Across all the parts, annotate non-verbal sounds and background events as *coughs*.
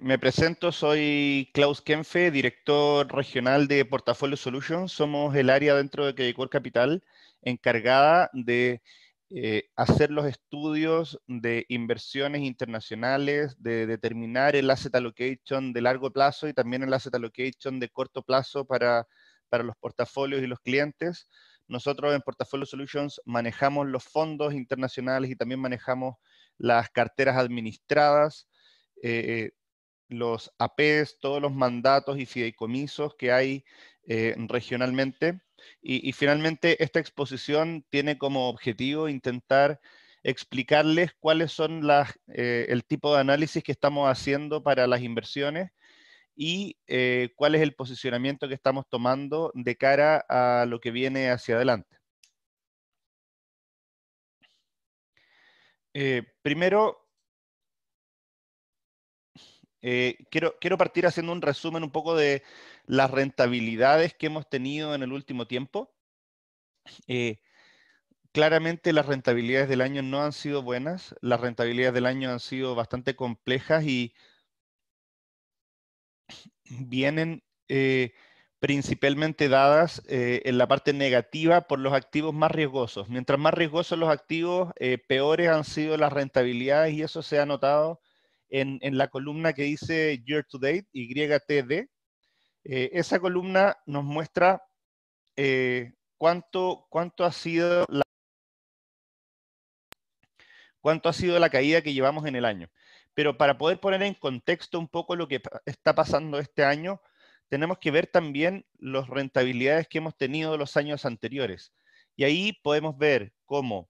Me presento, soy Klaus Kenfe, director regional de Portafolio Solutions. Somos el área dentro de Credicor Capital encargada de eh, hacer los estudios de inversiones internacionales, de determinar el asset allocation de largo plazo y también el asset allocation de corto plazo para, los portafolios y los clientes. Nosotros en Portafolio Solutions manejamos los fondos internacionales y también manejamos las carteras administradas. Eh, los APs, todos los mandatos y fideicomisos que hay eh, regionalmente. Y, finalmente, esta exposición tiene como objetivo intentar explicarles cuáles son las, eh, el tipo de análisis que estamos haciendo para las inversiones y eh, cuál es el posicionamiento que estamos tomando de cara a lo que viene hacia adelante. primero, eh, quiero, partir haciendo un resumen un poco de las rentabilidades que hemos tenido en el último tiempo. Eh, claramente las rentabilidades del año no han sido buenas, las rentabilidades del año han sido bastante complejas y vienen eh, principalmente dadas en la parte negativa por los activos más riesgosos. Mientras más riesgosos los activos, peores han sido las rentabilidades y eso se ha notado en, la columna que dice Year to Date, YTD. Eh, esa columna nos muestra eh, cuánto, cuánto, ha sido la, cuánto ha sido la caída que llevamos en el año. Pero para poder poner en contexto un poco lo que está pasando este año, tenemos que ver también las rentabilidades que hemos tenido los años anteriores. Y ahí podemos ver cómo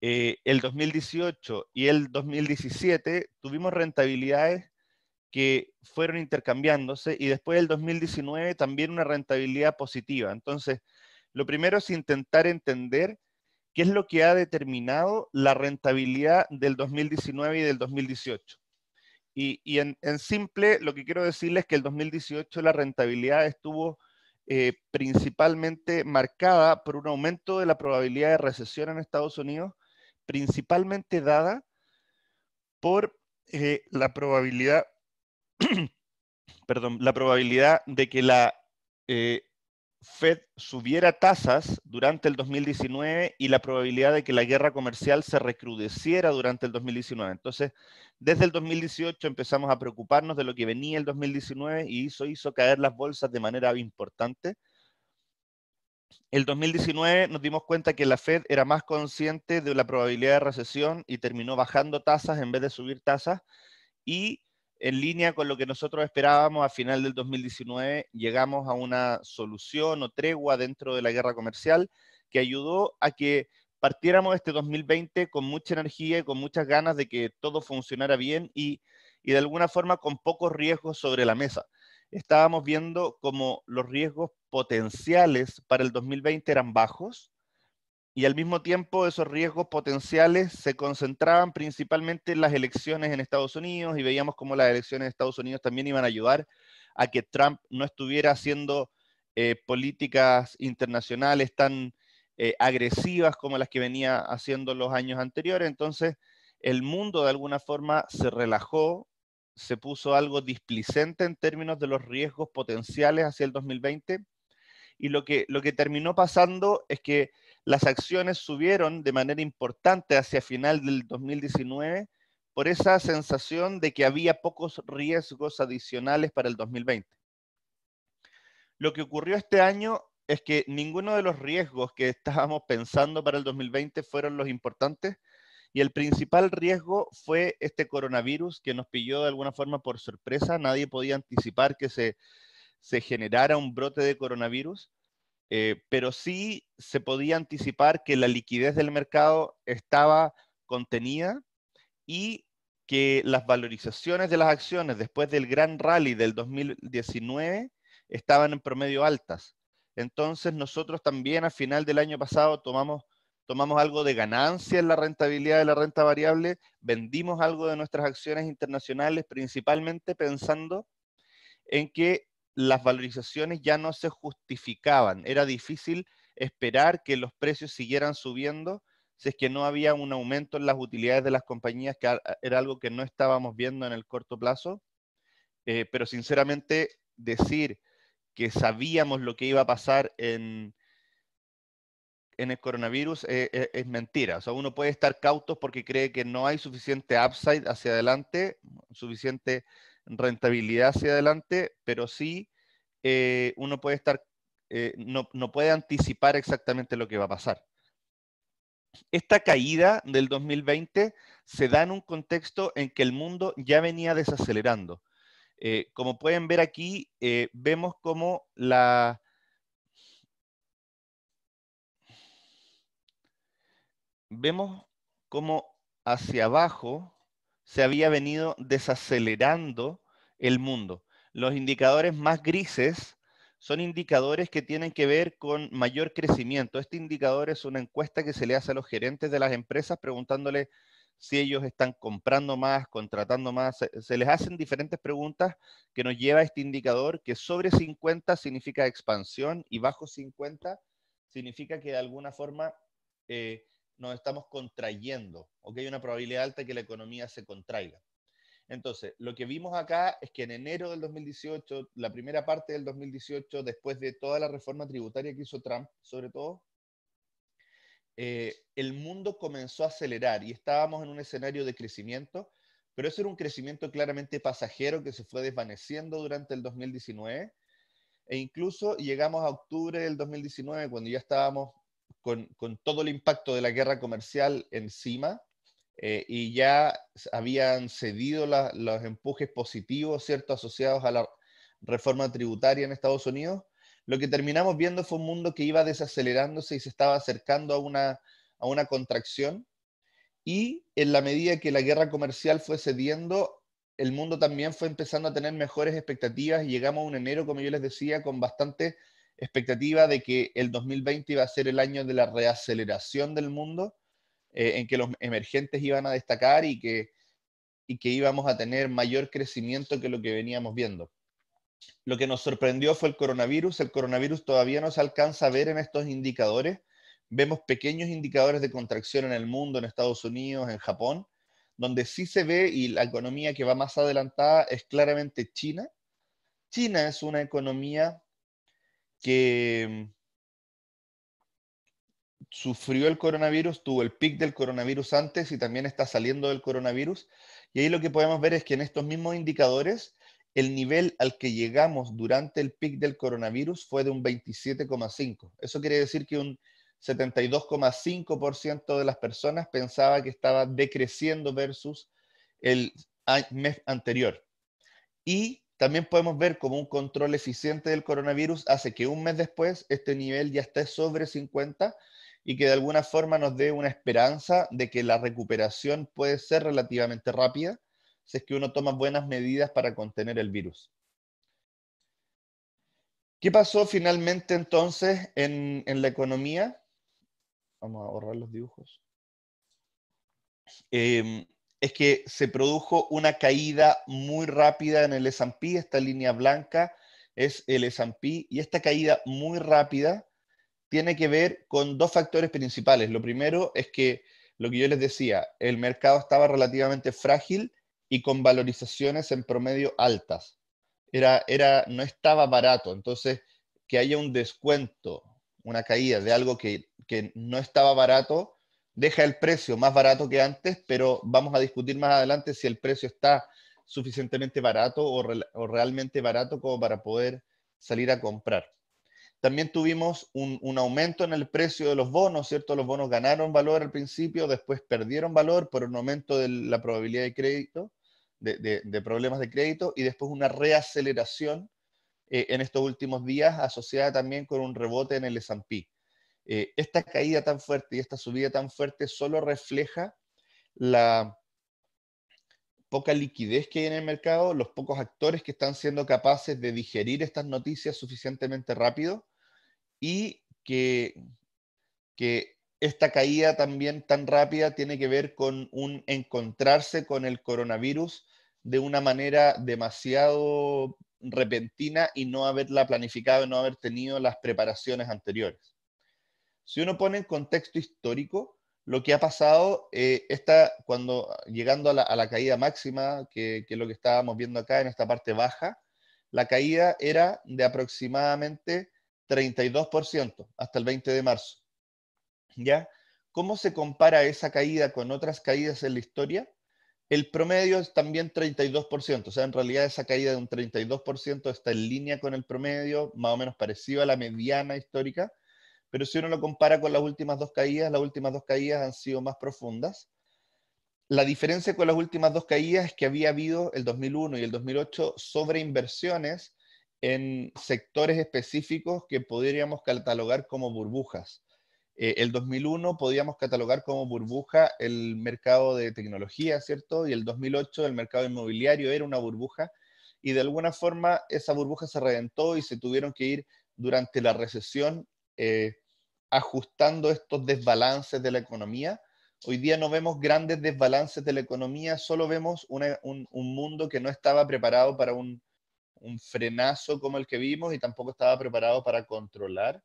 eh, el 2018 y el 2017 tuvimos rentabilidades que fueron intercambiándose y después del 2019 también una rentabilidad positiva. Entonces, lo primero es intentar entender qué es lo que ha determinado la rentabilidad del 2019 y del 2018. Y, y en, simple, lo que quiero decirles es que el 2018 la rentabilidad estuvo eh, principalmente marcada por un aumento de la probabilidad de recesión en Estados Unidos principalmente dada por eh, la probabilidad, *clears throat* la probabilidad de que la eh, Fed subiera tasas durante el 2019 y la probabilidad de que la guerra comercial se recrudeciera durante el 2019. Entonces, desde el 2018 empezamos a preocuparnos de lo que venía el 2019 y eso hizo caer las bolsas de manera importante el 2019 nos dimos cuenta que la Fed era más consciente de la probabilidad de recesión y terminó bajando tasas en vez de subir tasas y en línea con lo que nosotros esperábamos a final del 2019 llegamos a una solución o tregua dentro de la guerra comercial que ayudó a que partiéramos este 2020 con mucha energía y con muchas ganas de que todo funcionara bien y, y de alguna forma con pocos riesgos sobre la mesa estábamos viendo como los riesgos potenciales para el 2020 eran bajos y al mismo tiempo esos riesgos potenciales se concentraban principalmente en las elecciones en Estados Unidos y veíamos como las elecciones en Estados Unidos también iban a ayudar a que Trump no estuviera haciendo eh, políticas internacionales tan eh, agresivas como las que venía haciendo los años anteriores. Entonces, el mundo de alguna forma se relajó se puso algo displicente en términos de los riesgos potenciales hacia el 2020 y lo que, lo que terminó pasando es que las acciones subieron de manera importante hacia final del 2019 por esa sensación de que había pocos riesgos adicionales para el 2020. Lo que ocurrió este año es que ninguno de los riesgos que estábamos pensando para el 2020 fueron los importantes, y el principal riesgo fue este coronavirus que nos pilló de alguna forma por sorpresa. Nadie podía anticipar que se, generara un brote de coronavirus, eh, pero sí se podía anticipar que la liquidez del mercado estaba contenida y que las valorizaciones de las acciones después del gran rally del 2019 estaban en promedio altas. Entonces nosotros también a final del año pasado tomamos tomamos algo de ganancia en la rentabilidad de la renta variable, vendimos algo de nuestras acciones internacionales, principalmente pensando en que las valorizaciones ya no se justificaban. Era difícil esperar que los precios siguieran subiendo si es que no había un aumento en las utilidades de las compañías, que era algo que no estábamos viendo en el corto plazo. Eh, pero sinceramente, decir que sabíamos lo que iba a pasar en, en el coronavirus eh, eh, es mentira. O sea, uno puede estar cautos porque cree que no hay suficiente upside hacia adelante, suficiente rentabilidad hacia adelante, pero sí eh, uno puede estar, no, puede anticipar exactamente lo que va a pasar. Esta caída del 2020 se da en un contexto en que el mundo ya venía desacelerando. como pueden ver aquí, vemos como la, vemos cómo hacia abajo se había venido desacelerando el mundo. Los indicadores más grises son indicadores que tienen que ver con mayor crecimiento. Este indicador es una encuesta que se le hace a los gerentes de las empresas preguntándole si ellos están comprando más, contratando más. Se, les hacen diferentes preguntas que nos lleva a este indicador que sobre 50 significa expansión y bajo 50 significa que de alguna forma eh, nos estamos contrayendo, o que Hay una probabilidad alta que la economía se contraiga. Entonces, lo que vimos acá es que en enero del 2018, la primera parte del 2018, después de toda la reforma tributaria que hizo Trump, sobre todo, eh, el mundo comenzó a acelerar y estábamos en un escenario de crecimiento, pero eso era un crecimiento claramente pasajero que se fue desvaneciendo durante el 2019 e incluso llegamos a octubre del 2019, cuando ya estábamos con, todo el impacto de la guerra comercial encima, eh, y ya habían cedido los empujes positivos, ¿cierto?, asociados a la reforma tributaria en Estados Unidos, lo que terminamos viendo fue un mundo que iba desacelerándose y se estaba acercando a una, a una contracción. Y en la medida que la guerra comercial fue cediendo, el mundo también fue empezando a tener mejores expectativas y llegamos a un enero, como yo les decía, con bastante expectativa de que el 2020 iba a ser el año de la reaceleración del mundo, eh, en que los emergentes iban a destacar y que, y que íbamos a tener mayor crecimiento que lo que veníamos viendo. Lo que nos sorprendió fue el coronavirus. El coronavirus todavía no se alcanza a ver en estos indicadores. Vemos pequeños indicadores de contracción en el mundo, en Estados Unidos, en Japón, donde sí se ve y la economía que va más adelantada es claramente China. China es una economía que mm, sufrió el coronavirus, tuvo el pic del coronavirus antes y también está saliendo del coronavirus. Y ahí lo que podemos ver es que en estos mismos indicadores, el nivel al que llegamos durante el pic del coronavirus fue de un 27,5. Eso quiere decir que un 72,5% de las personas pensaba que estaba decreciendo versus el mes anterior. Y también podemos ver cómo un control eficiente del coronavirus hace que un mes después este nivel ya esté sobre 50 y que de alguna forma nos dé una esperanza de que la recuperación puede ser relativamente rápida si es que uno toma buenas medidas para contener el virus. ¿Qué pasó finalmente entonces en, la economía? Vamos a borrar los dibujos. Eh, es que se produjo una caída muy rápida en el S&P, esta línea blanca es el S&P, y esta caída muy rápida tiene que ver con dos factores principales. Lo primero es que, lo que yo les decía, el mercado estaba relativamente frágil y con valorizaciones en promedio altas. Era, era, no estaba barato, entonces que haya un descuento, una caída de algo que no estaba barato, deja el precio más barato que antes, pero vamos a discutir más adelante si el precio está suficientemente barato o, realmente barato como para poder salir a comprar. También tuvimos un, aumento en el precio de los bonos, ¿cierto? Los bonos ganaron valor al principio, después perdieron valor por un aumento de la probabilidad de crédito, de, problemas de crédito, y después una reaceleración eh, en estos últimos días asociada también con un rebote en el S&P. Eh, esta caída tan fuerte y esta subida tan fuerte solo refleja la poca liquidez que hay en el mercado, los pocos actores que están siendo capaces de digerir estas noticias suficientemente rápido y que, que esta caída también tan rápida tiene que ver con un encontrarse con el coronavirus de una manera demasiado repentina y no haberla planificado y no haber tenido las preparaciones anteriores. Si uno pone en contexto histórico lo que ha pasado, eh, está cuando llegando a la, caída máxima, que, es lo que estábamos viendo acá en esta parte baja, la caída era de aproximadamente 32% hasta el 20 de marzo. ¿Ya? ¿Cómo se compara esa caída con otras caídas en la historia? El promedio es también 32%, o sea, en realidad esa caída de un 32% está en línea con el promedio, más o menos parecido a la mediana histórica, pero si uno lo compara con las últimas dos caídas, las últimas dos caídas han sido más profundas. La diferencia con las últimas dos caídas es que había habido el 2001 y el 2008 sobreinversiones en sectores específicos que podríamos catalogar como burbujas. Eh, el 2001 podíamos catalogar como burbuja el mercado de tecnología, ¿cierto? Y el 2008 el mercado inmobiliario era una burbuja y de alguna forma esa burbuja se reventó y se tuvieron que ir durante la recesión eh, ajustando estos desbalances de la economía. Hoy día no vemos grandes desbalances de la economía, solo vemos un, un, mundo que no estaba preparado para un, un, frenazo como el que vimos y tampoco estaba preparado para controlar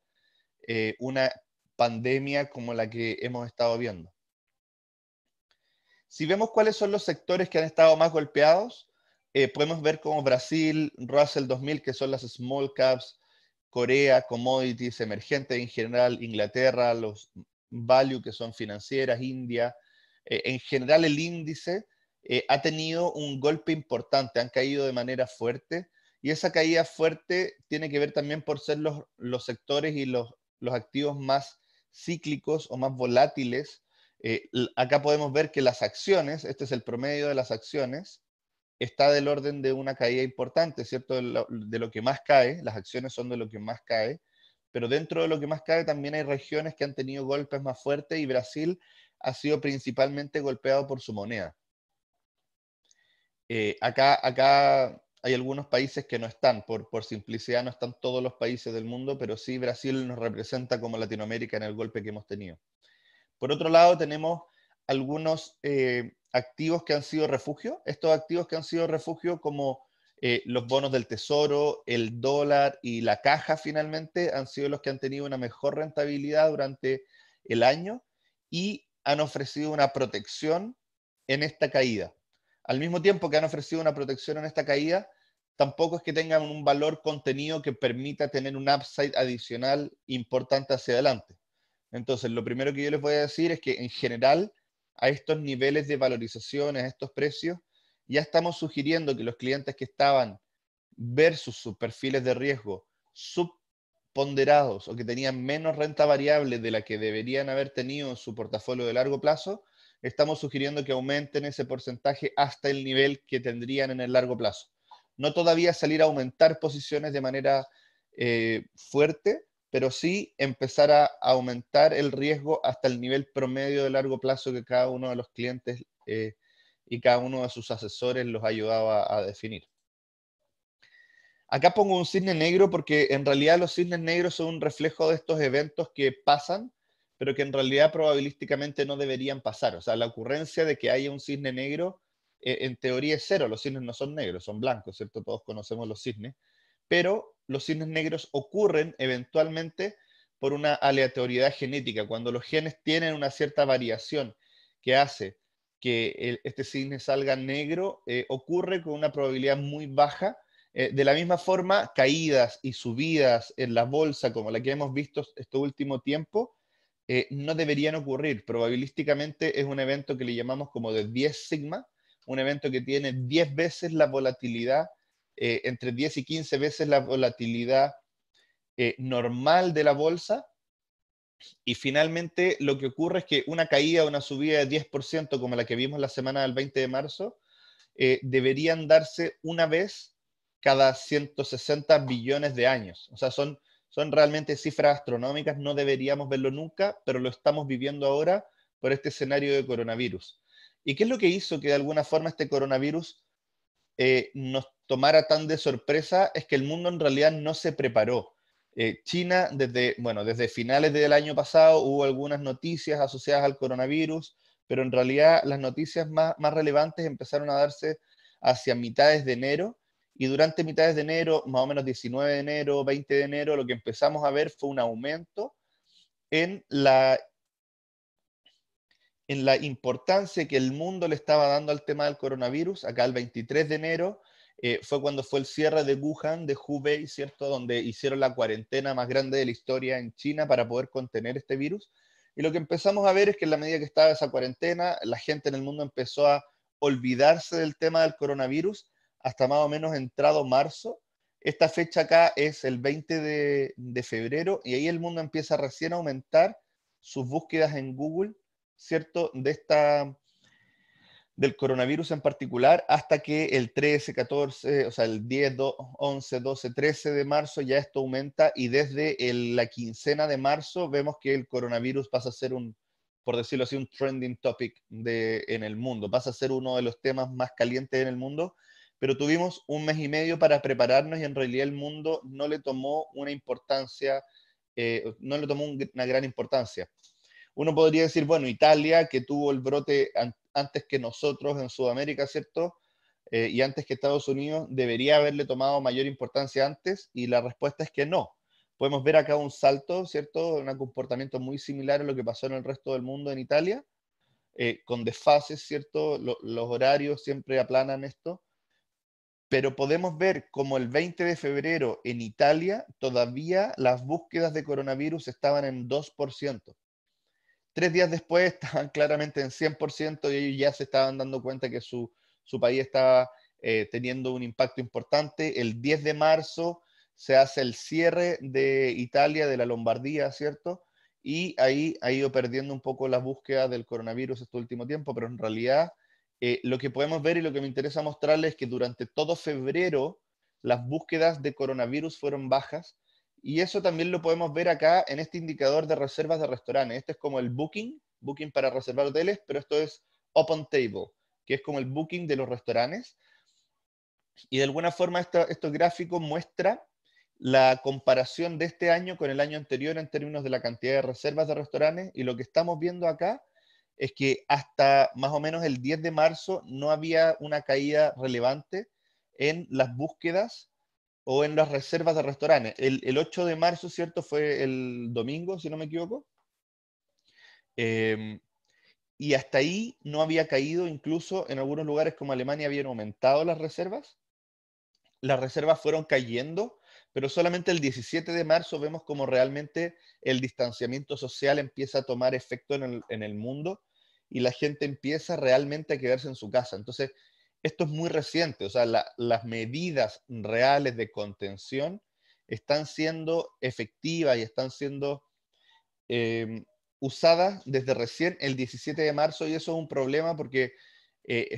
eh, una pandemia como la que hemos estado viendo. Si vemos cuáles son los sectores que han estado más golpeados, eh, podemos ver como Brasil, Russell 2000, que son las small caps, Corea, commodities emergentes en general, Inglaterra, los value que son financieras, India. Eh, en general el índice eh, ha tenido un golpe importante, han caído de manera fuerte y esa caída fuerte tiene que ver también por ser los, sectores y los, activos más cíclicos o más volátiles. Eh, acá podemos ver que las acciones, este es el promedio de las acciones, está del orden de una caída importante, ¿cierto? De lo, que más cae, las acciones son de lo que más cae, pero dentro de lo que más cae también hay regiones que han tenido golpes más fuertes y Brasil ha sido principalmente golpeado por su moneda. Eh, acá, acá hay algunos países que no están, por, por simplicidad no están todos los países del mundo, pero sí Brasil nos representa como Latinoamérica en el golpe que hemos tenido. Por otro lado, tenemos algunos... Eh, activos que han sido refugio. Estos activos que han sido refugio como eh, los bonos del tesoro, el dólar y la caja finalmente han sido los que han tenido una mejor rentabilidad durante el año y han ofrecido una protección en esta caída. Al mismo tiempo que han ofrecido una protección en esta caída, tampoco es que tengan un valor contenido que permita tener un upside adicional importante hacia adelante. Entonces, lo primero que yo les voy a decir es que en general a estos niveles de valorización, a estos precios, ya estamos sugiriendo que los clientes que estaban versus sus perfiles de riesgo subponderados o que tenían menos renta variable de la que deberían haber tenido en su portafolio de largo plazo, estamos sugiriendo que aumenten ese porcentaje hasta el nivel que tendrían en el largo plazo. No todavía salir a aumentar posiciones de manera eh, fuerte, pero sí empezar a aumentar el riesgo hasta el nivel promedio de largo plazo que cada uno de los clientes eh, y cada uno de sus asesores los ayudaba a definir. Acá pongo un cisne negro porque en realidad los cisnes negros son un reflejo de estos eventos que pasan, pero que en realidad probabilísticamente no deberían pasar. O sea, la ocurrencia de que haya un cisne negro eh, en teoría es cero. Los cisnes no son negros, son blancos, ¿cierto? Todos conocemos los cisnes. Pero los cisnes negros ocurren eventualmente por una aleatoriedad genética, cuando los genes tienen una cierta variación que hace que este cisne salga negro, eh, ocurre con una probabilidad muy baja. Eh, de la misma forma, caídas y subidas en la bolsa, como la que hemos visto este último tiempo, eh, no deberían ocurrir. Probabilísticamente es un evento que le llamamos como de 10 sigma, un evento que tiene 10 veces la volatilidad eh, entre 10 y 15 veces la volatilidad eh, normal de la bolsa. Y finalmente lo que ocurre es que una caída o una subida de 10% como la que vimos la semana del 20 de marzo eh, deberían darse una vez cada 160 billones de años. O sea, son, son realmente cifras astronómicas, no deberíamos verlo nunca, pero lo estamos viviendo ahora por este escenario de coronavirus. ¿Y qué es lo que hizo que de alguna forma este coronavirus eh, nos tomara tan de sorpresa es que el mundo en realidad no se preparó. Eh, China, desde, bueno, desde finales del año pasado hubo algunas noticias asociadas al coronavirus, pero en realidad las noticias más, más relevantes empezaron a darse hacia mitades de enero y durante mitades de enero, más o menos 19 de enero, 20 de enero, lo que empezamos a ver fue un aumento en la en la importancia que el mundo le estaba dando al tema del coronavirus. Acá el 23 de enero eh, fue cuando fue el cierre de Wuhan, de Hubei, ¿cierto? Donde hicieron la cuarentena más grande de la historia en China para poder contener este virus. Y lo que empezamos a ver es que en la medida que estaba esa cuarentena, la gente en el mundo empezó a olvidarse del tema del coronavirus hasta más o menos entrado marzo. Esta fecha acá es el 20 de, de febrero y ahí el mundo empieza recién a aumentar sus búsquedas en Google ¿cierto? De esta, del coronavirus en particular, hasta que el 13, 14, o sea, el 10, 11, 12, 13 de marzo ya esto aumenta y desde la quincena de marzo vemos que el coronavirus pasa a ser un, por decirlo así, un trending topic en el mundo, pasa a ser uno de los temas más calientes en el mundo, pero tuvimos un mes y medio para prepararnos y en realidad el mundo no le tomó una importancia, eh, no le tomó una gran importancia uno podría decir, bueno, Italia, que tuvo el brote antes que nosotros en Sudamérica, ¿cierto? Eh, y antes que Estados Unidos, debería haberle tomado mayor importancia antes, y la respuesta es que no. Podemos ver acá un salto, ¿cierto? Un comportamiento muy similar a lo que pasó en el resto del mundo en Italia, eh, con desfases, ¿cierto? los horarios siempre aplanan esto, pero podemos ver como el 20 de febrero en Italia todavía las búsquedas de coronavirus estaban en 2%. Tres días después *laughs* estaban claramente en 100% y ellos ya se estaban dando cuenta que su, país estaba eh, teniendo un impacto importante. El 10 de marzo se hace el cierre de Italia, de la Lombardía, ¿cierto? Y ahí ha ido perdiendo un poco la búsqueda del coronavirus este último tiempo, pero en realidad eh, lo que podemos ver y lo que me interesa mostrarles es que durante todo febrero las búsquedas de coronavirus fueron bajas y eso también lo podemos ver acá en este indicador de reservas de restaurantes. Este es como el booking, booking para reservar hoteles, pero esto es open table, que es como el booking de los restaurantes. Y de alguna forma estos gráficos muestra la comparación de este año con el año anterior en términos de la cantidad de reservas de restaurantes. Y lo que estamos viendo acá es que hasta más o menos el 10 de marzo no había una caída relevante en las búsquedas o en las reservas de restaurantes. El, 8 de marzo, ¿cierto? Fue el domingo, si no me equivoco. Em, y hasta ahí no había caído, incluso en algunos lugares como Alemania habían aumentado las reservas. Las reservas fueron cayendo, pero solamente el 17 de marzo vemos como realmente el distanciamiento social empieza a tomar efecto en el, en el mundo y la gente empieza realmente a quedarse en su casa. Entonces, esto es muy reciente, o sea, las medidas reales de contención están siendo efectivas y están siendo em, usadas desde recién el 17 de marzo y eso es un problema porque eh,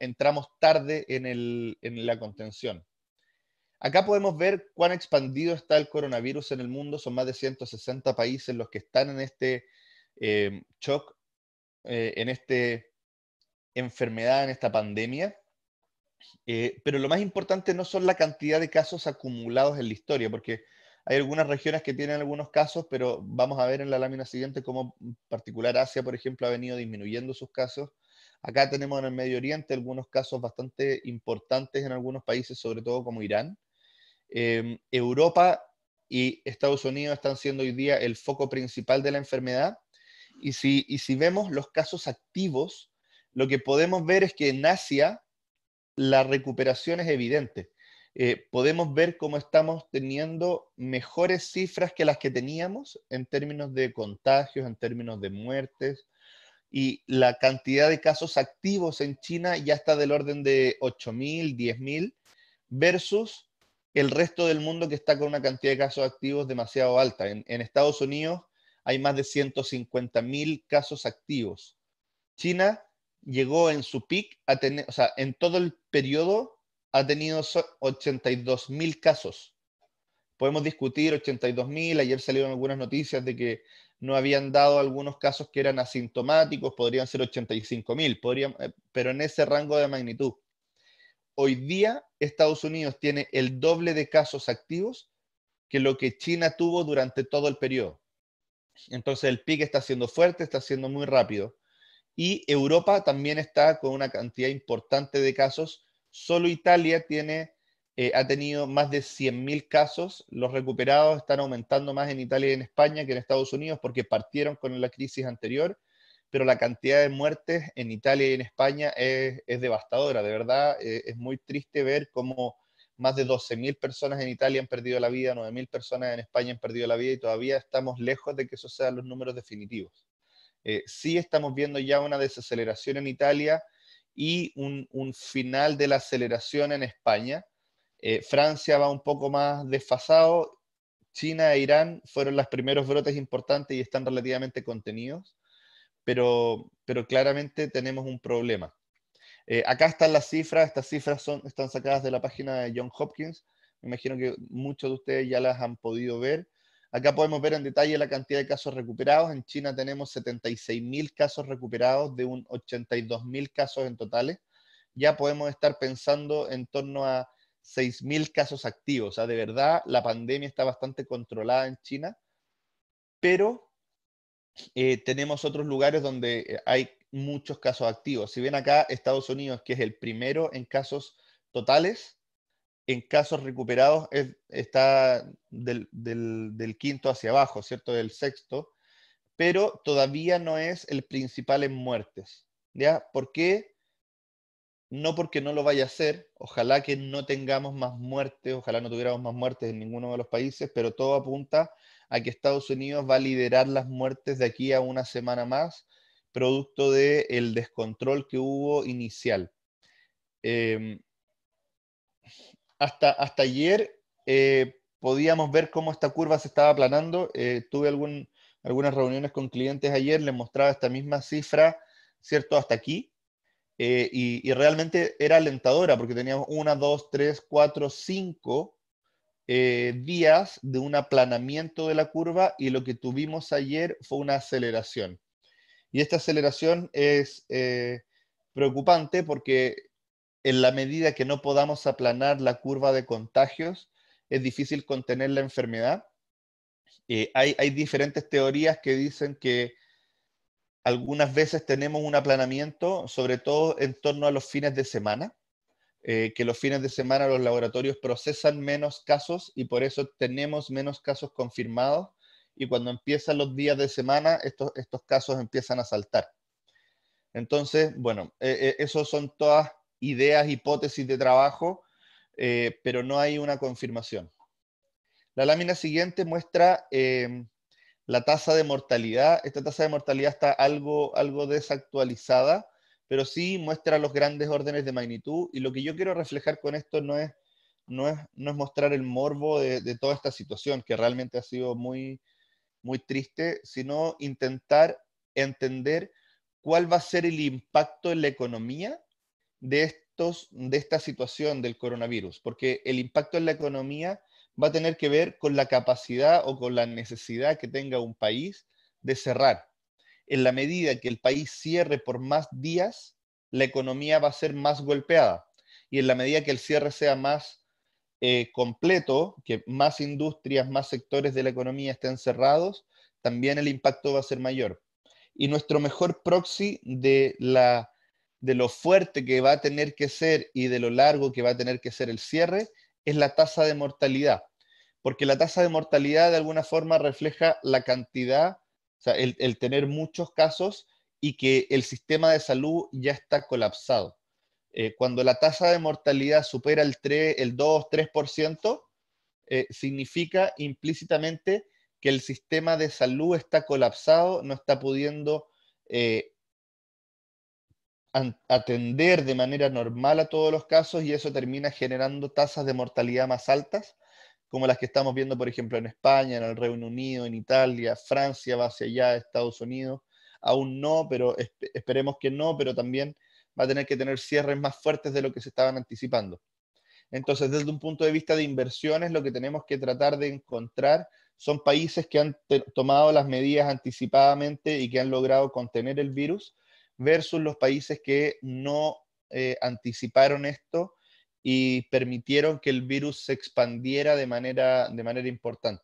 entramos tarde en, la contención. Acá podemos ver cuán expandido está el coronavirus en el mundo. Son más de 160 países los que están en este em, shock, eh, en esta enfermedad, en esta pandemia. Eh, pero lo más importante no son la cantidad de casos acumulados en la historia, porque hay algunas regiones que tienen algunos casos, pero vamos a ver en la lámina siguiente cómo en particular Asia, por ejemplo, ha venido disminuyendo sus casos. Acá tenemos en el Medio Oriente algunos casos bastante importantes en algunos países, sobre todo como Irán. Em, Europa y Estados Unidos están siendo hoy día el foco principal de la enfermedad. Y si, y si vemos los casos activos, lo que podemos ver es que en Asia la recuperación es evidente. Eh, podemos ver cómo estamos teniendo mejores cifras que las que teníamos en términos de contagios, en términos de muertes, y la cantidad de casos activos en China ya está del orden de 8.000, 10.000, versus el resto del mundo que está con una cantidad de casos activos demasiado alta. En, en Estados Unidos hay más de 150.000 casos activos. China llegó en su peak a tener, o sea, en todo el periodo ha tenido 82 casos. Podemos discutir 82.000, ayer salieron algunas noticias de que no habían dado algunos casos que eran asintomáticos, podrían ser 85.000, eh, pero en ese rango de magnitud. Hoy día Estados Unidos tiene el doble de casos activos que lo que China tuvo durante todo el periodo. Entonces el pique está siendo fuerte, está siendo muy rápido. Y Europa también está con una cantidad importante de casos. Solo Italia tiene, eh, ha tenido más de 100.000 casos. Los recuperados están aumentando más en Italia y en España que en Estados Unidos porque partieron con la crisis anterior. Pero la cantidad de muertes en Italia y en España es, devastadora. De verdad, eh, es muy triste ver cómo más de 12.000 personas en Italia han perdido la vida, 9.000 personas en España han perdido la vida y todavía estamos lejos de que esos sean los números definitivos. Eh, sí estamos viendo ya una desaceleración en Italia y un, final de la aceleración en España. Eh, Francia va un poco más desfasado. China e Irán fueron los primeros brotes importantes y están relativamente contenidos, pero, claramente tenemos un problema. Eh, acá están las cifras, estas cifras están sacadas de la página de John Hopkins, me imagino que muchos de ustedes ya las han podido ver. Acá podemos ver en detalle la cantidad de casos recuperados. En China tenemos 76.000 casos recuperados de un 82.000 casos en totales. Ya podemos estar pensando en torno a 6.000 casos activos. O de verdad, la pandemia está bastante controlada en China, pero eh, tenemos otros lugares donde eh, hay muchos casos activos. Si ven acá Estados Unidos, que es el primero en casos totales, en casos recuperados está del, quinto hacia abajo, ¿cierto? Del sexto, pero todavía no es el principal en muertes. ¿Ya? ¿Por qué? No porque no lo vaya a hacer, ojalá que no tengamos más muertes, ojalá no tuviéramos más muertes en ninguno de los países, pero todo apunta a que Estados Unidos va a liderar las muertes de aquí a una semana más, producto del descontrol que hubo inicial. Em, hasta, ayer eh, podíamos ver cómo esta curva se estaba aplanando. Eh, tuve algunas reuniones con clientes ayer, les mostraba esta misma cifra, ¿cierto? Hasta aquí. Eh, y, y, realmente era alentadora porque teníamos una, dos, tres, cuatro, cinco días de un aplanamiento de la curva y lo que tuvimos ayer fue una aceleración. Y esta aceleración es preocupante porque en la medida que no podamos aplanar la curva de contagios, es difícil contener la enfermedad. Eh, hay, diferentes teorías que dicen que algunas veces tenemos un aplanamiento, sobre todo en torno a los fines de semana, eh, que los fines de semana los laboratorios procesan menos casos y por eso tenemos menos casos confirmados y cuando empiezan los días de semana estos, estos casos empiezan a saltar. Entonces, bueno, eh, eh esos son todas ideas, hipótesis de trabajo, eh, pero no hay una confirmación. La lámina siguiente muestra em, la tasa de mortalidad. Esta tasa de mortalidad está algo, algo desactualizada, pero sí muestra los grandes órdenes de magnitud. Y lo que yo quiero reflejar con esto no es, no no es mostrar el morbo de, de, toda esta situación, que realmente ha sido muy, muy triste, sino intentar entender cuál va a ser el impacto en la economía de, estos, de esta situación del coronavirus, porque el impacto en la economía va a tener que ver con la capacidad o con la necesidad que tenga un país de cerrar. En la medida que el país cierre por más días, la economía va a ser más golpeada. Y en la medida que el cierre sea más eh, completo, que más industrias, más sectores de la economía estén cerrados, también el impacto va a ser mayor. Y nuestro mejor proxy de la de lo fuerte que va a tener que ser y de lo largo que va a tener que ser el cierre es la tasa de mortalidad, porque la tasa de mortalidad de alguna forma refleja la cantidad, o sea, el, tener muchos casos y que el sistema de salud ya está colapsado. Eh, cuando la tasa de mortalidad supera el, 3, el 2, 3%, eh, significa implícitamente que el sistema de salud está colapsado, no está pudiendo eh, atender de manera normal a todos los casos y eso termina generando tasas de mortalidad más altas, como las que estamos viendo, por ejemplo, en España, en el Reino Unido, en Italia, Francia va hacia allá, Estados Unidos. Aún no, pero esperemos que no, pero también va a tener que tener cierres más fuertes de lo que se estaban anticipando. Entonces, desde un punto de vista de inversiones, lo que tenemos que tratar de encontrar son países que han tomado las medidas anticipadamente y que han logrado contener el virus, versus los países que no eh, anticiparon esto y permitieron que el virus se expandiera de manera, de manera importante.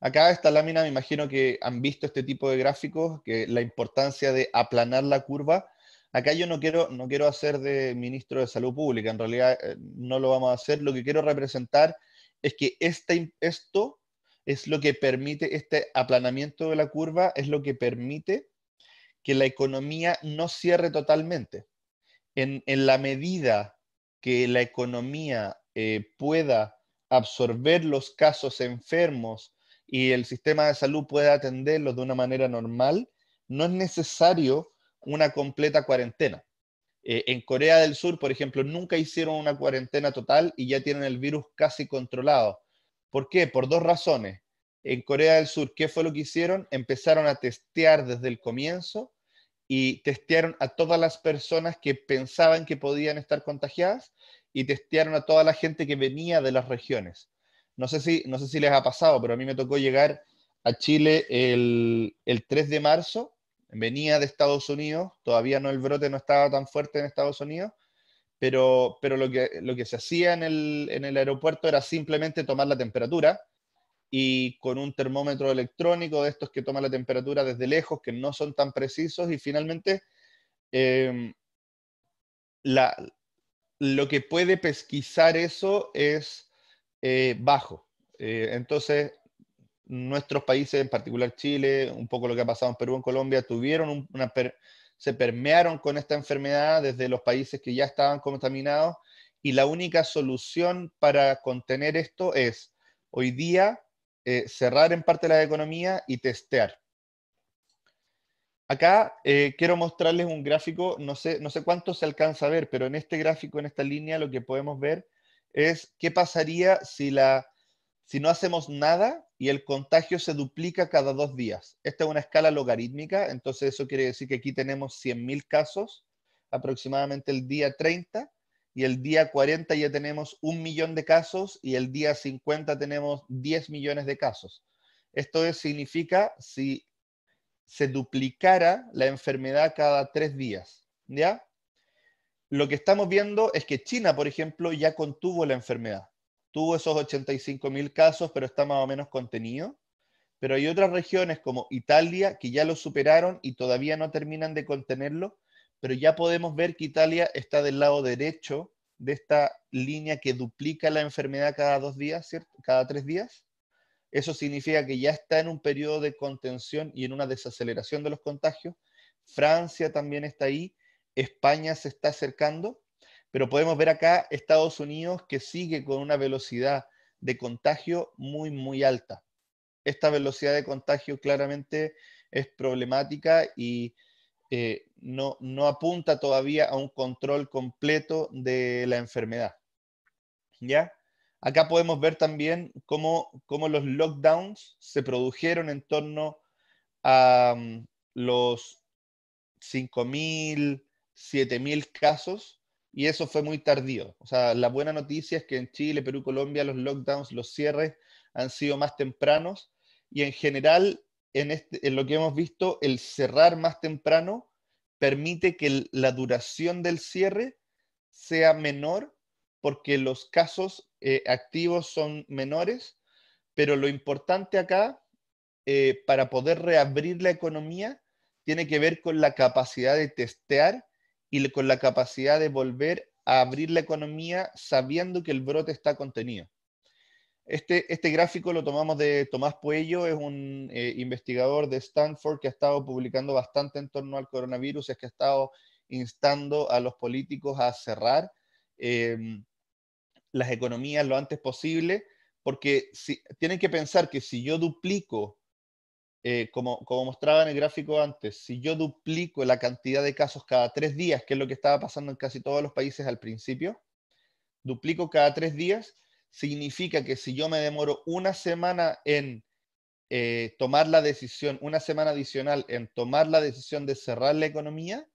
Acá esta lámina me imagino que han visto este tipo de gráficos, que la importancia de aplanar la curva. Acá yo no quiero, no quiero hacer de ministro de Salud Pública, en realidad eh, no lo vamos a hacer. Lo que quiero representar es que este, esto es lo que permite, este aplanamiento de la curva es lo que permite que la economía no cierre totalmente. En, la medida que la economía eh, pueda absorber los casos enfermos y el sistema de salud pueda atenderlos de una manera normal, no es necesario una completa cuarentena. Eh, en Corea del Sur, por ejemplo, nunca hicieron una cuarentena total y ya tienen el virus casi controlado. ¿Por qué? Por dos razones. En Corea del Sur, ¿qué fue lo que hicieron? Empezaron a testear desde el comienzo y testearon a todas las personas que pensaban que podían estar contagiadas y testearon a toda la gente que venía de las regiones. No sé si, no sé si les ha pasado, pero a mí me tocó llegar a Chile el, 3 de marzo, venía de Estados Unidos, todavía no el brote no estaba tan fuerte en Estados Unidos, pero, pero lo, que, lo que se hacía en el, en el aeropuerto era simplemente tomar la temperatura y con un termómetro electrónico de estos que toma la temperatura desde lejos, que no son tan precisos, y finalmente em, la, lo que puede pesquisar eso es eh, bajo. Eh, entonces, nuestros países, en particular Chile, un poco lo que ha pasado en Perú, en Colombia, tuvieron una se permearon con esta enfermedad desde los países que ya estaban contaminados y la única solución para contener esto es hoy día eh, cerrar en parte la economía y testear. Acá eh, quiero mostrarles un gráfico, no sé, no sé cuánto se alcanza a ver, pero en este gráfico, en esta línea, lo que podemos ver es qué pasaría si, si no hacemos nada y el contagio se duplica cada dos días. Esta es una escala logarítmica, entonces eso quiere decir que aquí tenemos 100.000 casos aproximadamente el día 30 y el día 40 ya tenemos un millón de casos y el día 50 tenemos 10 millones de casos. Esto significa si se duplicara la enfermedad cada tres días, ¿ya? Lo que estamos viendo es que China, por ejemplo, ya contuvo la enfermedad. Tuvo esos 85 mil casos, pero está más o menos contenido. Pero hay otras regiones como Italia que ya lo superaron y todavía no terminan de contenerlo pero ya podemos ver que Italia está del lado derecho de esta línea que duplica la enfermedad cada dos días, ¿cierto? Cada tres días. Eso significa que ya está en un periodo de contención y en una desaceleración de los contagios. Francia también está ahí, España se está acercando, pero podemos ver acá Estados Unidos que sigue con una velocidad de contagio muy, muy alta. Esta velocidad de contagio claramente es problemática y eh, no, no apunta todavía a un control completo de la enfermedad. ¿Ya? Acá podemos ver también cómo, los lockdowns se produjeron en torno a mm, los 5.000, 7.000 casos y eso fue muy tardío. O sea, la buena noticia es que en Chile, Perú, Colombia los lockdowns, los cierres han sido más tempranos y en general este, en, lo que hemos visto, el cerrar más temprano permite que la duración del cierre sea menor porque los casos eh, activos son menores, pero lo importante acá, eh, para poder reabrir la economía, tiene que ver con la capacidad de testear y con la capacidad de volver a abrir la economía sabiendo que el brote está contenido. Este, este, gráfico lo tomamos de Tomás Puello, es un eh, investigador de Stanford que ha estado publicando bastante en torno al coronavirus, es que ha estado instando a los políticos a cerrar em, las economías lo antes posible, porque tienen que pensar que si yo duplico, eh, como, como mostraba en el gráfico antes, si yo duplico la cantidad de casos cada tres días, que es lo que estaba pasando en casi todos los países al principio, duplico cada tres días, significa que si yo me demoro una semana en eh, tomar la decisión, una semana adicional en tomar la decisión de cerrar la economía,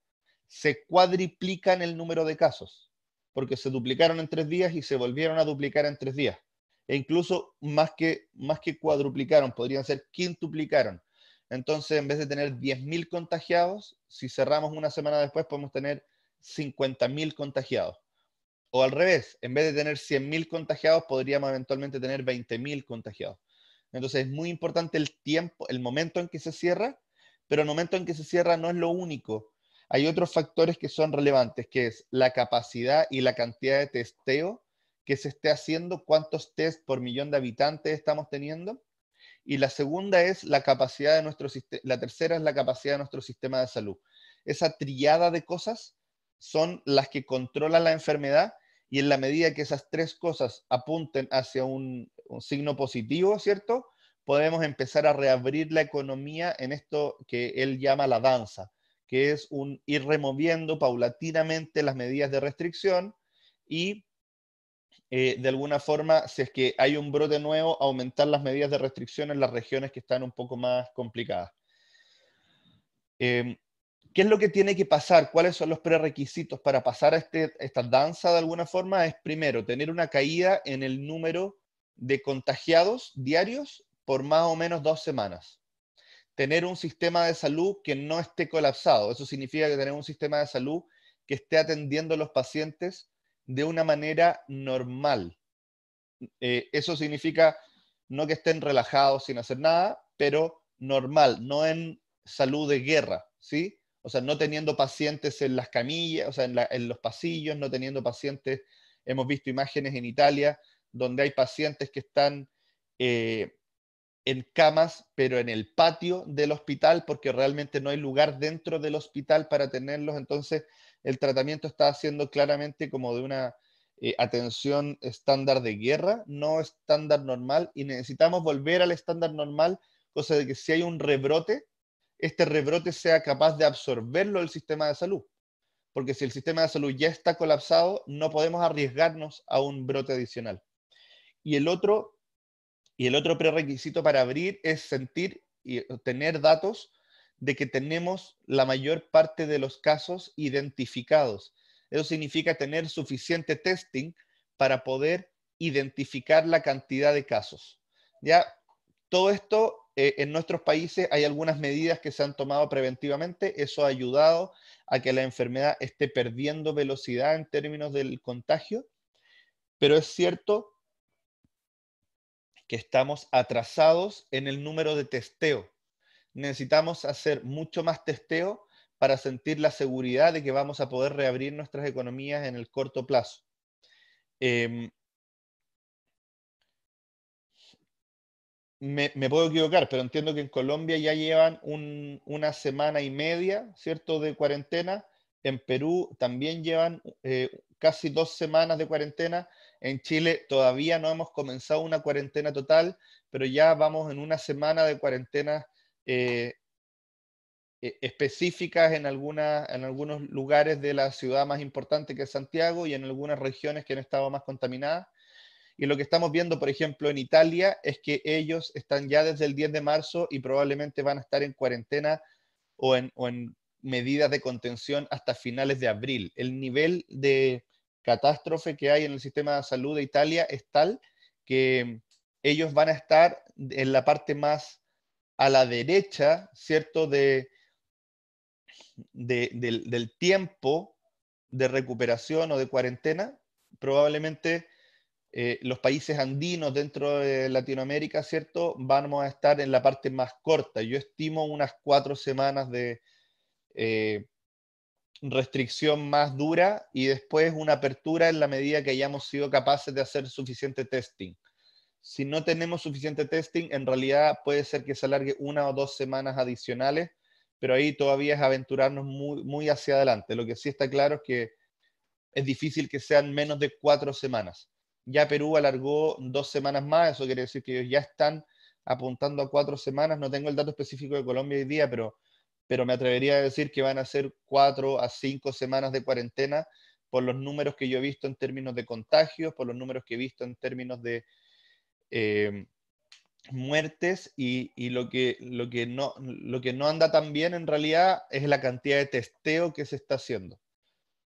se cuadriplican el número de casos, porque se duplicaron en tres días y se volvieron a duplicar en tres días. E incluso más que, más que cuadruplicaron, podrían ser quintuplicaron. Entonces, en vez de tener 10.000 contagiados, si cerramos una semana después, podemos tener 50.000 contagiados. O al revés, en vez de tener 100.000 contagiados, podríamos eventualmente tener 20.000 contagiados. Entonces es muy importante el tiempo, el momento en que se cierra, pero el momento en que se cierra no es lo único. Hay otros factores que son relevantes, que es la capacidad y la cantidad de testeo que se esté haciendo, cuántos test por millón de habitantes estamos teniendo. Y la segunda es la capacidad de nuestro sistema, la tercera es la capacidad de nuestro sistema de salud. Esa triada de cosas son las que controlan la enfermedad y en la medida que esas tres cosas apunten hacia un, signo positivo, ¿cierto? Podemos empezar a reabrir la economía en esto que él llama la danza, que es un ir removiendo paulatinamente las medidas de restricción y eh, de alguna forma, si es que hay un brote nuevo, aumentar las medidas de restricción en las regiones que están un poco más complicadas. Eh, ¿Qué es lo que tiene que pasar? ¿Cuáles son los prerequisitos para pasar a este, esta danza de alguna forma? Es primero, tener una caída en el número de contagiados diarios por más o menos dos semanas. Tener un sistema de salud que no esté colapsado. Eso significa que tener un sistema de salud que esté atendiendo a los pacientes de una manera normal. Eh, eso significa no que estén relajados sin hacer nada, pero normal, no en salud de guerra, ¿sí? o sea, no teniendo pacientes en las camillas, o sea, en, los pasillos, no teniendo pacientes. Hemos visto imágenes en Italia donde hay pacientes que están eh, en camas, pero en el patio del hospital, porque realmente no hay lugar dentro del hospital para tenerlos. Entonces, el tratamiento está haciendo claramente como de una eh, atención estándar de guerra, no estándar normal, y necesitamos volver al estándar normal, cosa de que si hay un rebrote, este rebrote sea capaz de absorberlo el sistema de salud. Porque si el sistema de salud ya está colapsado, no podemos arriesgarnos a un brote adicional. Y el otro, y el otro prerequisito para abrir es sentir y obtener datos de que tenemos la mayor parte de los casos identificados. Eso significa tener suficiente testing para poder identificar la cantidad de casos. Ya todo esto eh, en nuestros países hay algunas medidas que se han tomado preventivamente. Eso ha ayudado a que la enfermedad esté perdiendo velocidad en términos del contagio. Pero es cierto que estamos atrasados en el número de testeo. Necesitamos hacer mucho más testeo para sentir la seguridad de que vamos a poder reabrir nuestras economías en el corto plazo. Em, me, puedo equivocar, pero entiendo que en Colombia ya llevan una semana y media, ¿cierto?, de cuarentena. En Perú también llevan eh, casi dos semanas de cuarentena. En Chile todavía no hemos comenzado una cuarentena total, pero ya vamos en una semana de cuarentena eh, e, específicas en, en algunos lugares de la ciudad más importante que es Santiago y en algunas regiones que han estado más contaminadas. Y lo que estamos viendo, por ejemplo, en Italia es que ellos están ya desde el 10 de marzo y probablemente van a estar en cuarentena o en, medidas de contención hasta finales de abril. El nivel de catástrofe que hay en el sistema de salud de Italia es tal que ellos van a estar en la parte más a la derecha, ¿cierto?, de, del, del tiempo de recuperación o de cuarentena. Probablemente eh, los países andinos dentro de Latinoamérica, ¿cierto? Vamos a estar en la parte más corta. Yo estimo unas cuatro semanas de eh, restricción más dura y después una apertura en la medida que hayamos sido capaces de hacer suficiente testing. Si no tenemos suficiente testing, en realidad puede ser que se alargue una o dos semanas adicionales, pero ahí todavía es aventurarnos muy, muy hacia adelante. Lo que sí está claro es que es difícil que sean menos de cuatro semanas ya Perú alargó dos semanas más, eso quiere decir que ellos ya están apuntando a cuatro semanas. No tengo el dato específico de Colombia hoy día, pero, pero me atrevería a decir que van a ser cuatro a cinco semanas de cuarentena por los números que yo he visto en términos de contagios, por los números que he visto en términos de eh, muertes y, lo, que, lo, que no, lo que no anda tan bien en realidad es la cantidad de testeo que se está haciendo.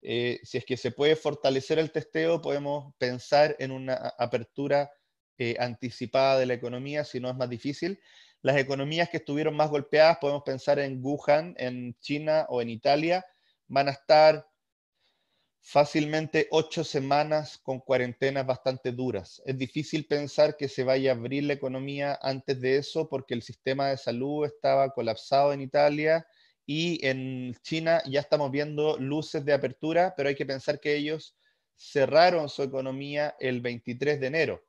Eh, si es que se puede fortalecer el testeo, podemos pensar en una apertura eh, anticipada de la economía, si no es más difícil. Las economías que estuvieron más golpeadas, podemos pensar en Wuhan, en China o en Italia, van a estar fácilmente ocho semanas con cuarentenas bastante duras. Es difícil pensar que se vaya a abrir la economía antes de eso porque el sistema de salud estaba colapsado en Italia y en China ya estamos viendo luces de apertura, pero hay que pensar que ellos cerraron su economía el 23 de enero.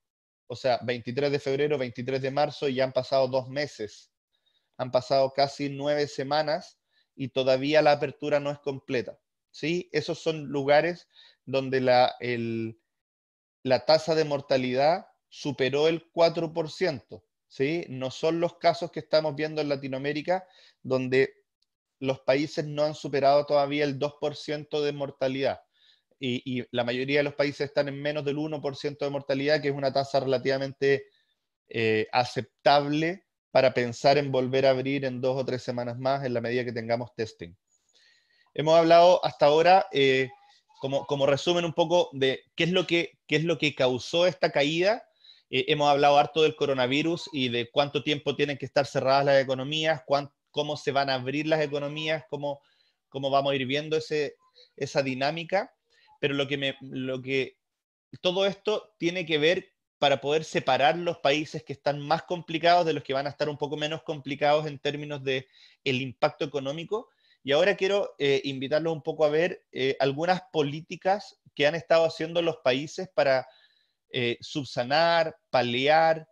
O sea, 23 de febrero, 23 de marzo, y ya han pasado dos meses. Han pasado casi nueve semanas y todavía la apertura no es completa. ¿sí? Esos son lugares donde la, la tasa de mortalidad superó el 4%. ¿sí? No son los casos que estamos viendo en Latinoamérica, donde los países no han superado todavía el 2% de mortalidad. Y, la mayoría de los países están en menos del 1% de mortalidad, que es una tasa relativamente eh, aceptable para pensar en volver a abrir en dos o tres semanas más en la medida que tengamos testing. Hemos hablado hasta ahora, eh, como, como, resumen un poco, de qué es lo que, es lo que causó esta caída. Eh, hemos hablado harto del coronavirus y de cuánto tiempo tienen que estar cerradas las economías, cuánto cómo se van a abrir las economías, cómo, cómo vamos a ir viendo ese, esa dinámica. Pero lo que, me, lo que todo esto tiene que ver para poder separar los países que están más complicados de los que van a estar un poco menos complicados en términos de el impacto económico. Y ahora quiero eh, invitarlos un poco a ver eh, algunas políticas que han estado haciendo los países para eh, subsanar, paliar,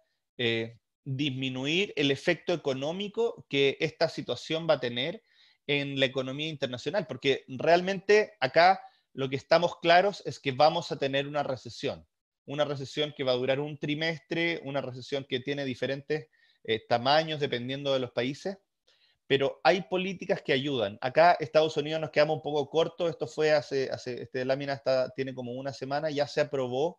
disminuir el efecto económico que esta situación va a tener en la economía internacional, porque realmente acá lo que estamos claros es que vamos a tener una recesión, una recesión que va a durar un trimestre, una recesión que tiene diferentes eh, tamaños dependiendo de los países, pero hay políticas que ayudan. Acá Estados Unidos nos quedamos un poco cortos, esto fue hace, hace este, lámina está, tiene como una semana, ya se aprobó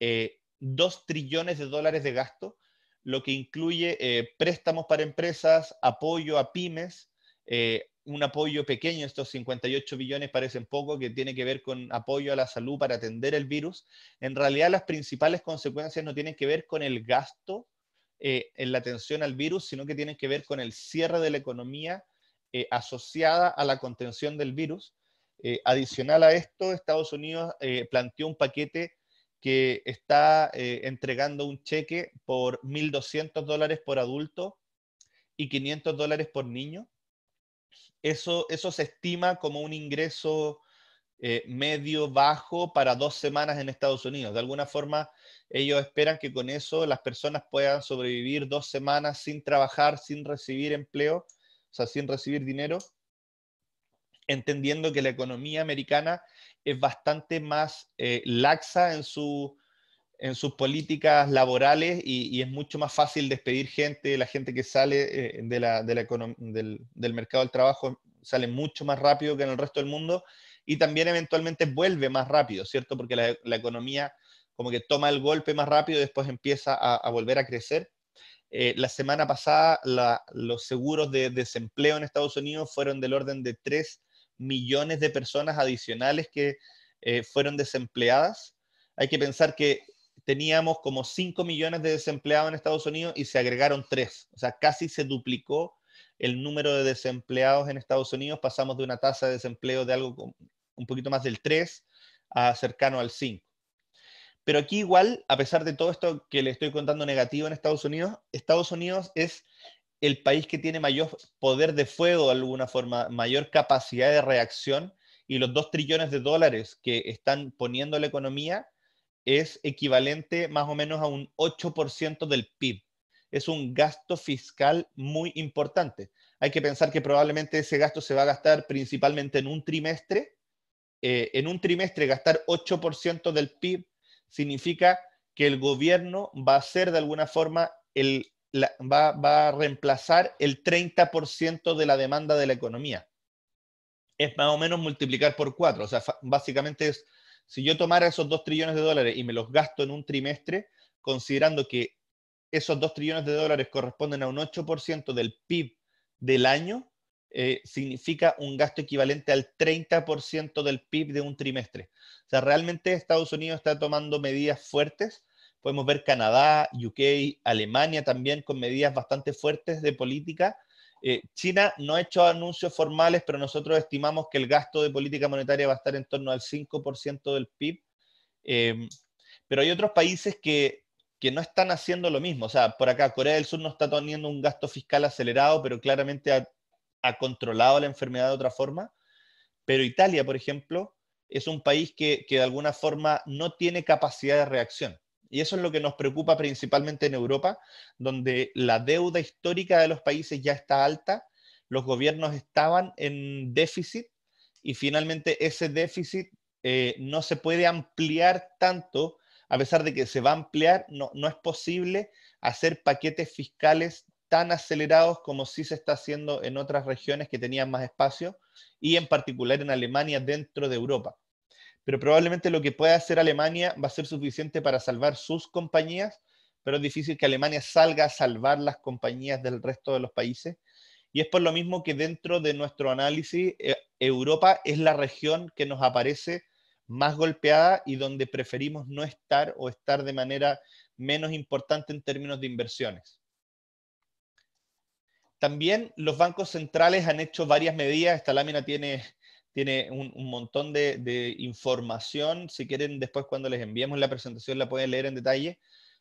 eh, dos trillones de dólares de gasto lo que incluye eh, préstamos para empresas, apoyo a pymes, eh, un apoyo pequeño, estos 58 billones parecen poco, que tiene que ver con apoyo a la salud para atender el virus. En realidad las principales consecuencias no tienen que ver con el gasto eh, en la atención al virus, sino que tienen que ver con el cierre de la economía asociada a la contención del virus. adicional a esto, Estados Unidos planteó un paquete que está eh, entregando un cheque por 1.200 dólares por adulto y 500 dólares por niño. Eso, eso se estima como un ingreso eh, medio bajo para dos semanas en Estados Unidos. De alguna forma, ellos esperan que con eso las personas puedan sobrevivir dos semanas sin trabajar, sin recibir empleo, o sea, sin recibir dinero, entendiendo que la economía americana es bastante más eh, laxa en, su, en sus políticas laborales y, es mucho más fácil despedir gente, la gente que sale eh, de del, mercado del trabajo sale mucho más rápido que en el resto del mundo y también eventualmente vuelve más rápido, ¿cierto? Porque la, economía como que toma el golpe más rápido y después empieza a, volver a crecer. Eh, la semana pasada los seguros de desempleo en Estados Unidos fueron del orden de 3 millones de personas adicionales que eh, fueron desempleadas. Hay que pensar que teníamos como 5 millones de desempleados en Estados Unidos y se agregaron 3, o sea, casi se duplicó el número de desempleados en Estados Unidos, pasamos de una tasa de desempleo de algo un poquito más del 3 a cercano al 5. Pero aquí igual, a pesar de todo esto que le estoy contando negativo en Estados Unidos, Estados Unidos es el país que tiene mayor poder de fuego de alguna forma, mayor capacidad de reacción y los dos trillones de dólares que están poniendo la economía es equivalente más o menos a un 8% del PIB. Es un gasto fiscal muy importante. Hay que pensar que probablemente ese gasto se va a gastar principalmente en un trimestre. Eh, en un trimestre gastar 8% del PIB significa que el gobierno va a ser de alguna forma el va, a reemplazar el 30% de la demanda de la economía. Es más o menos multiplicar por cuatro. O sea, básicamente es, si yo tomara esos 2 trillones de dólares y me los gasto en un trimestre, considerando que esos 2 trillones de dólares corresponden a un 8% del PIB del año, eh, significa un gasto equivalente al 30% del PIB de un trimestre. O sea, realmente Estados Unidos está tomando medidas fuertes Podemos ver Canadá, UK, Alemania también con medidas bastante fuertes de política. Eh, China no ha hecho anuncios formales, pero nosotros estimamos que el gasto de política monetaria va a estar en torno al 5% del PIB. Em, pero hay otros países que, no están haciendo lo mismo. O sea, por acá Corea del Sur no está teniendo un gasto fiscal acelerado, pero claramente ha, controlado la enfermedad de otra forma. Pero Italia, por ejemplo, es un país que, que, de alguna forma no tiene capacidad de reacción. Y eso es lo que nos preocupa principalmente en Europa, donde la deuda histórica de los países ya está alta, los gobiernos estaban en déficit y finalmente ese déficit eh, no se puede ampliar tanto, a pesar de que se va a ampliar, no, no es posible hacer paquetes fiscales tan acelerados como sí se está haciendo en otras regiones que tenían más espacio y en particular en Alemania dentro de Europa pero probablemente lo que pueda hacer Alemania va a ser suficiente para salvar sus compañías, pero es difícil que Alemania salga a salvar las compañías del resto de los países. Y es por lo mismo que dentro de nuestro análisis, eh, Europa es la región que nos aparece más golpeada y donde preferimos no estar o estar de manera menos importante en términos de inversiones. También los bancos centrales han hecho varias medidas, esta lámina tiene tiene un, un montón de, información. Si quieren, después cuando les enviemos la presentación la pueden leer en detalle.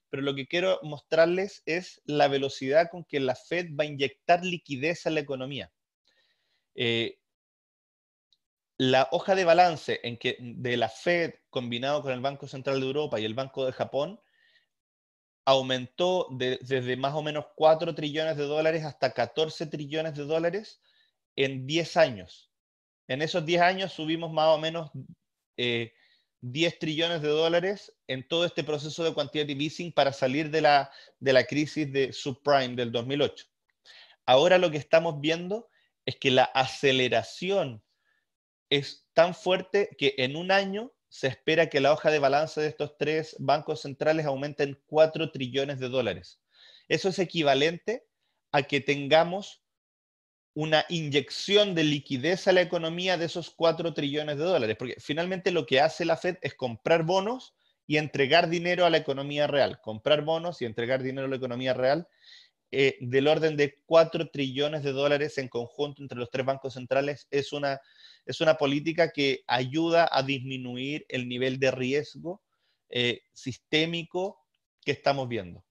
Pero lo que quiero mostrarles es la velocidad con que la Fed va a inyectar liquidez a la economía. Eh, la hoja de balance en que, de la Fed combinado con el Banco Central de Europa y el Banco de Japón aumentó de, desde más o menos 4 trillones de dólares hasta 14 trillones de dólares en 10 años. En esos 10 años subimos más o menos 10 eh, trillones de dólares en todo este proceso de quantitative easing para salir de la, de la crisis de subprime del 2008. Ahora lo que estamos viendo es que la aceleración es tan fuerte que en un año se espera que la hoja de balance de estos tres bancos centrales aumente en 4 trillones de dólares. Eso es equivalente a que tengamos una inyección de liquidez a la economía de esos 4 trillones de dólares, porque finalmente lo que hace la Fed es comprar bonos y entregar dinero a la economía real, comprar bonos y entregar dinero a la economía real eh, del orden de 4 trillones de dólares en conjunto entre los tres bancos centrales es una, es una política que ayuda a disminuir el nivel de riesgo eh, sistémico que estamos viendo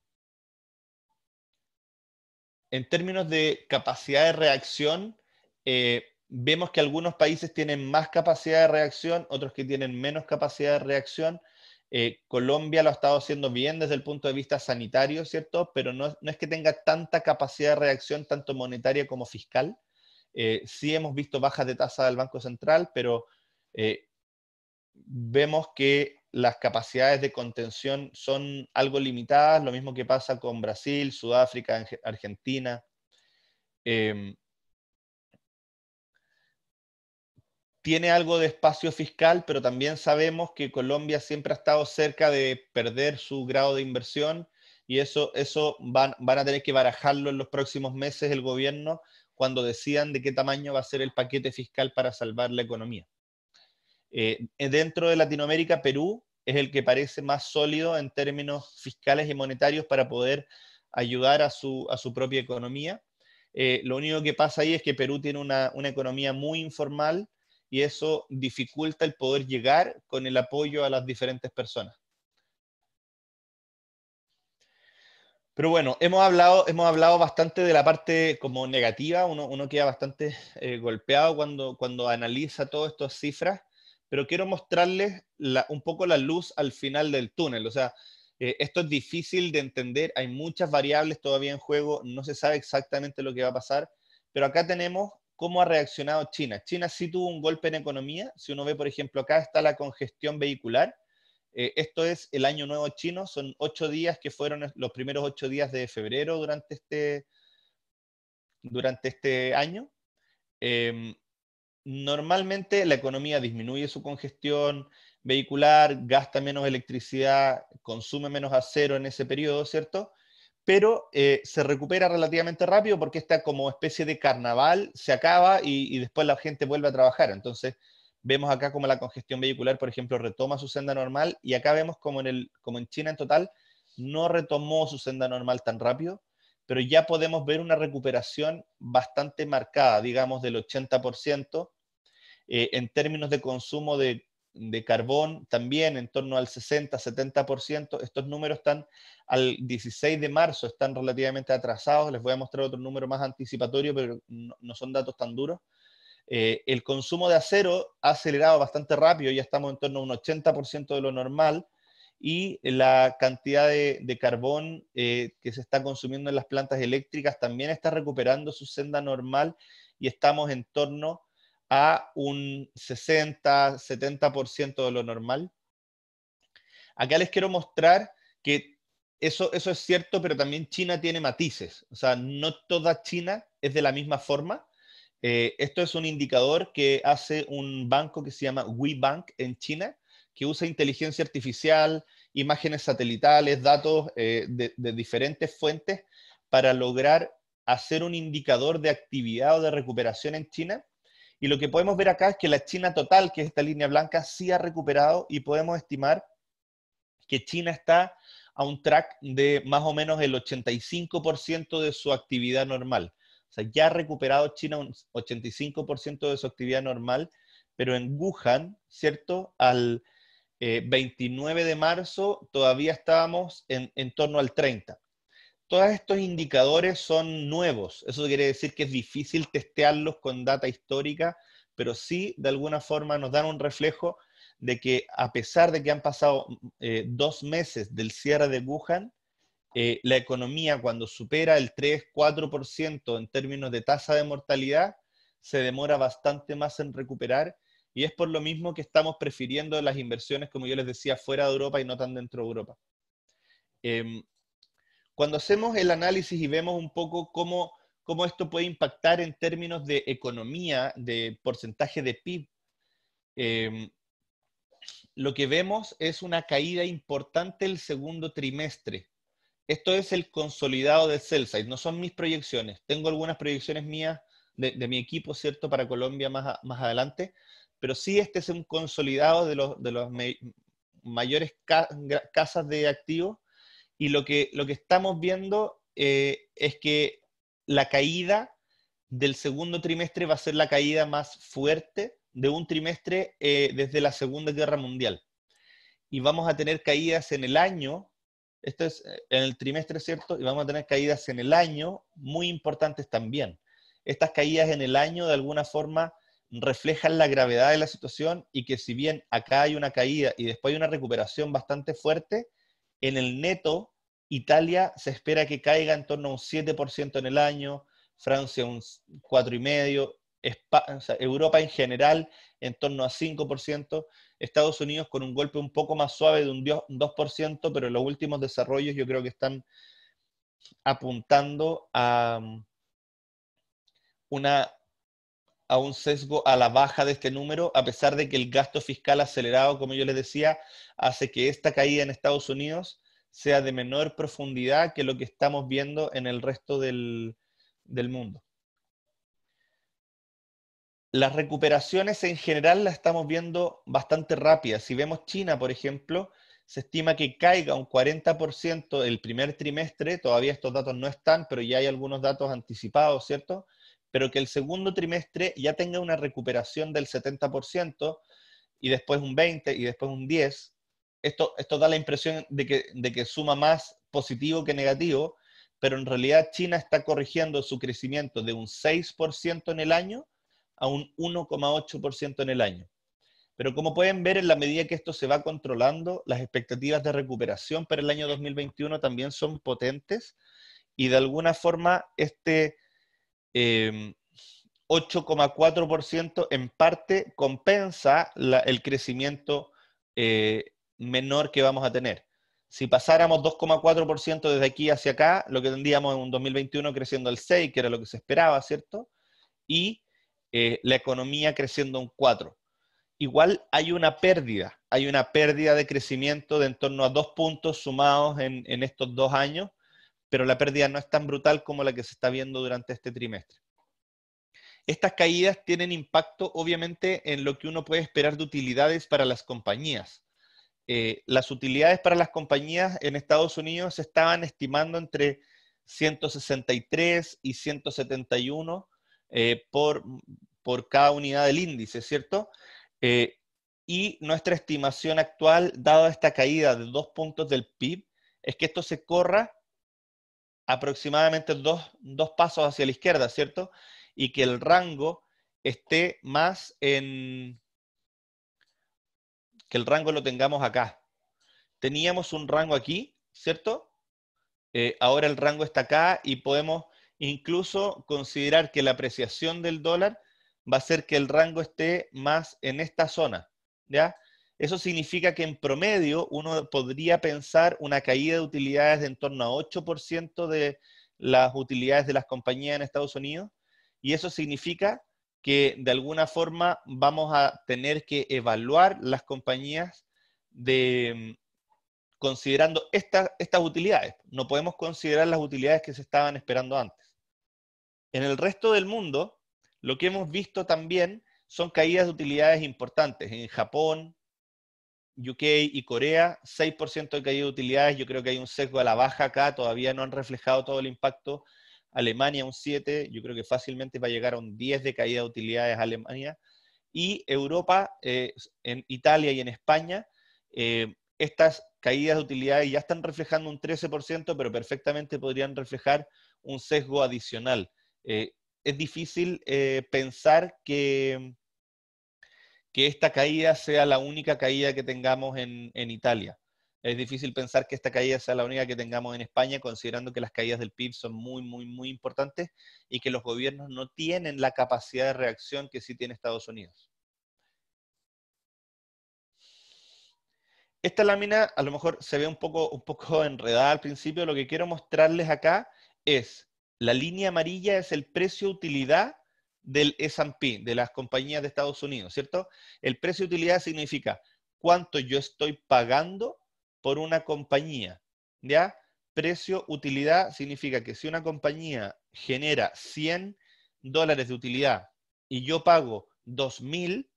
en términos de capacidad de reacción, eh, vemos que algunos países tienen más capacidad de reacción, otros que tienen menos capacidad de reacción. Eh, Colombia lo ha estado haciendo bien desde el punto de vista sanitario, ¿cierto? Pero no, es que tenga tanta capacidad de reacción, tanto monetaria como fiscal. Eh, sí hemos visto bajas de tasa del Banco Central, pero vemos que las capacidades de contención son algo limitadas, lo mismo que pasa con Brasil, Sudáfrica, Argentina. Em, tiene algo de espacio fiscal, pero también sabemos que Colombia siempre ha estado cerca de perder su grado de inversión y eso, eso van, van a tener que barajarlo en los próximos meses el gobierno cuando decidan de qué tamaño va a ser el paquete fiscal para salvar la economía. Eh, eh, dentro de Latinoamérica, Perú es el que parece más sólido en términos fiscales y monetarios para poder ayudar a su, a su propia economía. Eh, lo único que pasa ahí es que Perú tiene una, una, economía muy informal y eso dificulta el poder llegar con el apoyo a las diferentes personas. Pero bueno, hemos hablado, hemos hablado bastante de la parte como negativa, uno, uno queda bastante golpeado cuando, cuando analiza todas estas cifras pero quiero mostrarles un poco la luz al final del túnel. O sea, eh, esto es difícil de entender, hay muchas variables todavía en juego, no se sabe exactamente lo que va a pasar, pero acá tenemos cómo ha reaccionado China. China sí tuvo un golpe en economía, si uno ve, por ejemplo, acá está la congestión vehicular, eh, esto es el año nuevo chino, son ocho días que fueron los primeros ocho días de febrero durante este, durante este año. Em, normalmente la economía disminuye su congestión vehicular, gasta menos electricidad, consume menos acero en ese periodo, ¿cierto? Pero eh, se recupera relativamente rápido porque está como especie de carnaval, se acaba y, y después la gente vuelve a trabajar. Entonces, vemos acá como la congestión vehicular, por ejemplo, retoma su senda normal y acá vemos como en, el, como en China en total no retomó su senda normal tan rápido, pero ya podemos ver una recuperación bastante marcada, digamos del 80%, eh, en términos de consumo de, carbón también en torno al 60-70%, estos números están al 16 de marzo, están relativamente atrasados, les voy a mostrar otro número más anticipatorio, pero no, son datos tan duros. Eh, el consumo de acero ha acelerado bastante rápido, ya estamos en torno a un 80% de lo normal, y la cantidad de, carbón eh, que se está consumiendo en las plantas eléctricas también está recuperando su senda normal y estamos en torno a un 60, 70% de lo normal. Acá les quiero mostrar que eso, eso es cierto, pero también China tiene matices. O sea, no toda China es de la misma forma. Eh, esto es un indicador que hace un banco que se llama WeBank en China, que usa inteligencia artificial, imágenes satelitales, datos eh, de, diferentes fuentes para lograr hacer un indicador de actividad o de recuperación en China. Y lo que podemos ver acá es que la China total, que es esta línea blanca, sí ha recuperado y podemos estimar que China está a un track de más o menos el 85% de su actividad normal. O sea, ya ha recuperado China un 85% de su actividad normal, pero en Wuhan, ¿cierto? Al 29 eh, de marzo todavía estábamos en, torno al 30. Todos estos indicadores son nuevos, eso quiere decir que es difícil testearlos con data histórica, pero sí de alguna forma nos dan un reflejo de que a pesar de que han pasado eh, dos meses del cierre de Wuhan, eh, la economía cuando supera el 3-4% en términos de tasa de mortalidad, se demora bastante más en recuperar y es por lo mismo que estamos prefiriendo las inversiones, como yo les decía, fuera de Europa y no tan dentro de Europa. Em, cuando hacemos el análisis y vemos un poco cómo, esto puede impactar en términos de economía, de porcentaje de PIB, em, lo que vemos es una caída importante el segundo trimestre. Esto es el consolidado de y no son mis proyecciones. Tengo algunas proyecciones mías de, mi equipo, ¿cierto?, para Colombia más adelante, pero sí este es un consolidado de las mayores casas de activos y lo que, lo que estamos viendo eh, es que la caída del segundo trimestre va a ser la caída más fuerte de un trimestre eh, desde la Segunda Guerra Mundial. Y vamos a tener caídas en el año, esto es eh, en el trimestre, ¿cierto? Y vamos a tener caídas en el año muy importantes también. Estas caídas en el año de alguna forma reflejan la gravedad de la situación y que si bien acá hay una caída y después hay una recuperación bastante fuerte, en el neto Italia se espera que caiga en torno a un 7% en el año, Francia un 4,5%, Europa en general en torno a 5%, Estados Unidos con un golpe un poco más suave de un 2%, pero los últimos desarrollos yo creo que están apuntando a um, una a un sesgo a la baja de este número, a pesar de que el gasto fiscal acelerado, como yo les decía, hace que esta caída en Estados Unidos sea de menor profundidad que lo que estamos viendo en el resto del, mundo. Las recuperaciones en general las estamos viendo bastante rápidas. Si vemos China, por ejemplo, se estima que caiga un 40% el primer trimestre, todavía estos datos no están, pero ya hay algunos datos anticipados, ¿cierto? pero que el segundo trimestre ya tenga una recuperación del 70% y después un 20% y después un 10%. Esto, esto da la impresión de que, de que suma más positivo que negativo, pero en realidad China está corrigiendo su crecimiento de un 6% en el año a un 1,8% en el año. Pero como pueden ver, en la medida que esto se va controlando, las expectativas de recuperación para el año 2021 también son potentes y de alguna forma este 8,4% em, en parte compensa el crecimiento eh, menor que vamos a tener. Si pasáramos 2,4% desde aquí hacia acá, lo que tendríamos en 2021 creciendo al 6, que era lo que se esperaba, ¿cierto? Y eh, la economía creciendo un 4. Igual hay una pérdida, hay una pérdida de crecimiento de en torno a dos puntos sumados en estos dos años, pero la pérdida no es tan brutal como la que se está viendo durante este trimestre. Estas caídas tienen impacto, obviamente, en lo que uno puede esperar de utilidades para las compañías. Eh, las utilidades para las compañías en Estados Unidos se estaban estimando entre 163 y 171 eh, por, cada unidad del índice, ¿cierto? Eh, y nuestra estimación actual, dada esta caída de dos puntos del PIB, es que esto se corra aproximadamente dos, pasos hacia la izquierda, ¿cierto? Y que el rango esté más en... que el rango lo tengamos acá. Teníamos un rango aquí, ¿cierto? Eh, ahora el rango está acá y podemos incluso considerar que la apreciación del dólar va a ser que el rango esté más en esta zona, ¿ya? Eso significa que en promedio uno podría pensar una caída de utilidades de en torno a 8% de las utilidades de las compañías en Estados Unidos. Y eso significa que de alguna forma vamos a tener que evaluar las compañías de, considerando estas utilidades. No podemos considerar las utilidades que se estaban esperando antes. En el resto del mundo, lo que hemos visto también son caídas de utilidades importantes. En Japón, UK y Corea, 6% de caída de utilidades, yo creo que hay un sesgo a la baja acá, todavía no han reflejado todo el impacto. Alemania un 7, yo creo que fácilmente va a llegar a un 10 de caída de utilidades a Alemania. Y Europa, eh, en Italia y en España, eh, estas caídas de utilidades ya están reflejando un 13%, pero perfectamente podrían reflejar un sesgo adicional. Eh, es difícil pensar que que esta caída sea la única caída que tengamos en, Italia. Es difícil pensar que esta caída sea la única que tengamos en España, considerando que las caídas del PIB son muy, muy, muy importantes y que los gobiernos no tienen la capacidad de reacción que sí tiene Estados Unidos. Esta lámina a lo mejor se ve un poco, un poco *laughs* enredada al principio. Lo que quiero mostrarles acá es la línea amarilla es el precio utilidad del S&P, de las compañías de Estados Unidos, ¿cierto? El precio de utilidad significa cuánto yo estoy pagando por una compañía, ¿ya? Precio utilidad significa que si una compañía genera 100 dólares de utilidad y yo pago 2000,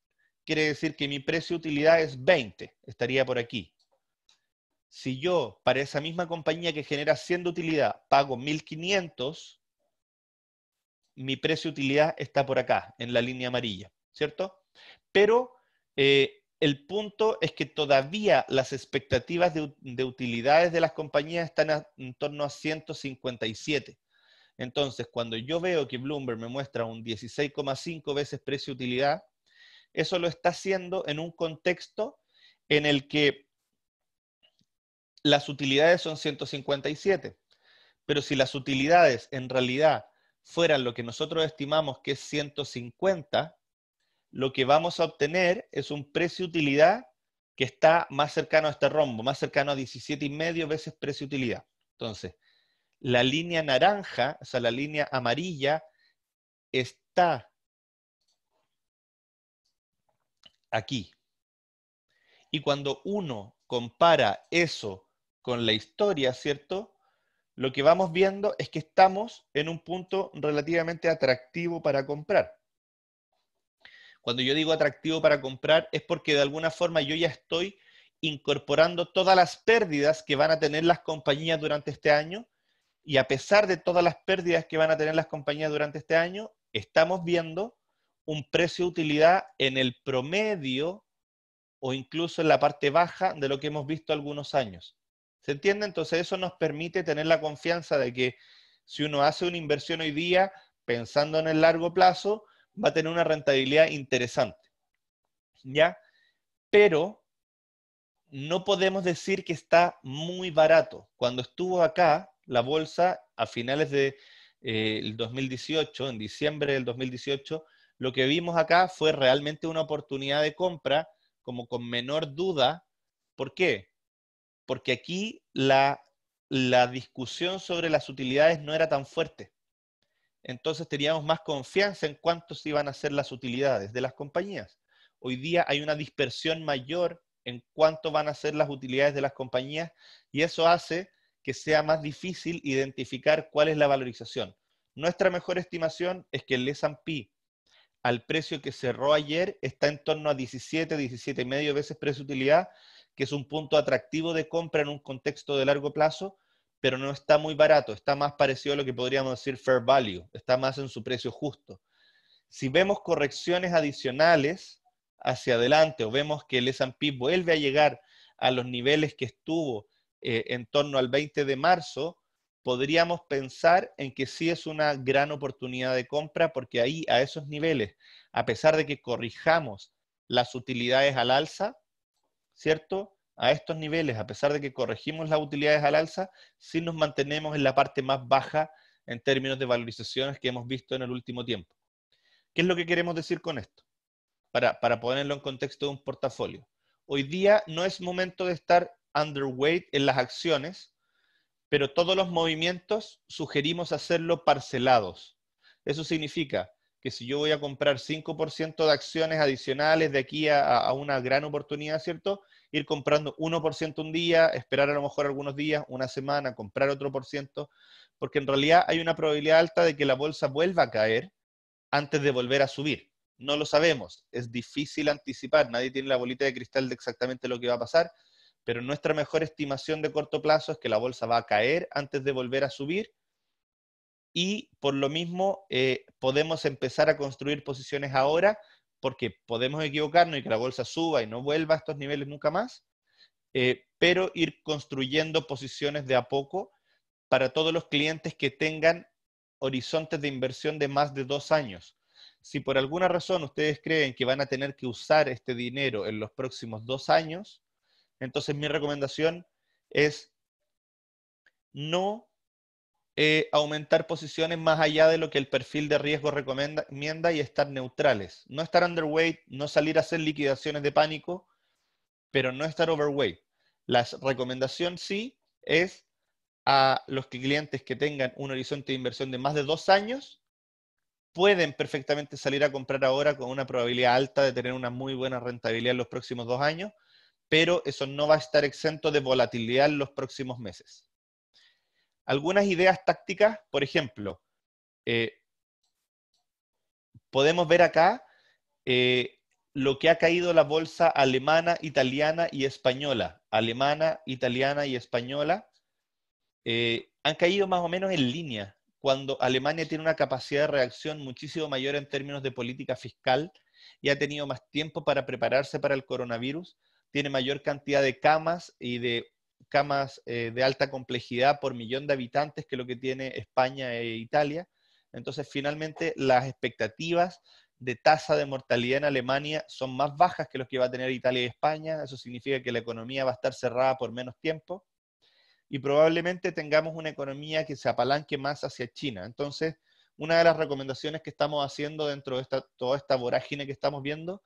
quiere decir que mi precio utilidad es 20, estaría por aquí. Si yo para esa misma compañía que genera 100 de utilidad pago 1500, mi precio utilidad está por acá, en la línea amarilla, ¿cierto? Pero eh, el punto es que todavía las expectativas de, utilidades de las compañías están en torno a 157. Entonces, cuando yo veo que Bloomberg me muestra un 16,5 veces precio-utilidad, eso lo está haciendo en un contexto en el que las utilidades son 157. Pero si las utilidades en realidad fueran lo que nosotros estimamos que es 150, lo que vamos a obtener es un precio-utilidad que está más cercano a este rombo, más cercano a 17,5 veces precio-utilidad. Entonces, la línea naranja, o sea, la línea amarilla, está aquí. Y cuando uno compara eso con la historia, ¿cierto? lo que vamos viendo es que estamos en un punto relativamente atractivo para comprar. Cuando yo digo atractivo para comprar es porque de alguna forma yo ya estoy incorporando todas las pérdidas que van a tener las compañías durante este año y a pesar de todas las pérdidas que van a tener las compañías durante este año, estamos viendo un precio de utilidad en el promedio o incluso en la parte baja de lo que hemos visto algunos años. ¿Se entiende? Entonces eso nos permite tener la confianza de que si uno hace una inversión hoy día pensando en el largo plazo, va a tener una rentabilidad interesante. ¿Ya? Pero no podemos decir que está muy barato. Cuando estuvo acá, la bolsa a finales del de, 2018, eh, en diciembre del 2018, lo que vimos acá fue realmente una oportunidad de compra como con menor duda. ¿Por qué? porque aquí la, discusión sobre las utilidades no era tan fuerte. Entonces teníamos más confianza en cuántos iban a ser las utilidades de las compañías. Hoy día hay una dispersión mayor en cuánto van a ser las utilidades de las compañías y eso hace que sea más difícil identificar cuál es la valorización. Nuestra mejor estimación es que el S&P al precio que cerró ayer está en torno a 17, 17,5 veces precio utilidad que es un punto atractivo de compra en un contexto de largo plazo, pero no está muy barato, está más parecido a lo que podríamos decir fair value, está más en su precio justo. Si vemos correcciones adicionales hacia adelante o vemos que el S&P vuelve a llegar a los niveles que estuvo eh, en torno al 20 de marzo, podríamos pensar en que sí es una gran oportunidad de compra porque ahí a esos niveles, a pesar de que corrijamos las utilidades al alza, ¿cierto? A estos niveles, a pesar de que corregimos las utilidades al alza, sí nos mantenemos en la parte más baja en términos de valorizaciones que hemos visto en el último tiempo. ¿Qué es lo que queremos decir con esto? Para, para ponerlo en contexto de un portafolio. Hoy día no es momento de estar underweight en las acciones, pero todos los movimientos sugerimos hacerlo parcelados. Eso significa que si yo voy a comprar 5% de acciones adicionales de aquí a, una gran oportunidad, ¿cierto? Ir comprando 1% un día, esperar a lo mejor algunos días, una semana, comprar otro por ciento, porque en realidad hay una probabilidad alta de que la bolsa vuelva a caer antes de volver a subir. No lo sabemos, es difícil anticipar, nadie tiene la bolita de cristal de exactamente lo que va a pasar, pero nuestra mejor estimación de corto plazo es que la bolsa va a caer antes de volver a subir y por lo mismo eh, podemos empezar a construir posiciones ahora porque podemos equivocarnos y que la bolsa suba y no vuelva a estos niveles nunca más, eh, pero ir construyendo posiciones de a poco para todos los clientes que tengan horizontes de inversión de más de dos años. Si por alguna razón ustedes creen que van a tener que usar este dinero en los próximos dos años, entonces mi recomendación es no eh, aumentar posiciones más allá de lo que el perfil de riesgo recomienda y estar neutrales. No estar underweight, no salir a hacer liquidaciones de pánico, pero no estar overweight. La recomendación sí es a los clientes que tengan un horizonte de inversión de más de dos años, pueden perfectamente salir a comprar ahora con una probabilidad alta de tener una muy buena rentabilidad en los próximos dos años, pero eso no va a estar exento de volatilidad en los próximos meses algunas ideas tácticas, por ejemplo, eh, podemos ver acá eh, lo que ha caído la bolsa alemana, italiana y española. Alemana, italiana y española eh, han caído más o menos en línea cuando Alemania tiene una capacidad de reacción muchísimo mayor en términos de política fiscal y ha tenido más tiempo para prepararse para el coronavirus, tiene mayor cantidad de camas y de camas eh, de alta complejidad por millón de habitantes que lo que tiene España e Italia. Entonces, finalmente, las expectativas de tasa de mortalidad en Alemania son más bajas que los que va a tener Italia y España. Eso significa que la economía va a estar cerrada por menos tiempo y probablemente tengamos una economía que se apalanque más hacia China. Entonces, una de las recomendaciones que estamos haciendo dentro de esta, toda esta vorágine que estamos viendo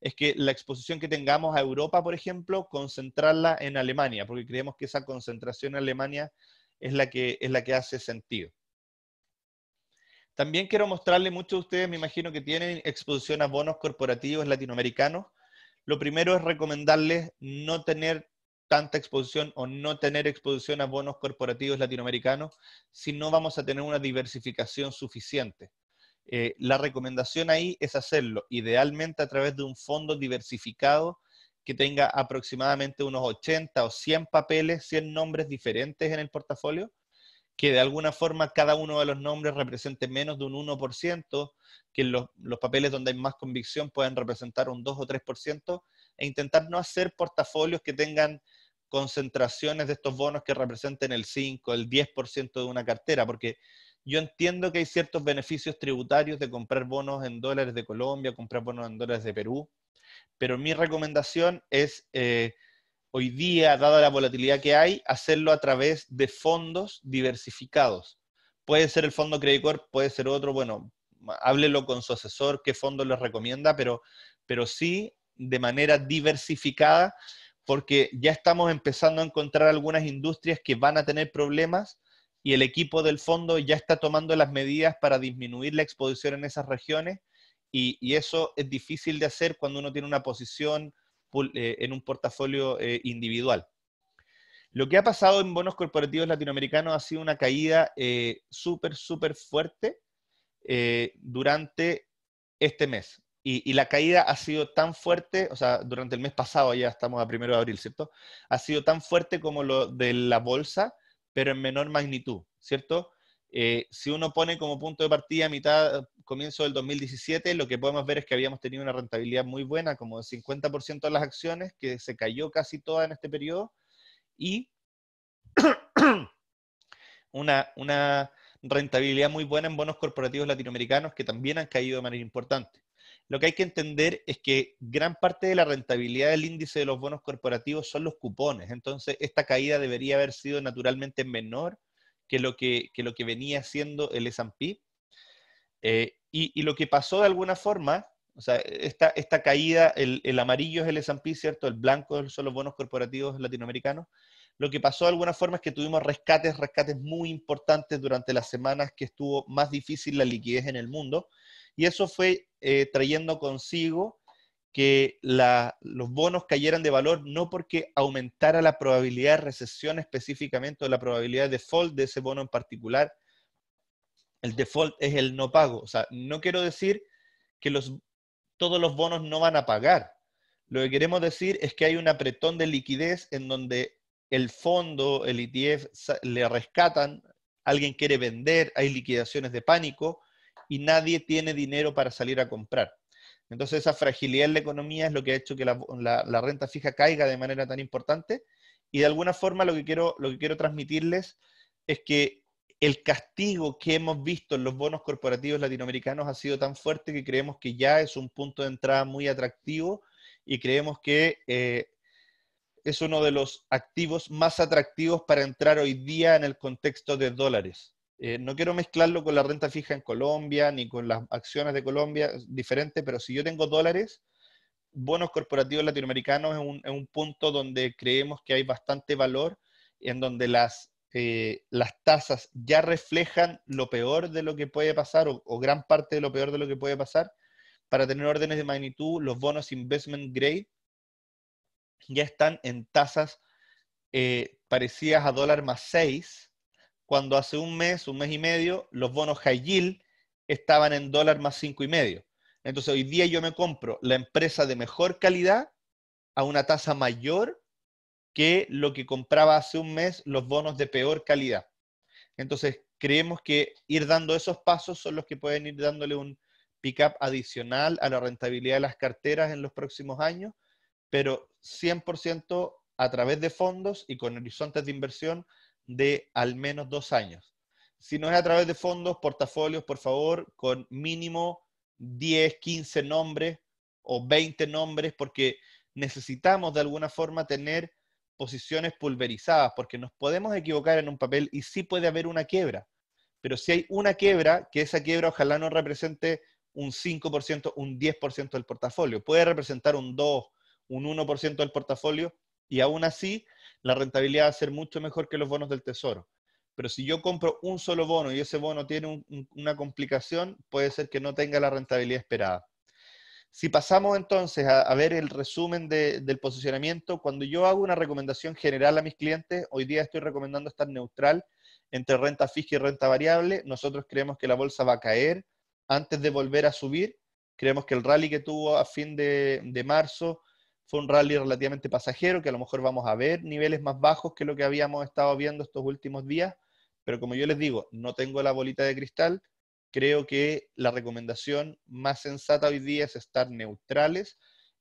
es que la exposición que tengamos a Europa, por ejemplo, concentrarla en Alemania, porque creemos que esa concentración en Alemania es la que, es la que hace sentido. También quiero mostrarle, muchos de ustedes me imagino que tienen exposición a bonos corporativos latinoamericanos. Lo primero es recomendarles no tener tanta exposición o no tener exposición a bonos corporativos latinoamericanos si no vamos a tener una diversificación suficiente. Eh, la recomendación ahí es hacerlo idealmente a través de un fondo diversificado que tenga aproximadamente unos 80 o 100 papeles, 100 nombres diferentes en el portafolio, que de alguna forma cada uno de los nombres represente menos de un 1%, que los, los papeles donde hay más convicción pueden representar un 2 o 3%, e intentar no hacer portafolios que tengan concentraciones de estos bonos que representen el 5, el 10% de una cartera, porque yo entiendo que hay ciertos beneficios tributarios de comprar bonos en dólares de Colombia, comprar bonos en dólares de Perú, pero mi recomendación es eh, hoy día, dada la volatilidad que hay, hacerlo a través de fondos diversificados. Puede ser el fondo Corp, puede ser otro, bueno, háblelo con su asesor, qué fondo les recomienda, pero, pero sí de manera diversificada, porque ya estamos empezando a encontrar algunas industrias que van a tener problemas y el equipo del fondo ya está tomando las medidas para disminuir la exposición en esas regiones y, eso es difícil de hacer cuando uno tiene una posición eh, en un portafolio eh, individual. Lo que ha pasado en bonos corporativos latinoamericanos ha sido una caída eh, súper, súper fuerte durante este mes. Y, y, la caída ha sido tan fuerte, o sea, durante el mes pasado, ya estamos a primero de abril, ¿cierto? Ha sido tan fuerte como lo de la bolsa pero en menor magnitud, ¿cierto? Eh, si uno pone como punto de partida mitad, comienzo del 2017, lo que podemos ver es que habíamos tenido una rentabilidad muy buena, como el 50% de las acciones, que se cayó casi toda en este periodo, y *coughs* una, una rentabilidad muy buena en bonos corporativos latinoamericanos que también han caído de manera importante lo que hay que entender es que gran parte de la rentabilidad del índice de los bonos corporativos son los cupones. Entonces, esta caída debería haber sido naturalmente menor que lo que, lo que venía siendo el S&P. Eh, y, lo que pasó de alguna forma, o sea, esta, esta caída, el, el amarillo es el S&P, ¿cierto? El blanco son los bonos corporativos latinoamericanos. Lo que pasó de alguna forma es que tuvimos rescates, rescates muy importantes durante las semanas que estuvo más difícil la liquidez en el mundo. Y eso fue eh, trayendo consigo que los bonos cayeran de valor no porque aumentara la probabilidad de recesión específicamente o la probabilidad de default de ese bono en particular. El default es el no pago. O sea, no quiero decir que todos los bonos no van a pagar. Lo que queremos decir es que hay un apretón de liquidez en donde el fondo, el ETF, le rescatan, alguien quiere vender, hay liquidaciones de pánico y nadie tiene dinero para salir a comprar. Entonces esa fragilidad en la economía es lo que ha hecho que la, renta fija caiga de manera tan importante y de alguna forma lo que quiero, lo que quiero transmitirles es que el castigo que hemos visto en los bonos corporativos latinoamericanos ha sido tan fuerte que creemos que ya es un punto de entrada muy atractivo y creemos que eh, es uno de los activos más atractivos para entrar hoy día en el contexto de dólares. Eh, no quiero mezclarlo con la renta fija en Colombia ni con las acciones de Colombia, es diferente, pero si yo tengo dólares, bonos corporativos latinoamericanos es un, punto donde creemos que hay bastante valor, en donde eh, las, tasas ya reflejan lo peor de lo que puede pasar o, gran parte de lo peor de lo que puede pasar. Para tener órdenes de magnitud, los bonos investment grade ya están en tasas eh, parecidas a dólar más 6 cuando hace un mes, un mes y medio, los bonos high yield estaban en dólar más cinco y medio. Entonces hoy día yo me compro la empresa de mejor calidad a una tasa mayor que lo que compraba hace un mes los bonos de peor calidad. Entonces creemos que ir dando esos pasos son los que pueden ir dándole un pick-up adicional a la rentabilidad de las carteras en los próximos años, pero 100% a través de fondos y con horizontes de inversión de al menos dos años. Si no es a través de fondos, portafolios, por favor, con mínimo 10, 15 nombres o 20 nombres, porque necesitamos de alguna forma tener posiciones pulverizadas, porque nos podemos equivocar en un papel y sí puede haber una quiebra. Pero si hay una quiebra, que esa quiebra ojalá no represente un 5%, un 10% del portafolio. Puede representar un 2, un 1% del portafolio, y aún así, la rentabilidad va a ser mucho mejor que los bonos del tesoro. Pero si yo compro un solo bono y ese bono tiene una complicación, puede ser que no tenga la rentabilidad esperada. Si pasamos entonces a, ver el resumen del posicionamiento, cuando yo hago una recomendación general a mis clientes, hoy día estoy recomendando estar neutral entre renta fija y renta variable. Nosotros creemos que la bolsa va a caer antes de volver a subir. Creemos que el rally que tuvo a fin de marzo fue un rally relativamente pasajero, que a lo mejor vamos a ver niveles más bajos que lo que habíamos estado viendo estos últimos días, pero como yo les digo, no tengo la bolita de cristal, creo que la recomendación más sensata hoy día es estar neutrales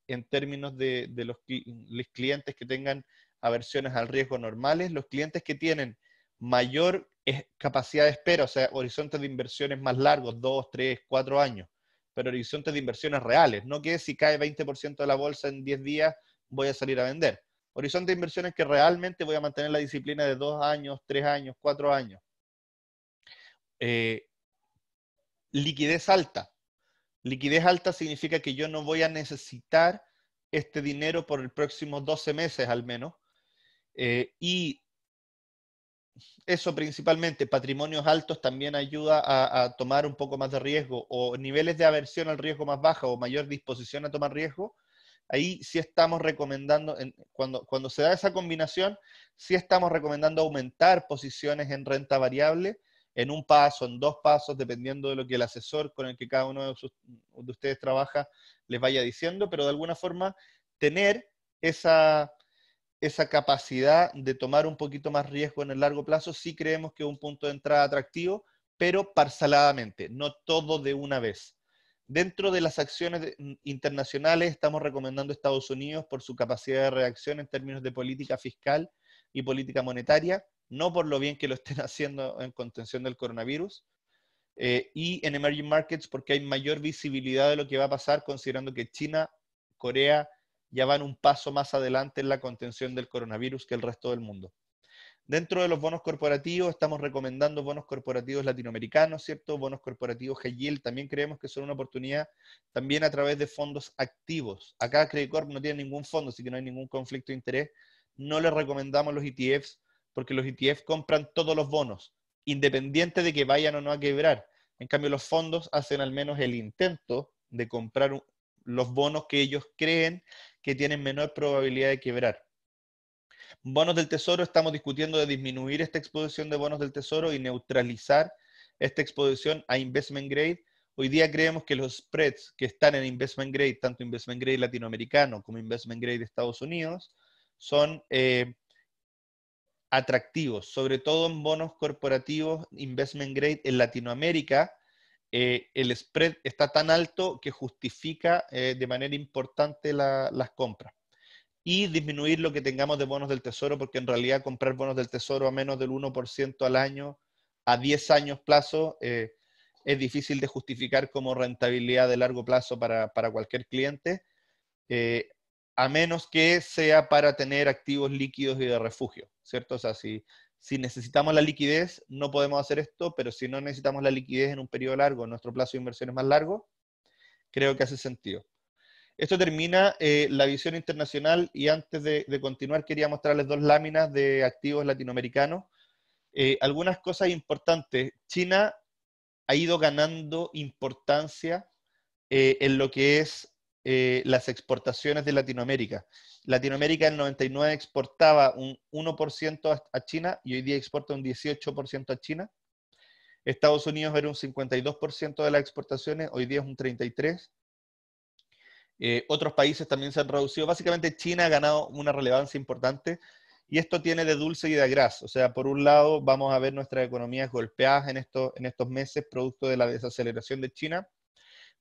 en términos de, los, los clientes que tengan aversiones al riesgo normales, los clientes que tienen mayor eh, capacidad de espera, o sea, horizontes de inversiones más largos, dos, tres, cuatro años, pero horizontes de inversiones reales, no que si cae 20% de la bolsa en 10 días voy a salir a vender. Horizonte de inversiones que realmente voy a mantener la disciplina de dos años, tres años, cuatro años. Eh, liquidez alta. Liquidez alta significa que yo no voy a necesitar este dinero por el próximo 12 meses al menos. Eh, y eso principalmente, patrimonios altos también ayuda a, tomar un poco más de riesgo o niveles de aversión al riesgo más baja o mayor disposición a tomar riesgo. Ahí sí estamos recomendando, cuando, cuando se da esa combinación, sí estamos recomendando aumentar posiciones en renta variable en un paso, en dos pasos, dependiendo de lo que el asesor con el que cada uno de ustedes trabaja les vaya diciendo, pero de alguna forma tener esa, esa capacidad de tomar un poquito más riesgo en el largo plazo, sí creemos que es un punto de entrada atractivo, pero parceladamente, no todo de una vez. Dentro de las acciones mm, internacionales, estamos recomendando a Estados Unidos por su capacidad de reacción en términos de política fiscal y política monetaria, no por lo bien que lo estén *laughs* haciendo en contención del coronavirus, eh, y en emerging markets porque hay mayor visibilidad de lo que va a pasar considerando que China, Corea, ya van un paso más adelante en la contención del coronavirus que el resto del mundo. Dentro de los bonos corporativos, estamos recomendando bonos corporativos latinoamericanos, ¿cierto? Bonos corporativos GEGIL, también creemos que son una oportunidad, también a través de fondos activos. Acá Credit Corp no tiene ningún fondo, así que no hay ningún conflicto de interés. No les recomendamos los ETFs, porque los ETFs compran todos los bonos, independiente de que vayan o no a quebrar. En cambio, los fondos hacen al menos el intento de comprar un los bonos que ellos creen que tienen menor probabilidad de quebrar. Bonos del tesoro, estamos discutiendo de disminuir esta exposición de bonos del tesoro y neutralizar esta exposición a investment grade. Hoy día creemos que los spreads que están en investment grade, tanto investment grade latinoamericano como investment grade de Estados Unidos, son eh, atractivos, sobre todo en bonos corporativos investment grade en Latinoamérica, eh, el spread está tan alto que justifica eh, de manera importante las compras. Y disminuir lo que tengamos de bonos del tesoro, porque en realidad comprar bonos del tesoro a menos del 1% al año, a 10 años plazo, eh, es difícil de justificar como rentabilidad de largo plazo para, para cualquier cliente, a menos que sea para tener activos líquidos y de refugio, ¿cierto? O sea, si, si necesitamos la liquidez, no podemos hacer esto, pero si no necesitamos la liquidez en un periodo largo, nuestro plazo de inversión es más largo, creo que hace sentido. Esto termina eh, la visión internacional y antes de, continuar quería mostrarles dos láminas de activos latinoamericanos. Eh, algunas cosas importantes. China ha ido ganando importancia eh, en lo que es eh, las exportaciones de Latinoamérica. Latinoamérica en 99 exportaba un 1% a China y hoy día exporta un 18% a China. Estados Unidos era un 52% de las exportaciones, hoy día es un 33%. Eh, otros países también se han reducido. Básicamente China ha ganado una relevancia importante y esto tiene de dulce y de gras. O sea, por un lado vamos a ver nuestras economías golpeadas en, esto, en estos meses producto de la desaceleración de China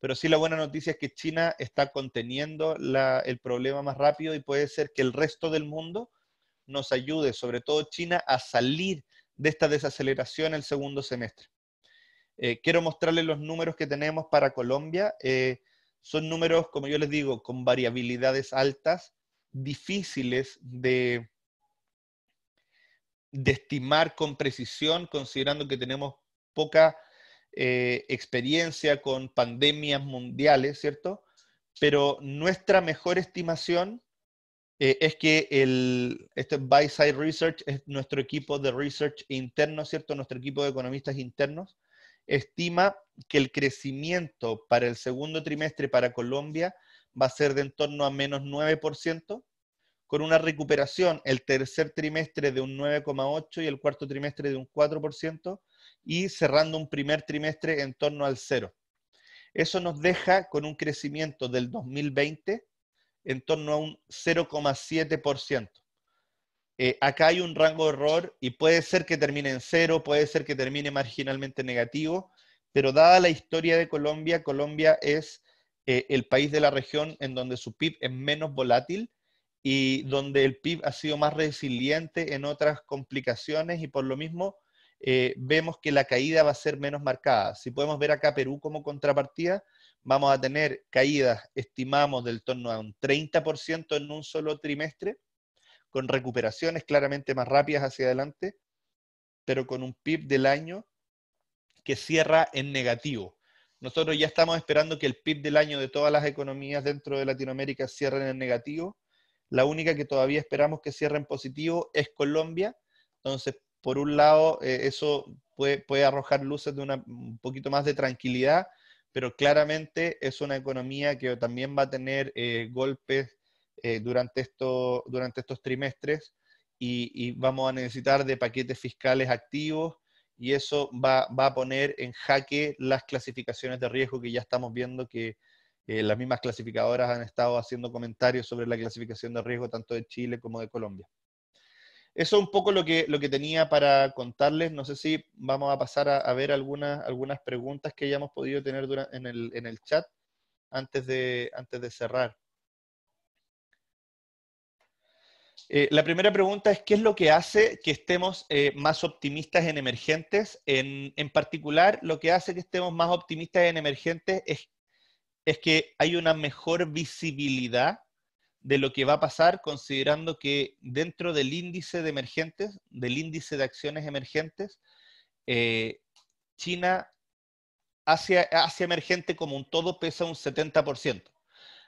pero sí la buena noticia es que China está conteniendo el problema más rápido y puede ser que el resto del mundo nos ayude, sobre todo China, a salir de esta desaceleración el segundo semestre. Eh, quiero mostrarles los números que tenemos para Colombia. Eh, son números, como yo les digo, con variabilidades altas, difíciles de, de estimar con precisión, considerando que tenemos poca eh, experiencia con pandemias mundiales, ¿cierto? Pero nuestra mejor estimación eh, es que el, este Buy Research es nuestro equipo de research interno, ¿cierto? Nuestro equipo de economistas internos estima que el crecimiento para el segundo trimestre para Colombia va a ser de en torno a menos 9%, con una recuperación el tercer trimestre de un 9,8% y el cuarto trimestre de un 4%, y cerrando un primer trimestre en torno al cero. Eso nos deja con un crecimiento del 2020 en torno a un 0,7%. Eh, acá hay un rango de error y puede ser que termine en cero, puede ser que termine marginalmente negativo, pero dada la historia de Colombia, Colombia es eh, el país de la región en donde su PIB es menos volátil y donde el PIB ha sido más resiliente en otras complicaciones y por lo mismo eh, vemos que la caída va a ser menos marcada. Si podemos ver acá Perú como contrapartida, vamos a tener caídas, estimamos, del torno a un 30% en un solo trimestre, con recuperaciones claramente más rápidas hacia adelante, pero con un PIB del año que cierra en negativo. Nosotros ya estamos esperando que el PIB del año de todas las economías dentro de Latinoamérica cierren en negativo. La única que todavía esperamos que cierre en positivo es Colombia. Entonces, por un lado, eh, eso puede, arrojar luces de un poquito más de tranquilidad, pero claramente es una economía que también va a tener eh, golpes eh, durante, estos trimestres y, vamos a necesitar de paquetes fiscales activos y eso va, a poner en jaque las clasificaciones de riesgo que ya estamos viendo que las mismas clasificadoras han estado haciendo comentarios sobre la clasificación de riesgo tanto de Chile como de Colombia eso es un poco lo que, lo que tenía para contarles. No sé si vamos a pasar a, ver algunas, algunas preguntas que hayamos podido tener en, el, chat antes de, antes de cerrar. Eh, la primera pregunta es, ¿qué es lo que hace que estemos eh, más optimistas en emergentes? En, particular, lo que hace que estemos más optimistas en emergentes es, es que hay una mejor visibilidad de lo que va a pasar, considerando que dentro del índice de emergentes, del índice de acciones emergentes, eh, China hacia, emergente como un todo pesa un 70%.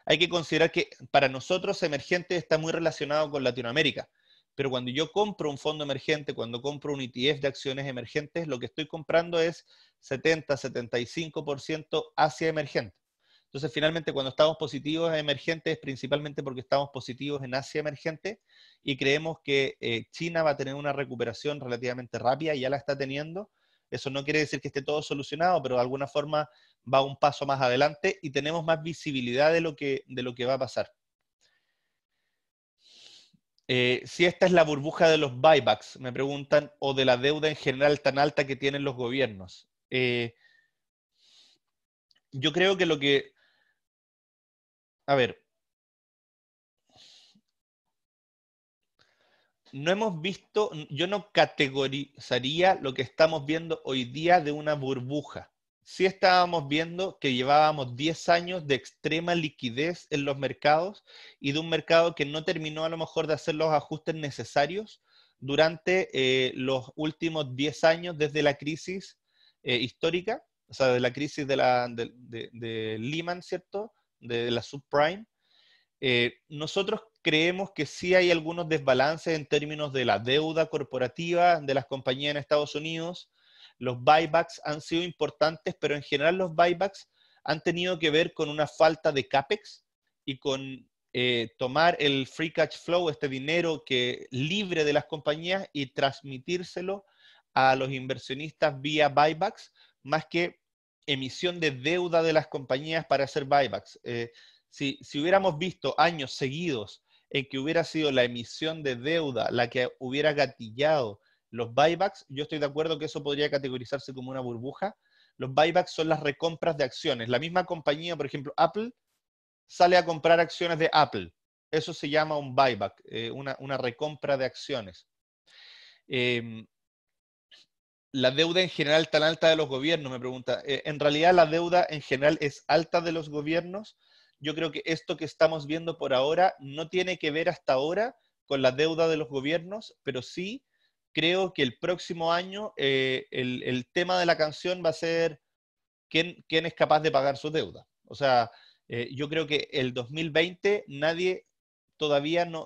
Hay que considerar que para nosotros emergente está muy relacionado con Latinoamérica, pero cuando yo compro un fondo emergente, cuando compro un ETF de acciones emergentes, lo que estoy comprando es 70, 75% hacia emergente. Entonces, finalmente, cuando estamos positivos en emergentes, principalmente porque estamos positivos en Asia emergente y creemos que eh, China va a tener una recuperación relativamente rápida, y ya la está teniendo. Eso no quiere decir que esté todo solucionado, pero de alguna forma va un paso más adelante y tenemos más visibilidad de lo que, de lo que va a pasar. Eh, si esta es la burbuja de los buybacks, me preguntan, o de la deuda en general tan alta que tienen los gobiernos. Eh, yo creo que lo que a ver, no hemos visto, yo no categorizaría lo que estamos viendo hoy día de una burbuja. Sí estábamos viendo que llevábamos 10 años de extrema liquidez en los mercados y de un mercado que no terminó a lo mejor de hacer los ajustes necesarios durante eh, los últimos 10 años desde la crisis eh, histórica, o sea, de la crisis de, la, de Lehman, ¿cierto? de la subprime, eh, nosotros creemos que sí hay algunos desbalances en términos de la deuda corporativa de las compañías en Estados Unidos. Los buybacks han sido importantes, pero en general los buybacks han tenido que ver con una falta de CAPEX y con eh, tomar el free cash flow, este dinero que libre de las compañías y transmitírselo a los inversionistas vía buybacks, más que emisión de deuda de las compañías para hacer buybacks. Eh, si, hubiéramos visto años seguidos en que hubiera sido la emisión de deuda la que hubiera gatillado los buybacks, yo estoy de acuerdo que eso podría categorizarse como una burbuja. Los buybacks son las recompras de acciones. La misma compañía, por ejemplo, Apple, sale a comprar acciones de Apple. Eso se llama un buyback, eh, una, una, recompra de acciones. Em, la deuda en general tan alta de los gobiernos, me pregunta. Eh, en realidad la deuda en general es alta de los gobiernos. Yo creo que esto que estamos viendo por ahora no tiene que ver hasta ahora con la deuda de los gobiernos, pero sí creo que el próximo año eh, el, tema de la canción va a ser quién, quién es capaz de pagar su deuda. O sea, eh, yo creo que el 2020 nadie todavía no,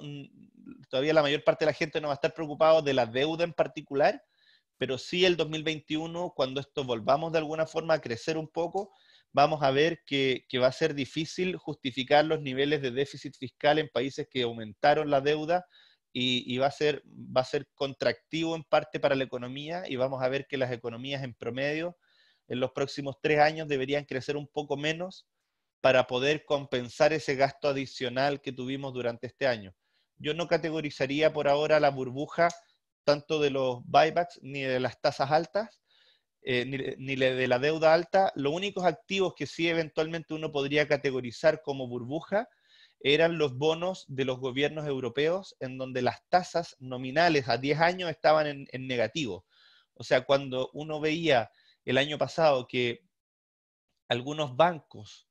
todavía la mayor parte de la gente no va a estar preocupado de la deuda en particular, pero sí el 2021, cuando esto volvamos de alguna forma a crecer un poco, vamos a ver que, va a ser difícil justificar los niveles de déficit fiscal en países que aumentaron la deuda y, va, a ser, va a ser contractivo en parte para la economía y vamos a ver que las economías en promedio en los próximos tres años deberían crecer un poco menos para poder compensar ese gasto adicional que tuvimos durante este año. Yo no categorizaría por ahora la burbuja tanto de los buybacks ni de las tasas altas, eh, ni, de la deuda alta. Los únicos activos que sí eventualmente uno podría categorizar como burbuja eran los bonos de los gobiernos europeos, en donde las tasas nominales a 10 años estaban en, en negativo. O sea, cuando uno veía el año pasado que algunos bancos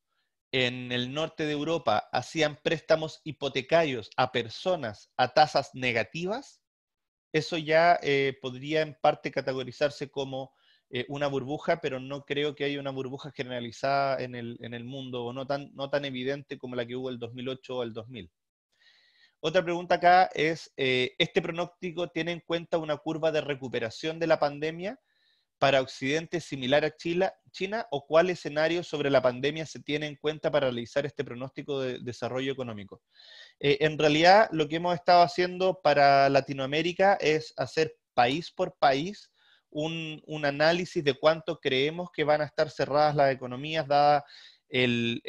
en el norte de Europa hacían préstamos hipotecarios a personas a tasas negativas, eso ya eh, podría en parte categorizarse como eh, una burbuja, pero no creo que haya una burbuja generalizada en el, mundo o no tan, evidente como la que hubo el 2008 o el 2000. Otra pregunta acá es, eh, ¿este pronóstico tiene en cuenta una curva de recuperación de la pandemia para Occidente similar a China, China o cuál escenario sobre la pandemia se tiene en cuenta para realizar este pronóstico de desarrollo económico. Eh, en realidad, lo que hemos estado haciendo para Latinoamérica es hacer país por país un, análisis de cuánto creemos que van a estar cerradas las economías dada el,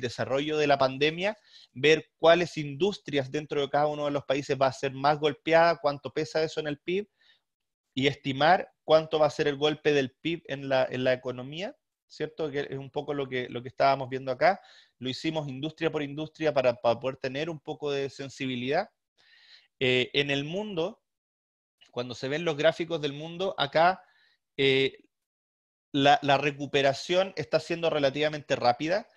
desarrollo de la pandemia, ver cuáles industrias dentro de cada uno de los países va a ser más golpeada, cuánto pesa eso en el PIB y estimar cuánto va a ser el golpe del PIB en la, economía, ¿cierto? Que es un poco lo que, lo que estábamos viendo acá. Lo hicimos industria por industria para, poder tener un poco de sensibilidad. Eh, en el mundo, cuando se ven los gráficos del mundo, acá eh, la, la recuperación está siendo relativamente rápida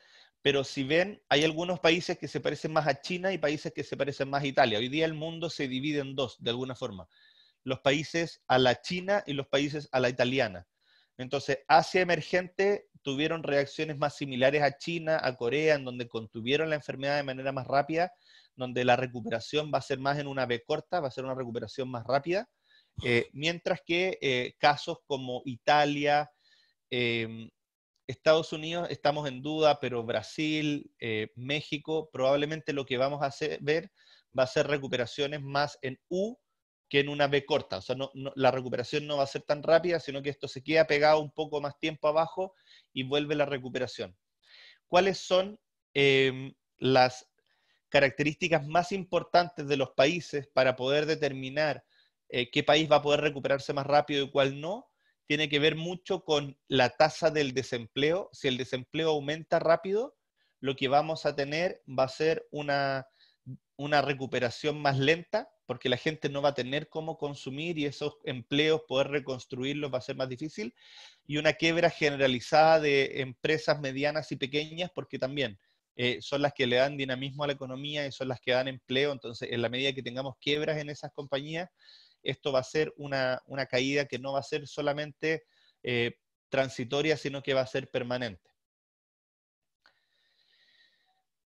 pero si ven, hay algunos países que se parecen más a China y países que se parecen más a Italia. Hoy día el mundo se divide en dos, de alguna forma los países a la china y los países a la italiana. Entonces, Asia emergente tuvieron reacciones más similares a China, a Corea, en donde contuvieron la enfermedad de manera más rápida, donde la recuperación va a ser más en una B corta, va a ser una recuperación más rápida, eh, mientras que eh, casos como Italia, eh, Estados Unidos, estamos en duda, pero Brasil, México, probablemente lo que vamos a ver va a ser recuperaciones más en U en una B corta. O sea, la recuperación no va a ser tan rápida, sino que esto se queda pegado un poco más tiempo abajo y vuelve la recuperación. ¿Cuáles son em, las características más importantes de los países para poder determinar eh, qué país va a poder recuperarse más rápido y cuál no? Tiene que ver mucho con la tasa del desempleo. Si el desempleo aumenta rápido, lo que vamos a tener va a ser una, una recuperación más lenta porque la gente no va a tener cómo consumir y esos empleos, poder reconstruirlos va a ser más difícil, y una quiebra generalizada de empresas medianas y pequeñas, porque también eh, son las que le dan dinamismo a la economía y son las que dan empleo, entonces en la medida que tengamos quiebras en esas compañías, esto va a ser una, caída que no va a ser solamente eh, transitoria, sino que va a ser permanente.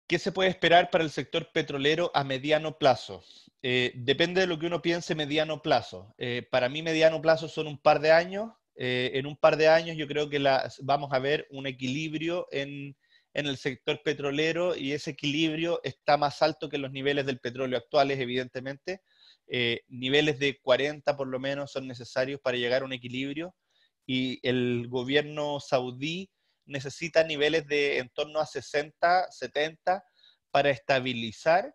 ¿Qué se puede esperar para el sector petrolero a mediano plazo? Eh, depende de lo que uno piense mediano plazo. Eh, para mí mediano plazo son un par de años. Eh, en un par de años yo creo que vamos a ver un equilibrio en, en, el sector petrolero y ese equilibrio está más alto que los niveles del petróleo actuales, evidentemente. niveles de 40 por lo menos son necesarios para llegar a un equilibrio y el gobierno saudí necesita niveles de en torno a 60, 70 para estabilizar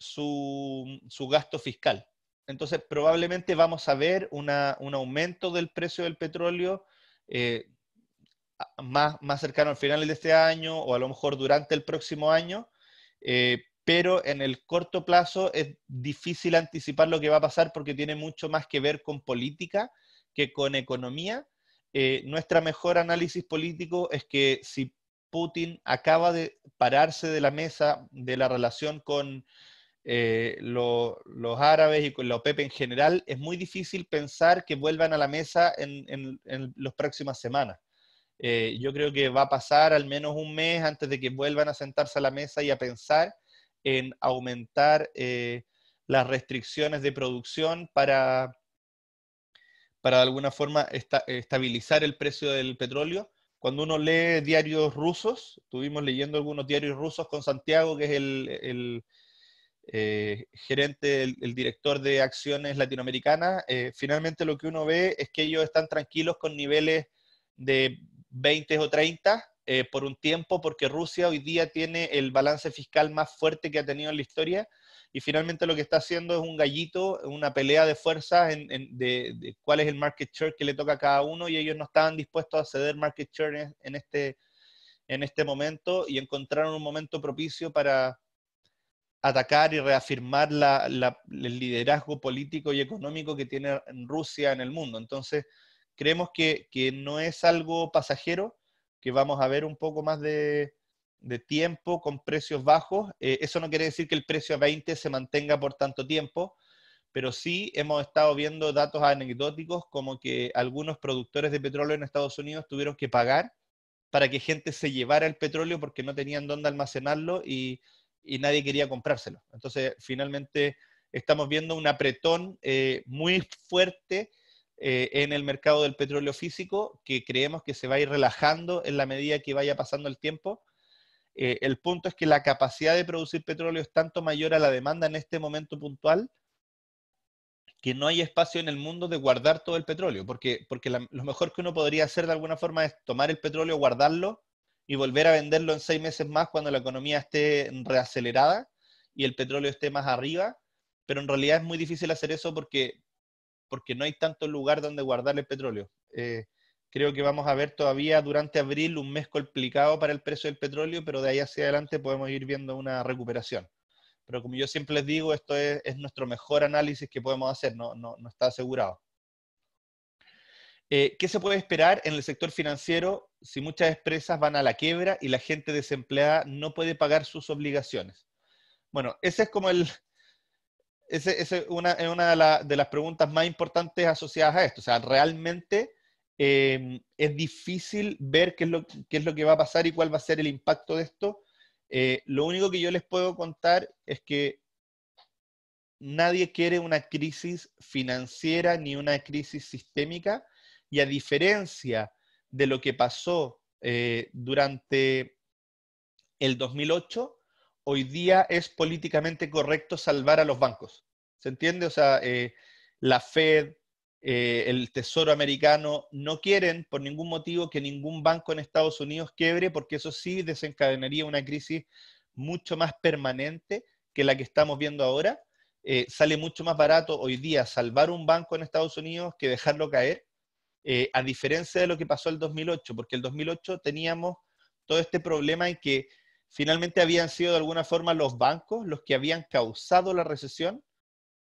su, gasto fiscal. Entonces, probablemente vamos a ver un aumento del precio del petróleo eh, más, más cercano al final de este año o a lo mejor durante el próximo año, eh, pero en el corto plazo es difícil anticipar lo que va a pasar porque tiene mucho más que ver con política que con economía eh, nuestro mejor análisis político es que si Putin acaba de pararse de la mesa de la relación con eh, los árabes y con la OPEP en general, es muy difícil pensar que vuelvan a la mesa en, las próximas semanas. Eh, yo creo que va a pasar al menos un mes antes de que vuelvan a sentarse a la mesa y a pensar en aumentar las restricciones de producción para, para de alguna forma estabilizar el precio del petróleo. Cuando uno lee diarios rusos, estuvimos leyendo algunos diarios rusos con Santiago, que es el, eh, gerente, el, director de acciones latinoamericanas, eh, finalmente lo que uno ve es que ellos están tranquilos con niveles de 20 o 30 eh, por un tiempo, porque Rusia hoy día tiene el balance fiscal más fuerte que ha tenido en la historia y finalmente lo que está haciendo es un gallito, una pelea de fuerzas de, cuál es el market share que le toca a cada uno y ellos no estaban dispuestos a ceder market share en, este, en este momento y encontraron un momento propicio para atacar y reafirmar el liderazgo político y económico que tiene Rusia en el mundo. Entonces, creemos que no es algo pasajero, que vamos a ver un poco más de, de tiempo con precios bajos. Eh, eso no quiere decir que el precio a 20 se mantenga por tanto tiempo, pero sí hemos estado viendo datos anecdóticos como que algunos productores de petróleo en Estados Unidos tuvieron que pagar para que gente se llevara el petróleo porque no tenían dónde almacenarlo y, nadie quería comprárselo. Entonces, finalmente estamos viendo un apretón eh, muy fuerte eh, en el mercado del petróleo físico que creemos que se va a ir relajando en la medida que vaya pasando el tiempo eh, el punto es que la capacidad de producir petróleo es tanto mayor a la demanda en este momento puntual que no hay espacio en el mundo de guardar todo el petróleo, porque, porque lo mejor que uno podría hacer de alguna forma es tomar el petróleo, guardarlo y volver a venderlo en seis meses más cuando la economía esté reacelerada y el petróleo esté más arriba, pero en realidad es muy difícil hacer eso porque, porque no hay tanto lugar donde guardar el petróleo. Eh, Creo que vamos a ver todavía durante abril un mes complicado para el precio del petróleo, pero de ahí hacia adelante podemos ir viendo una recuperación. Pero como yo siempre les digo, esto es, nuestro mejor análisis que podemos hacer, no, está asegurado. Eh, ¿Qué se puede esperar en el sector financiero si muchas empresas van a la quiebra y la gente desempleada no puede pagar sus obligaciones? Bueno, ese es como el, ese, una, es una de, las preguntas más importantes asociadas a esto. O sea, realmente Em, es difícil ver qué es, lo, es, lo, que va a pasar y cuál va a ser el impacto de esto. Eh, lo único que yo les puedo contar es que nadie quiere una crisis financiera ni una crisis sistémica y a diferencia de lo que pasó eh, durante el 2008, hoy día es políticamente correcto salvar a los bancos. ¿Se entiende? O sea, eh, la Fed, eh, el Tesoro americano no quieren por ningún motivo que ningún banco en Estados Unidos quiebre, porque eso sí desencadenaría una crisis mucho más permanente que la que estamos viendo ahora. Eh, sale mucho más barato hoy día salvar un banco en Estados Unidos que dejarlo caer, eh, a diferencia de lo que pasó el 2008, porque el 2008 teníamos todo este problema en que finalmente habían sido de alguna forma los bancos los que habían causado la recesión.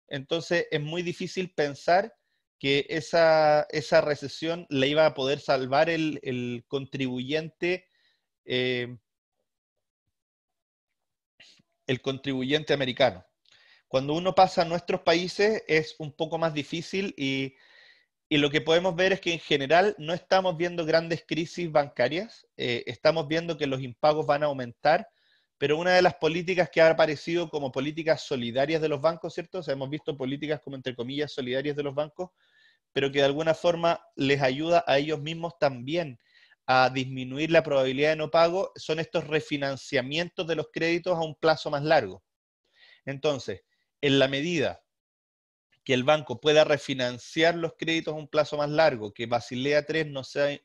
Entonces es muy difícil pensar que esa, recesión la iba a poder salvar el, contribuyente. Eh, el contribuyente americano. Cuando uno pasa a nuestros países es un poco más difícil y, lo que podemos ver es que en general no estamos viendo grandes crisis bancarias, eh, estamos viendo que los impagos van a aumentar pero una de las políticas que ha aparecido como políticas solidarias de los bancos, ¿cierto? O hemos visto políticas como entre comillas solidarias de los bancos, pero que de alguna forma les ayuda a ellos mismos también a disminuir la probabilidad de no pago, son estos refinanciamientos de los créditos a un plazo más largo. Entonces, en la medida que el banco pueda refinanciar los créditos a un plazo más largo, que Basilea III no se,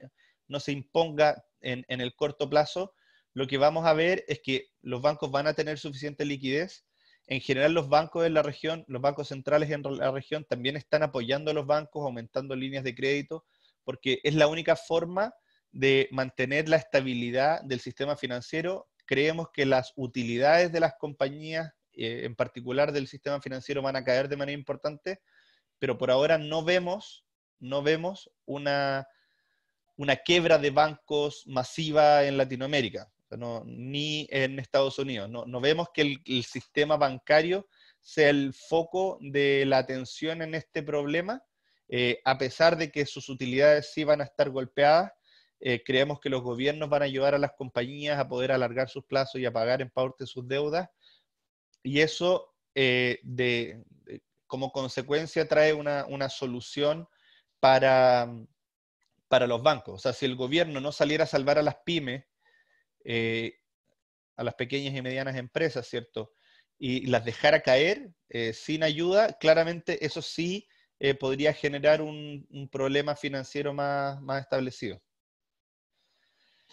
no se imponga en, en el corto plazo, lo que vamos a ver es que los bancos van a tener suficiente liquidez. En general, los bancos de la región, los bancos centrales en la región también están apoyando a los bancos, aumentando líneas de crédito, porque es la única forma de mantener la estabilidad del sistema financiero. Creemos que las utilidades de las compañías, eh, en particular del sistema financiero, van a caer de manera importante, pero por ahora no vemos, no vemos una, una quebra de bancos masiva en Latinoamérica no, ni en Estados Unidos. No, vemos que el, sistema bancario sea el foco de la atención en este problema, eh, a pesar de que sus utilidades sí van a estar golpeadas. Eh, creemos que los gobiernos van a ayudar a las compañías a poder alargar sus plazos y a pagar en parte sus deudas. Y eso, eh, de, como consecuencia, trae una, una solución para, para los bancos. O sea, si el gobierno no saliera a salvar a las pymes eh, a las pequeñas y medianas empresas, ¿cierto? Y las a caer eh, sin ayuda, claramente eso sí eh, podría generar un, problema financiero más, más establecido.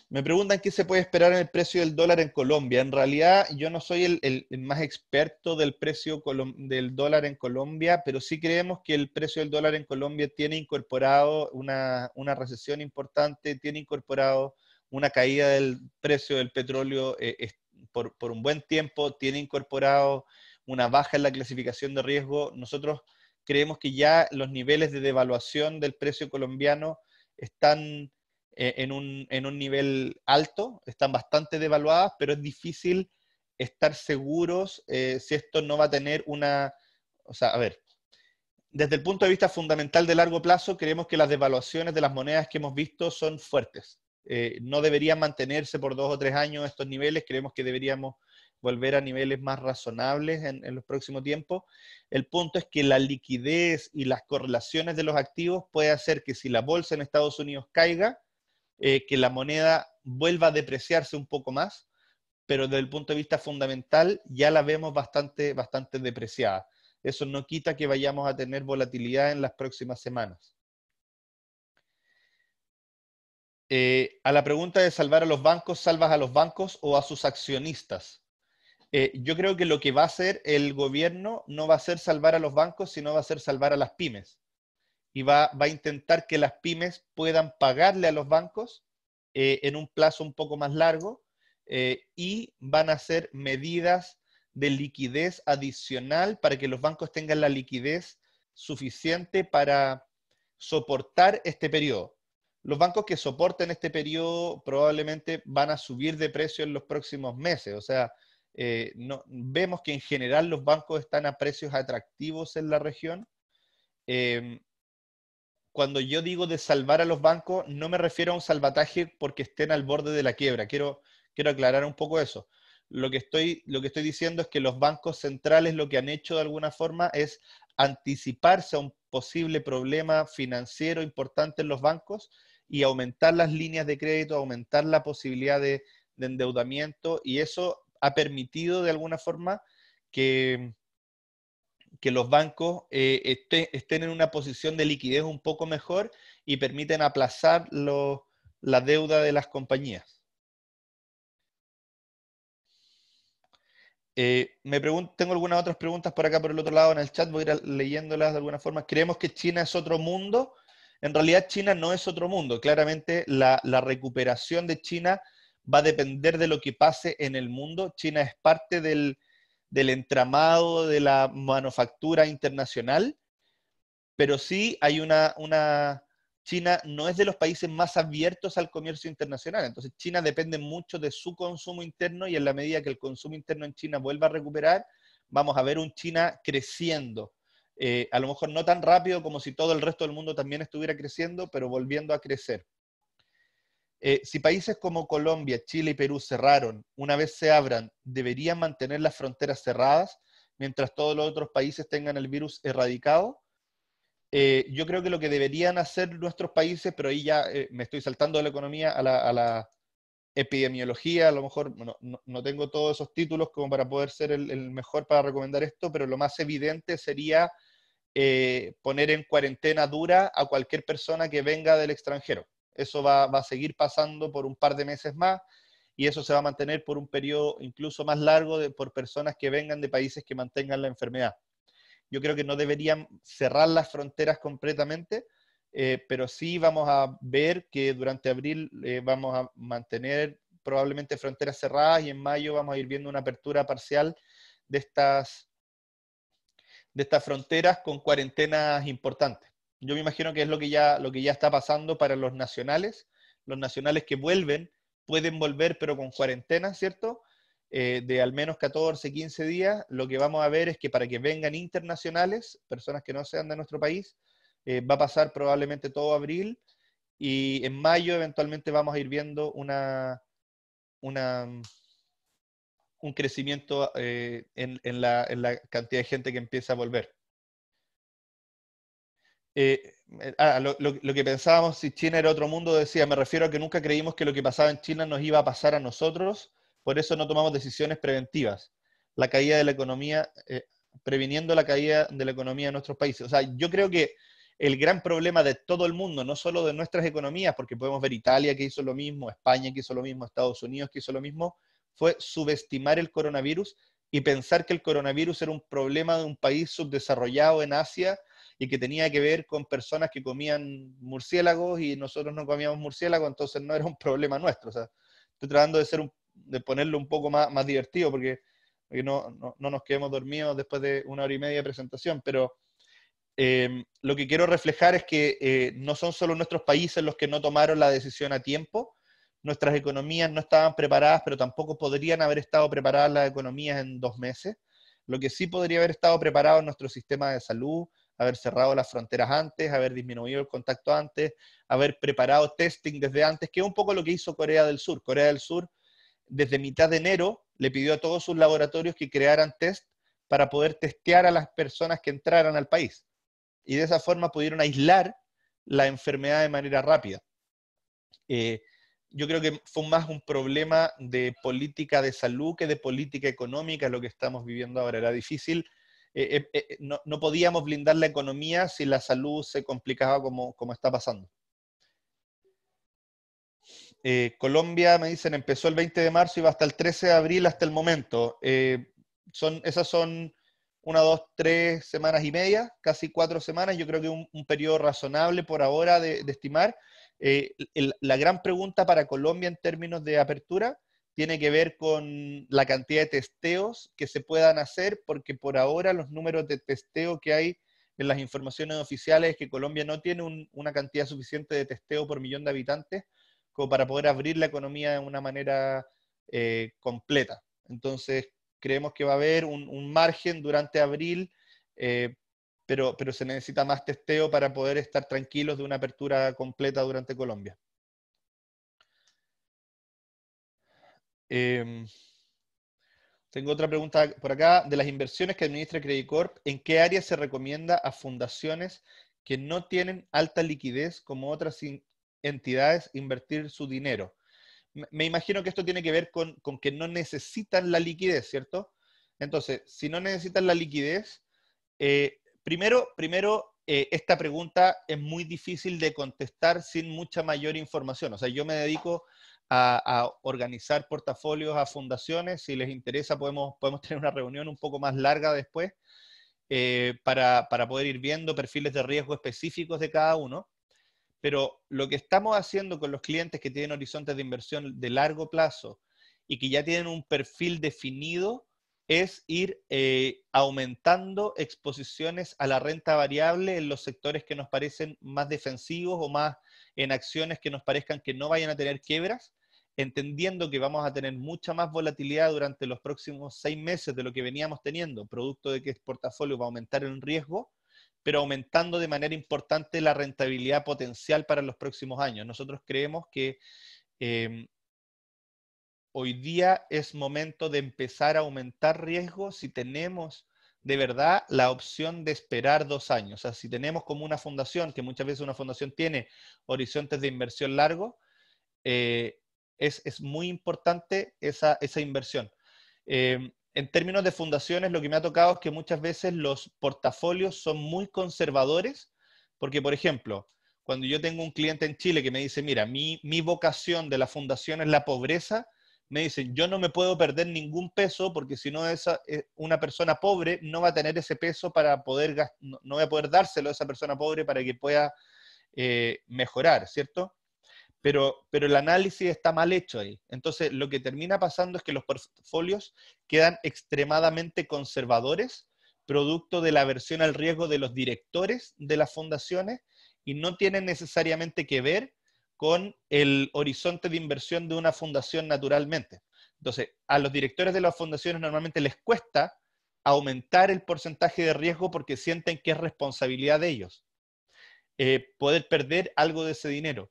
Me preguntan qué se puede esperar en el precio del dólar en Colombia. En realidad, yo no soy el, más experto del precio del dólar en Colombia, pero sí creemos que el precio del dólar en Colombia tiene incorporado una, una recesión importante, tiene incorporado una caída del precio del petróleo eh, por, un buen tiempo, tiene incorporado una baja en la clasificación de riesgo. Nosotros creemos que ya los niveles de devaluación del precio colombiano están eh, en, un, nivel alto, están bastante devaluadas, pero es difícil estar seguros eh, si esto no va a tener una... O sea, a ver, desde el punto de vista fundamental de largo plazo, creemos que las devaluaciones de las monedas que hemos visto son fuertes. Eh, no deberían mantenerse por dos o tres años estos niveles, creemos que deberíamos volver a niveles más razonables en, los próximos tiempos. El punto es que la liquidez y las correlaciones de los activos puede hacer que si la bolsa en Estados Unidos caiga, eh, que la moneda vuelva a depreciarse un poco más, pero desde el punto de vista fundamental ya la vemos bastante, bastante depreciada. Eso no quita que vayamos a tener volatilidad en las próximas semanas. Eh, a la pregunta de salvar a los bancos, ¿salvas a los bancos o a sus accionistas? Eh, yo creo que lo que va a hacer el gobierno no va a ser salvar a los bancos, sino va a ser salvar a las pymes. Y va, a intentar que las pymes puedan pagarle a los bancos eh, en un plazo un poco más largo y van a hacer medidas de liquidez adicional para que los bancos tengan la liquidez suficiente para soportar este periodo los bancos que soporten este periodo probablemente van a subir de precio en los próximos meses. O sea, eh, vemos que en general los bancos están a precios atractivos en la región. Em, cuando yo digo de salvar a los bancos, no me refiero a un salvataje porque estén al borde de la quiebra. Quiero, aclarar un poco eso. Lo que, estoy, lo que estoy diciendo es que los bancos centrales lo que han hecho de alguna forma es anticiparse a un posible problema financiero importante en los bancos y aumentar las líneas de crédito, aumentar la posibilidad de, endeudamiento y eso ha permitido de alguna forma que, que los bancos eh, este, estén en una posición de liquidez un poco mejor y permiten aplazar lo, la deuda de las compañías. Eh, me tengo algunas otras preguntas por acá por el otro lado en el chat, voy a ir leyéndolas de alguna forma. ¿Creemos que China es otro mundo en realidad China no es otro mundo. Claramente la, recuperación de China va a depender de lo que pase en el mundo. China es parte del, entramado de la manufactura internacional, pero sí hay una, una, China no es de los países más abiertos al comercio internacional. Entonces China depende mucho de su consumo interno y en la medida que el consumo interno en China vuelva a recuperar, vamos a ver un China creciendo. Eh, a lo mejor no tan rápido como si todo el resto del mundo también estuviera creciendo, pero volviendo a crecer. Eh, si países como Colombia, Chile y Perú cerraron, una vez se abran, ¿deberían mantener las fronteras cerradas mientras todos los otros países tengan el virus erradicado? Eh, yo creo que lo que deberían hacer nuestros países, pero ahí ya me estoy saltando de la economía a la, epidemiología, a lo mejor no, tengo todos esos títulos como para poder ser el mejor para recomendar esto, pero lo más evidente sería eh, poner en cuarentena dura a cualquier persona que venga del extranjero. Eso va, a seguir pasando por un par de meses más y eso se va a mantener por un periodo incluso más largo de, por personas que vengan de países que mantengan la enfermedad. Yo creo que no deberían cerrar las fronteras completamente, eh, pero sí vamos a ver que durante abril eh, vamos a mantener probablemente fronteras cerradas y en mayo vamos a ir viendo una apertura parcial de estas de estas fronteras con cuarentenas importantes. Yo me imagino que es lo que ya, lo que ya está pasando para los nacionales. Los nacionales que vuelven pueden volver, pero con cuarentena ¿cierto? Eh, de al menos 14, 15 días, lo que vamos a ver es que para que vengan internacionales, personas que no sean de nuestro país, eh, va a pasar probablemente todo abril y en mayo eventualmente vamos a ir viendo una, una un crecimiento eh, en, la, cantidad de gente que empieza a volver. Eh, eh, ah, lo, que pensábamos si China era otro mundo, decía, me refiero a que nunca creímos que lo que pasaba en China nos iba a pasar a nosotros, por eso no tomamos decisiones preventivas. La caída de la economía, previniendo la caída de la economía de nuestros países. O sea, yo creo que el gran problema de todo el mundo, no solo de nuestras economías, porque podemos ver Italia que hizo lo mismo, España que hizo lo mismo, Estados Unidos que hizo lo mismo, fue subestimar el coronavirus y pensar que el coronavirus era un problema de un país subdesarrollado en Asia y que tenía que ver con personas que comían murciélagos y nosotros no comíamos murciélagos, entonces no era un problema nuestro. O estoy tratando de, ser de ponerlo un poco más, más divertido porque, no, no, no, nos quedemos dormidos después de una hora y media de presentación, pero em, lo que quiero reflejar es que eh, no son solo nuestros países los que no tomaron la decisión a tiempo, nuestras economías no estaban preparadas, pero tampoco podrían haber estado preparadas las economías en dos meses. Lo que sí podría haber estado preparado es nuestro sistema de salud, haber cerrado las fronteras antes, haber disminuido el contacto antes, haber preparado testing desde antes, que es un poco lo que hizo Corea del Sur. Corea del Sur, desde mitad de enero, le pidió a todos sus laboratorios que crearan test para poder testear a las personas que entraran al país. Y de esa forma pudieron aislar la enfermedad de manera rápida. Eh, yo creo que fue más un problema de política de salud que de política económica lo que estamos viviendo ahora. Era difícil, eh, eh, eh, no, podíamos blindar la economía si la salud se complicaba como, como está pasando. Colombia, me dicen, empezó el 20 de marzo y va hasta el 13 de abril hasta el momento. son, esas son una, dos, tres semanas y media, casi cuatro semanas. Yo creo que un, un periodo razonable por ahora de estimar eh, la gran pregunta para Colombia en términos de apertura tiene que ver con la cantidad de testeos que se puedan hacer, porque por ahora los números de testeo que hay en las informaciones oficiales es que Colombia no tiene una cantidad suficiente de testeo por millón de habitantes como para poder abrir la economía de una manera eh, completa. Entonces, creemos que va a haber un, margen durante abril eh, pero, se necesita más testeo para poder estar tranquilos de una apertura completa durante Colombia. Em, tengo otra pregunta por acá. De las inversiones que administra Credicorp, ¿en qué área se recomienda a fundaciones que no tienen alta liquidez como otras entidades invertir su dinero? Me imagino que esto tiene que ver con, que no necesitan la liquidez, ¿cierto? Entonces, si no necesitan la liquidez, eh, Primero, eh, esta pregunta es muy difícil de contestar sin mucha mayor información. O sea, yo me dedico a, organizar portafolios a fundaciones. Si les interesa, podemos, *laughs* tener una reunión un poco más larga después eh, para, poder ir viendo perfiles de riesgo específicos de cada uno. Pero lo que estamos haciendo con los clientes que tienen horizontes de inversión de largo plazo y que ya tienen un perfil definido es ir eh, aumentando exposiciones a la renta variable en los sectores que nos parecen más defensivos o más en acciones que nos parezcan que no vayan a tener quiebras, entendiendo que vamos a tener mucha más volatilidad durante los próximos seis meses de lo que veníamos teniendo, producto de que el portafolio va a aumentar el riesgo, pero aumentando de manera importante la rentabilidad potencial para los próximos años. Nosotros creemos que em, hoy día es momento de empezar a aumentar riesgos si tenemos de verdad la opción de esperar dos años. O sea, si tenemos como una fundación, que muchas veces una fundación tiene horizontes de inversión largo, eh, es, muy importante esa, inversión. Eh, en términos de fundaciones, lo que me ha tocado es que muchas veces los portafolios son muy conservadores, porque, por ejemplo, cuando yo tengo un cliente en Chile que me dice, mira, mi vocación de la fundación es la pobreza, me dicen, yo no me puedo perder ningún peso porque si no eh, una persona pobre no va a tener ese peso para poder, no, no voy a poder dárselo a esa persona pobre para que pueda eh, mejorar, ¿cierto? Pero, pero el análisis está mal hecho ahí. Entonces, lo que termina pasando es que los portfolios quedan extremadamente conservadores, producto de la aversión al riesgo de los directores de las fundaciones, y no tienen necesariamente que ver con el horizonte de inversión de una fundación naturalmente. Entonces, a los directores de las fundaciones normalmente les cuesta aumentar el porcentaje de riesgo porque sienten que es responsabilidad de ellos eh, poder perder algo de ese dinero.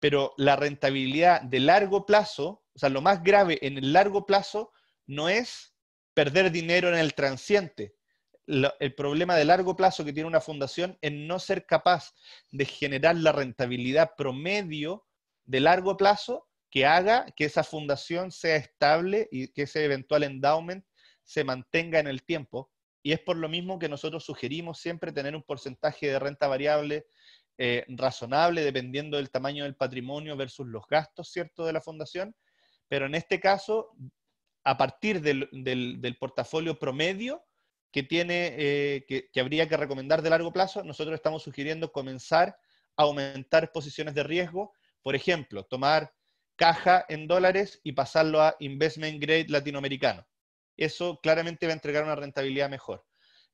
Pero la rentabilidad de largo plazo, o sea, lo más grave en el largo plazo no es perder dinero en el transiente, el problema de largo plazo que tiene una fundación en no ser capaz de generar la rentabilidad promedio de largo plazo que haga que esa fundación sea estable y que ese eventual endowment se mantenga en el tiempo. Y es por lo mismo que nosotros sugerimos siempre tener un porcentaje de renta variable eh, razonable dependiendo del tamaño del patrimonio versus los gastos, ¿cierto?, de la fundación. Pero en este caso, a partir del portafolio promedio, que, tiene, eh, que, habría que recomendar de largo plazo, nosotros estamos sugiriendo comenzar a aumentar posiciones de riesgo, por ejemplo, tomar caja en dólares y pasarlo a investment grade latinoamericano. Eso claramente va a entregar una rentabilidad mejor.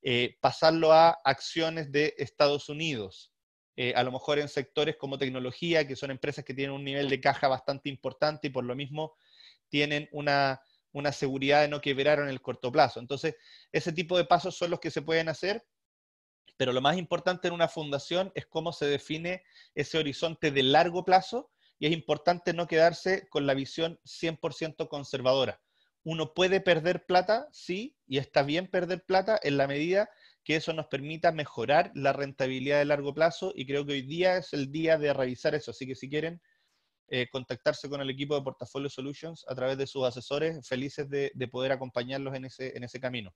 Eh, pasarlo a acciones de Estados Unidos, eh, a lo mejor en sectores como tecnología, que son empresas que tienen un nivel de caja bastante importante y por lo mismo tienen una una seguridad de no quebrar en el corto plazo. Entonces, ese tipo de pasos son los que se pueden hacer, pero lo más importante en una fundación es cómo se define ese horizonte de largo plazo y es importante no quedarse con la visión 100% conservadora. Uno puede perder plata, sí, y está bien perder plata en la medida que eso nos permita mejorar la rentabilidad de largo plazo y creo que hoy día es el día de revisar eso. Así que si quieren, eh, contactarse con el equipo de Portafolio Solutions a través de sus asesores, felices de, poder acompañarlos en ese, camino.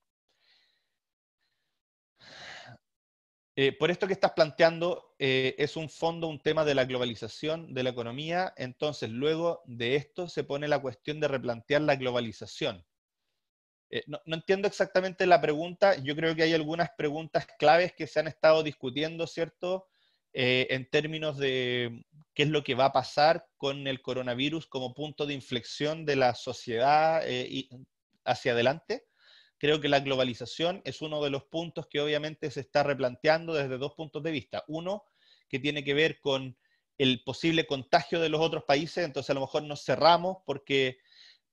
Eh, por esto que estás planteando, eh, es un fondo, un tema de la globalización de la economía, entonces luego de esto se pone la cuestión de replantear la globalización. no, entiendo exactamente la pregunta, yo creo que hay algunas preguntas claves que se han estado discutiendo, ¿cierto? Eh, en términos de qué es lo que va a pasar con el coronavirus como punto de inflexión de la sociedad eh, hacia adelante. Creo que la globalización es uno de los puntos que obviamente se está replanteando desde dos puntos de vista. Uno, que tiene que ver con el posible contagio de los otros países, entonces a lo mejor nos cerramos porque,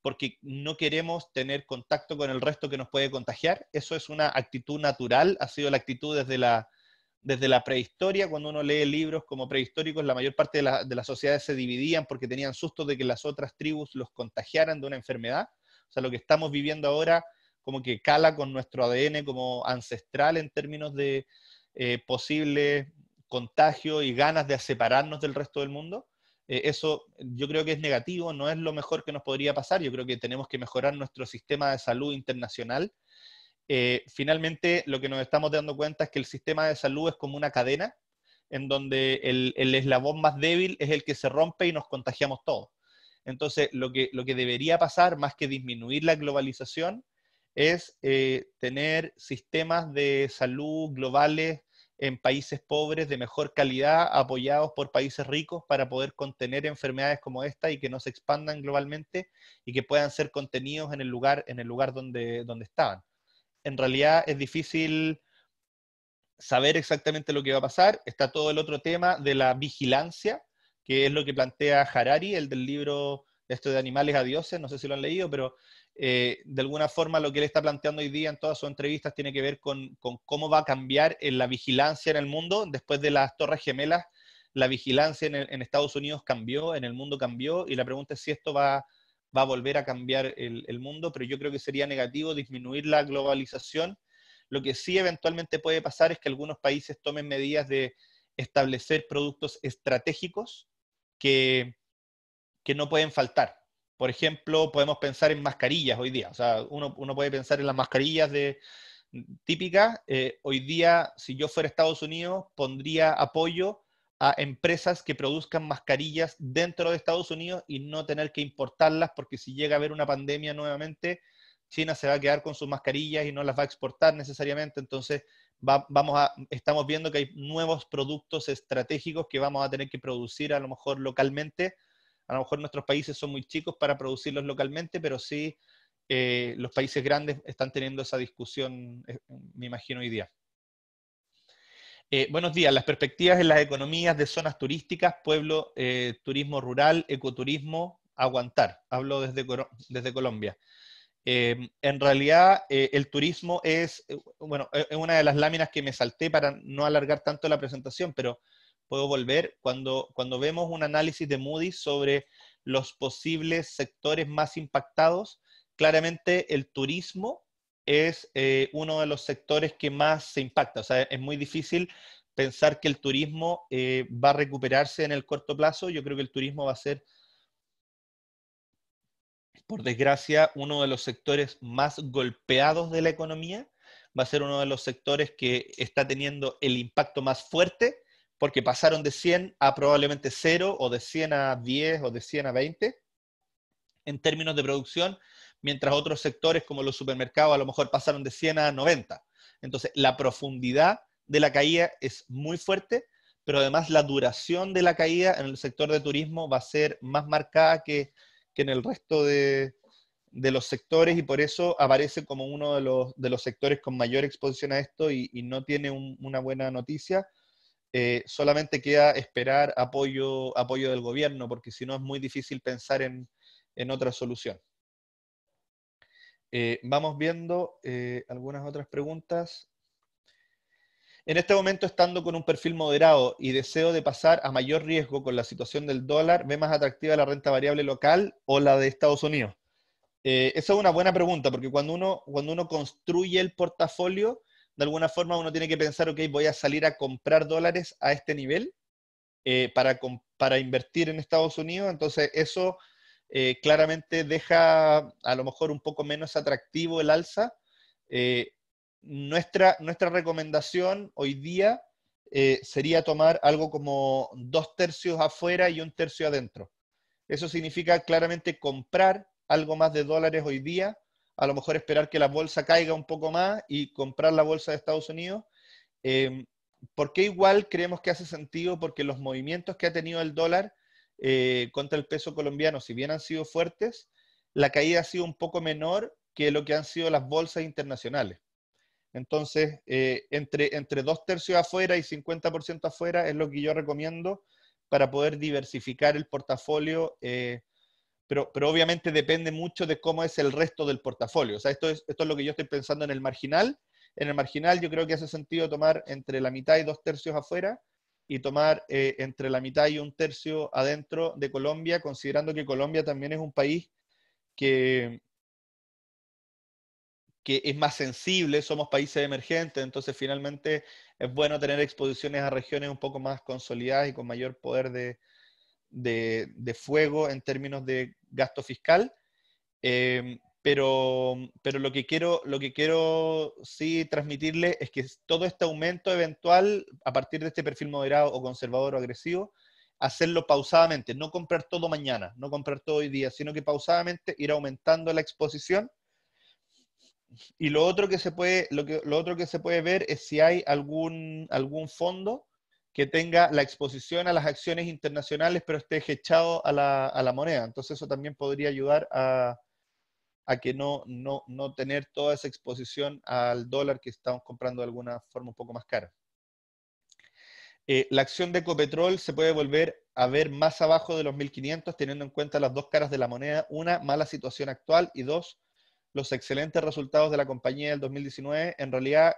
porque no queremos tener contacto con el resto que nos puede contagiar. Eso es una actitud natural, ha sido la actitud desde la desde la prehistoria, cuando uno lee libros como prehistóricos, la mayor parte de, de, las sociedades se dividían porque tenían susto de que las otras tribus los contagiaran de una enfermedad. O sea, lo que estamos viviendo ahora como que cala con nuestro ADN como ancestral en términos de eh, posible contagio y ganas de separarnos del resto del mundo. Eh, eso yo creo que es negativo, no es lo mejor que nos podría pasar. Yo creo que tenemos que mejorar nuestro sistema de salud internacional eh, finalmente lo que nos estamos dando cuenta es que el sistema de salud es como una cadena en donde el, eslabón más débil es el que se rompe y nos contagiamos todos. Entonces, lo que, debería pasar, más que disminuir la globalización, es eh, tener sistemas de salud globales en países pobres de mejor calidad, apoyados por países ricos para poder contener enfermedades como esta y que no se expandan globalmente y que puedan ser contenidos en el lugar, en el lugar donde estaban en realidad es difícil saber exactamente lo que va a pasar. Está todo el otro tema de la vigilancia, que es lo que plantea Harari, el del libro esto de animales a dioses, no sé si lo han leído, pero eh, de alguna forma lo que él está planteando hoy día en todas sus entrevistas tiene que ver con, cómo va a cambiar la vigilancia en el mundo después de las Torres Gemelas. La vigilancia en, en Estados Unidos cambió, en el mundo cambió, y la pregunta es si esto va, va a volver a cambiar el, mundo, pero yo creo que sería negativo disminuir la globalización. Lo que sí eventualmente puede pasar es que algunos países tomen medidas de establecer productos estratégicos que, no pueden faltar. Por ejemplo, podemos pensar en mascarillas hoy día. O sea, uno, puede pensar en las mascarillas de, típicas. Eh, hoy día, si yo fuera a Estados Unidos, pondría apoyo a empresas que produzcan mascarillas dentro de Estados Unidos y no tener que importarlas, porque si llega a haber una pandemia nuevamente, China se va a quedar con sus mascarillas y no las va a exportar necesariamente. Entonces, vamos a, estamos viendo que hay nuevos productos estratégicos que vamos a tener que producir a lo mejor localmente. A lo mejor nuestros países son muy chicos para producirlos localmente, pero sí eh, los países grandes están teniendo esa discusión, eh, me imagino, hoy día. Eh, buenos días. Las perspectivas en las economías de zonas turísticas, pueblo, eh, turismo rural, ecoturismo, aguantar. Hablo desde, desde Colombia. Em, en realidad, eh, el turismo es, bueno, es una de las láminas que me salté para no alargar tanto la presentación, pero puedo volver cuando, cuando vemos un análisis de Moody sobre los posibles sectores más impactados. Claramente, el turismo es eh, uno de los sectores que más se impacta. O sea, es muy difícil pensar que el turismo eh, va a recuperarse en el corto plazo. Yo creo que el turismo va a ser, por desgracia, uno de los sectores más golpeados de la economía. Va a ser uno de los sectores que está teniendo el impacto más fuerte, porque pasaron de 100 a probablemente 0 o de 100 a 10 o de 100 a 20 en términos de producción mientras otros sectores como los supermercados a lo mejor pasaron de 100 a 90. Entonces, la profundidad de la caída es muy fuerte, pero además la duración de la caída en el sector de turismo va a ser más marcada que, en el resto de, los sectores y por eso aparece como uno de los, de los sectores con mayor exposición a esto y, no tiene una buena noticia. Eh, solamente queda esperar apoyo, apoyo del gobierno, porque si no es muy difícil pensar en otra solución. Eh, vamos viendo eh, algunas otras preguntas. En este momento, estando con un perfil moderado y deseo de pasar a mayor riesgo con la situación del dólar, ¿ve más atractiva la renta variable local o la de Estados Unidos? Eh, esa es una buena pregunta, porque cuando uno, cuando uno construye el portafolio, de alguna forma uno tiene que pensar, ok, voy a salir a comprar dólares a este nivel para, para, invertir en Estados Unidos. Entonces, eso eh, claramente deja a lo mejor un poco menos atractivo el alza. Eh, nuestra, recomendación hoy día eh, sería tomar algo como dos tercios afuera y un tercio adentro. Eso significa claramente comprar algo más de dólares hoy día, a lo mejor esperar que la bolsa caiga un poco más y comprar la bolsa de Estados Unidos. Em, porque igual creemos que hace sentido? Porque los movimientos que ha tenido el dólar eh, contra el peso colombiano, si bien han sido fuertes, la caída ha sido un poco menor que lo que han sido las bolsas internacionales. Entonces, eh, entre, dos tercios afuera y 50% afuera es lo que yo recomiendo para poder diversificar el portafolio, eh, pero, obviamente depende mucho de cómo es el resto del portafolio. O sea, esto es, esto es lo que yo estoy pensando en el marginal. En el marginal yo creo que hace sentido tomar entre la mitad y dos tercios afuera y tomar eh, entre la mitad y un tercio adentro de Colombia, considerando que Colombia también es un país que, es más sensible, somos países emergentes, entonces finalmente es bueno tener exposiciones a regiones un poco más consolidadas y con mayor poder de, fuego en términos de gasto fiscal. Eh, pero, mm, pero lo, que quiero, lo que quiero sí transmitirle es que todo este aumento eventual a partir de este perfil moderado o conservador o agresivo, hacerlo pausadamente, no comprar todo mañana, no comprar todo hoy día, sino que pausadamente ir aumentando la exposición. Y lo otro que se puede, lo que, lo otro que se puede ver es si hay algún, algún fondo que tenga la exposición a las acciones internacionales, pero esté echado a la, a la moneda. Entonces eso también podría ayudar a, a que no, no, tener toda esa exposición al dólar que estamos comprando de alguna forma un poco más cara. Eh, la acción de Ecopetrol se puede volver a ver más abajo de los 1.500 teniendo en cuenta las dos caras de la moneda. Una, mala situación actual y dos, los excelentes resultados de la compañía del 2019. En realidad,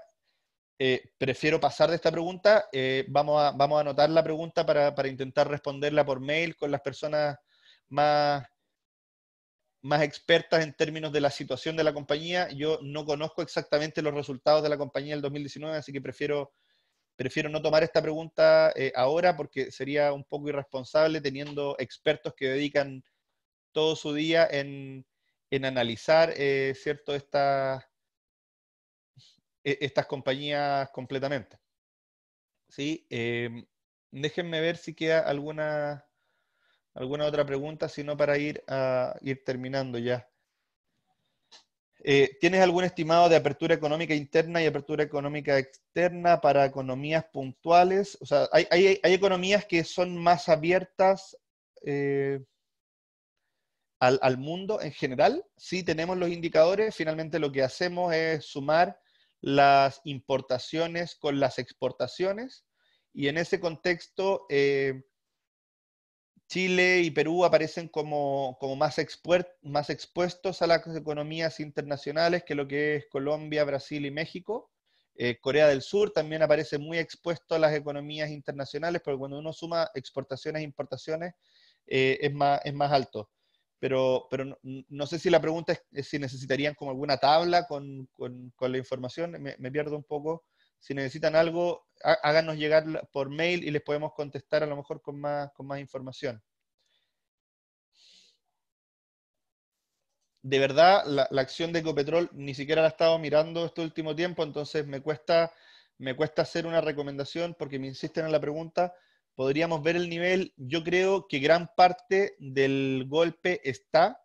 eh, prefiero pasar de esta pregunta. Eh, vamos, a, vamos a anotar la pregunta para, para, intentar responderla por mail con las personas más, más expertas en términos de la situación de la compañía. Yo no conozco exactamente los resultados de la compañía del 2019, así que prefiero, prefiero no tomar esta pregunta eh, ahora porque sería un poco irresponsable teniendo expertos que dedican todo su día en, analizar eh, cierto, e, estas compañías completamente. ¿Sí? Eh, déjenme ver si queda alguna alguna otra pregunta, Si no, para ir, ah, ir terminando ya. Eh, ¿Tienes algún estimado de apertura económica interna y apertura económica externa para economías puntuales? O sea, hay, economías que son más abiertas eh, al, mundo en general. Sí tenemos los indicadores, finalmente lo que hacemos es sumar las importaciones con las exportaciones y en ese contexto... Eh, Chile y Perú aparecen como, más, expuestos a las economías internacionales que lo que es Colombia, Brasil y México. Eh, Corea del Sur también aparece muy expuesto a las economías internacionales, porque cuando uno suma exportaciones e importaciones eh, es, más, alto. Pero, no, sé si la pregunta es, si necesitarían como alguna tabla con, la información, me, pierdo un poco. Si necesitan algo, háganos llegar por mail y les podemos contestar a lo mejor con más, con más información. De verdad, la, acción de Ecopetrol ni siquiera la he estado mirando este último tiempo, entonces me cuesta, me cuesta hacer una recomendación porque me insisten en la pregunta. Podríamos ver el nivel. Yo creo que gran parte del golpe está.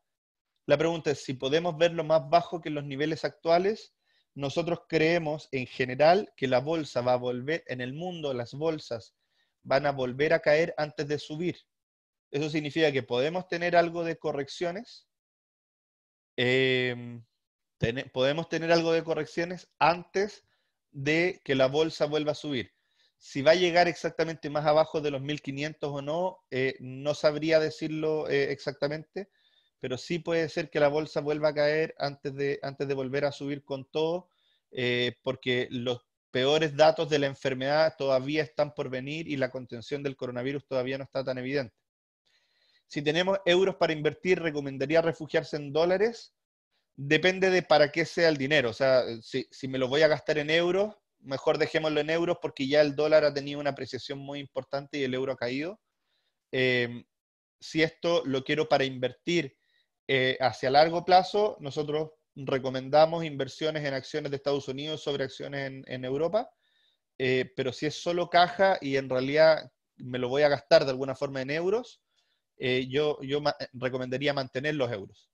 La pregunta es si podemos verlo más bajo que los niveles actuales nosotros creemos en general que la bolsa va a volver, en el mundo las bolsas van a volver a caer antes de subir. Eso significa que podemos tener algo de correcciones, em, podemos tener algo de correcciones antes de que la bolsa vuelva a subir. Si va a llegar exactamente más abajo de los 1500 o no, eh, no sabría decirlo eh, exactamente, pero sí puede ser que la bolsa vuelva a caer antes de, antes de volver a subir con todo, eh, porque los peores datos de la enfermedad todavía están por venir y la contención del coronavirus todavía no está tan evidente. Si tenemos euros para invertir, recomendaría refugiarse en dólares. Depende de para qué sea el dinero. O sea, eh, si, me lo voy a gastar en euros, mejor dejémoslo en euros porque ya el dólar ha tenido una apreciación muy importante y el euro ha caído. Em, si esto lo quiero para invertir eh, hacia largo plazo, nosotros recomendamos inversiones en acciones de Estados Unidos sobre acciones en, Europa, eh, pero si es solo caja y en realidad me lo voy a gastar de alguna forma en euros, eh, yo, yo recomendaría mantener los euros.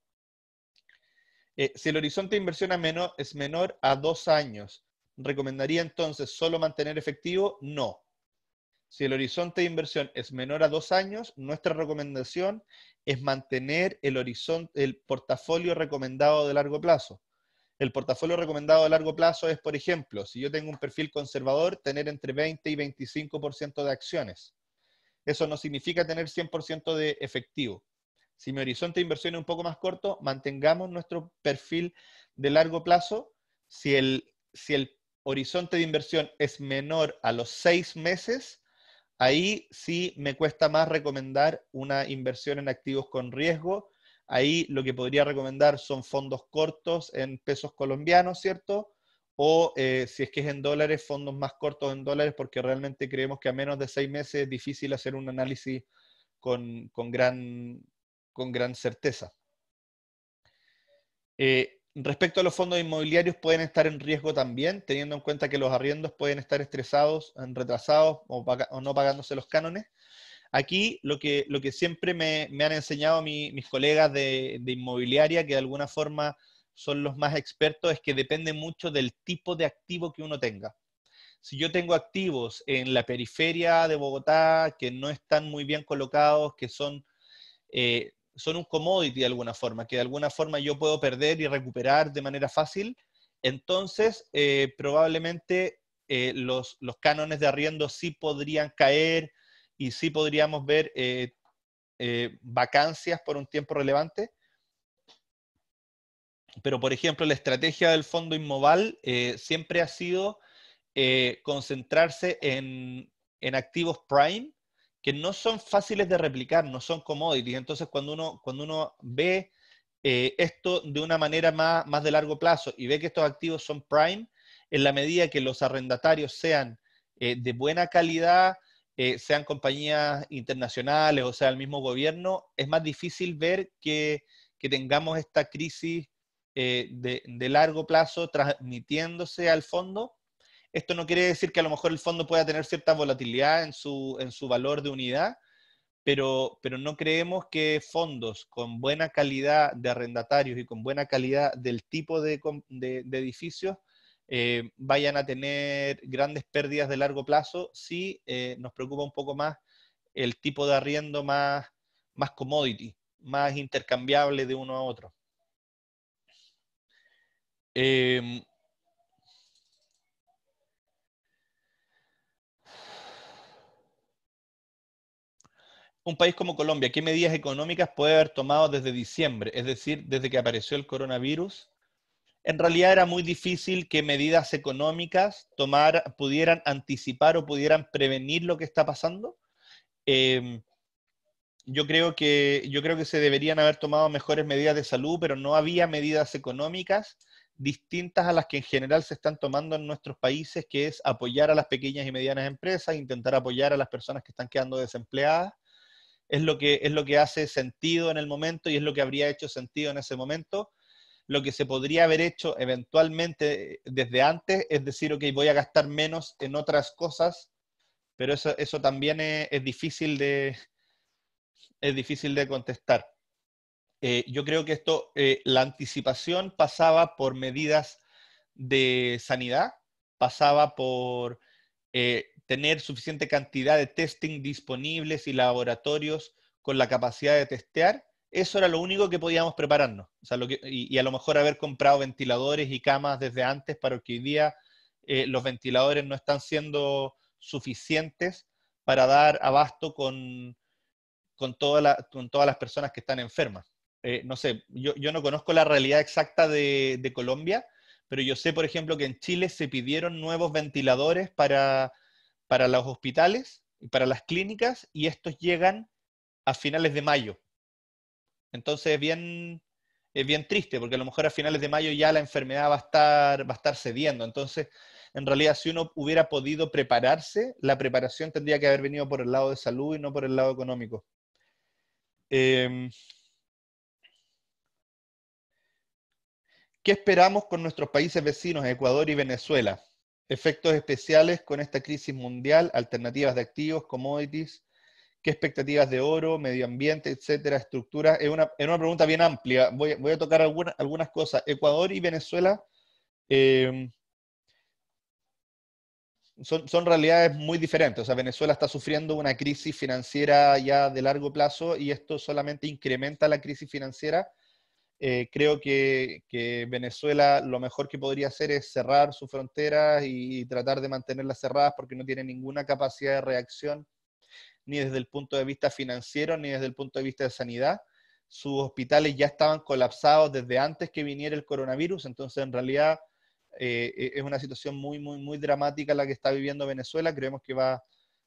si el horizonte de inversión es menor a dos años, ¿recomendaría entonces solo mantener efectivo? No. Si el horizonte de inversión es menor a dos años, nuestra recomendación es mantener el, horizonte, el portafolio recomendado de largo plazo. El portafolio recomendado de largo plazo es, por ejemplo, si yo tengo un perfil conservador, tener entre 20 y 25% de acciones. Eso no significa tener 100% de efectivo. Si mi horizonte de inversión es un poco más corto, mantengamos nuestro perfil de largo plazo. Si el, si el horizonte de inversión es menor a los seis meses, Ahí sí me cuesta más recomendar una inversión en activos con riesgo. Ahí lo que podría recomendar son fondos cortos en pesos colombianos, ¿cierto? O eh, si es que es en dólares, fondos más cortos en dólares, porque realmente creemos que a menos de seis meses es difícil hacer un análisis con, con, gran, certeza. Eh, Respecto a los fondos inmobiliarios, pueden estar en riesgo también, teniendo en cuenta que los arriendos pueden estar estresados, retrasados o, no pagándose los cánones. Aquí lo que, lo que siempre me, han enseñado mis colegas de, inmobiliaria, que de alguna forma son los más expertos, es que depende mucho del tipo de activo que uno tenga. Si yo tengo activos en la periferia de Bogotá que no están muy bien colocados, que son eh, son un commodity de alguna forma, que de alguna forma yo puedo perder y recuperar de manera fácil, entonces eh, probablemente eh, los, cánones de arriendo sí podrían caer y sí podríamos ver eh, vacancias por un tiempo relevante. Pero, por ejemplo, la estrategia del fondo inmobiliario siempre ha sido concentrarse en, en activos prime que no son fáciles de replicar, no son commodities. Entonces, cuando uno, cuando uno ve eh, esto de una manera más, más de largo plazo y ve que estos activos son prime, en la medida que los arrendatarios sean eh, de buena calidad, eh, sean compañías internacionales o sea el mismo gobierno, es más difícil ver que, tengamos esta crisis de, largo plazo transmitiéndose al fondo esto no quiere decir que a lo mejor el fondo pueda tener cierta volatilidad en su, valor de unidad, pero, pero no creemos que fondos con buena calidad de arrendatarios y con buena calidad del tipo de, edificios eh, vayan a tener grandes pérdidas de largo plazo si eh, nos preocupa un poco más el tipo de arriendo más, más commodity, más intercambiable de uno a otro. Eh, un país como Colombia, ¿qué medidas económicas puede haber tomado desde diciembre? Es decir, desde que apareció el coronavirus. En realidad era muy difícil que medidas económicas tomar, pudieran anticipar o pudieran prevenir lo que está pasando. Em, yo creo que yo creo que se deberían haber tomado mejores medidas de salud, pero no había medidas económicas distintas a las que en general se están tomando en nuestros países, que es apoyar a las pequeñas y medianas empresas, intentar apoyar a las personas que están quedando desempleadas es lo, que, es lo que hace sentido en el momento y es lo que habría hecho sentido en ese momento. Lo que se podría haber hecho eventualmente desde antes es decir, ok, voy a gastar menos en otras cosas, pero eso, también es, difícil de, es difícil de contestar. Eh, yo creo que esto, eh, la anticipación pasaba por medidas de sanidad, pasaba por eh, tener suficiente cantidad de testing disponibles y laboratorios con la capacidad de testear, eso era lo único que podíamos prepararnos. lo que, y, a lo mejor haber comprado ventiladores y camas desde antes para que hoy día eh, los ventiladores no están siendo suficientes para dar abasto con, con, con todas las personas que están enfermas. Eh, no sé, yo, no conozco la realidad exacta de Colombia, pero yo sé, por ejemplo, que en Chile se pidieron nuevos ventiladores para para los hospitales y para las clínicas y estos llegan a finales de mayo. Entonces es bien, es bien triste porque a lo mejor a finales de mayo ya la enfermedad va a estar, va a estar cediendo. Entonces, en realidad, si uno hubiera podido prepararse, la preparación tendría que haber venido por el lado de salud y no por el lado económico. Em, ¿Qué esperamos con nuestros países vecinos, Ecuador y Venezuela? Efectos especiales con esta crisis mundial, alternativas de activos, commodities, qué expectativas de oro, medio ambiente, etcétera, estructuras. Es una, pregunta bien amplia. Voy, a tocar alguna, algunas cosas. Ecuador y Venezuela em, son, son, realidades muy diferentes. O sea, Venezuela está sufriendo una crisis financiera ya de largo plazo y esto solamente incrementa la crisis financiera eh, creo que, Venezuela lo mejor que podría hacer es cerrar sus fronteras y, tratar de mantenerlas cerradas porque no tiene ninguna capacidad de reacción, ni desde el punto de vista financiero, ni desde el punto de vista de sanidad. Sus hospitales ya estaban colapsados desde antes que viniera el coronavirus, entonces en realidad eh, e-, es una situación muy, muy, muy dramática la que está viviendo Venezuela. Creemos que va,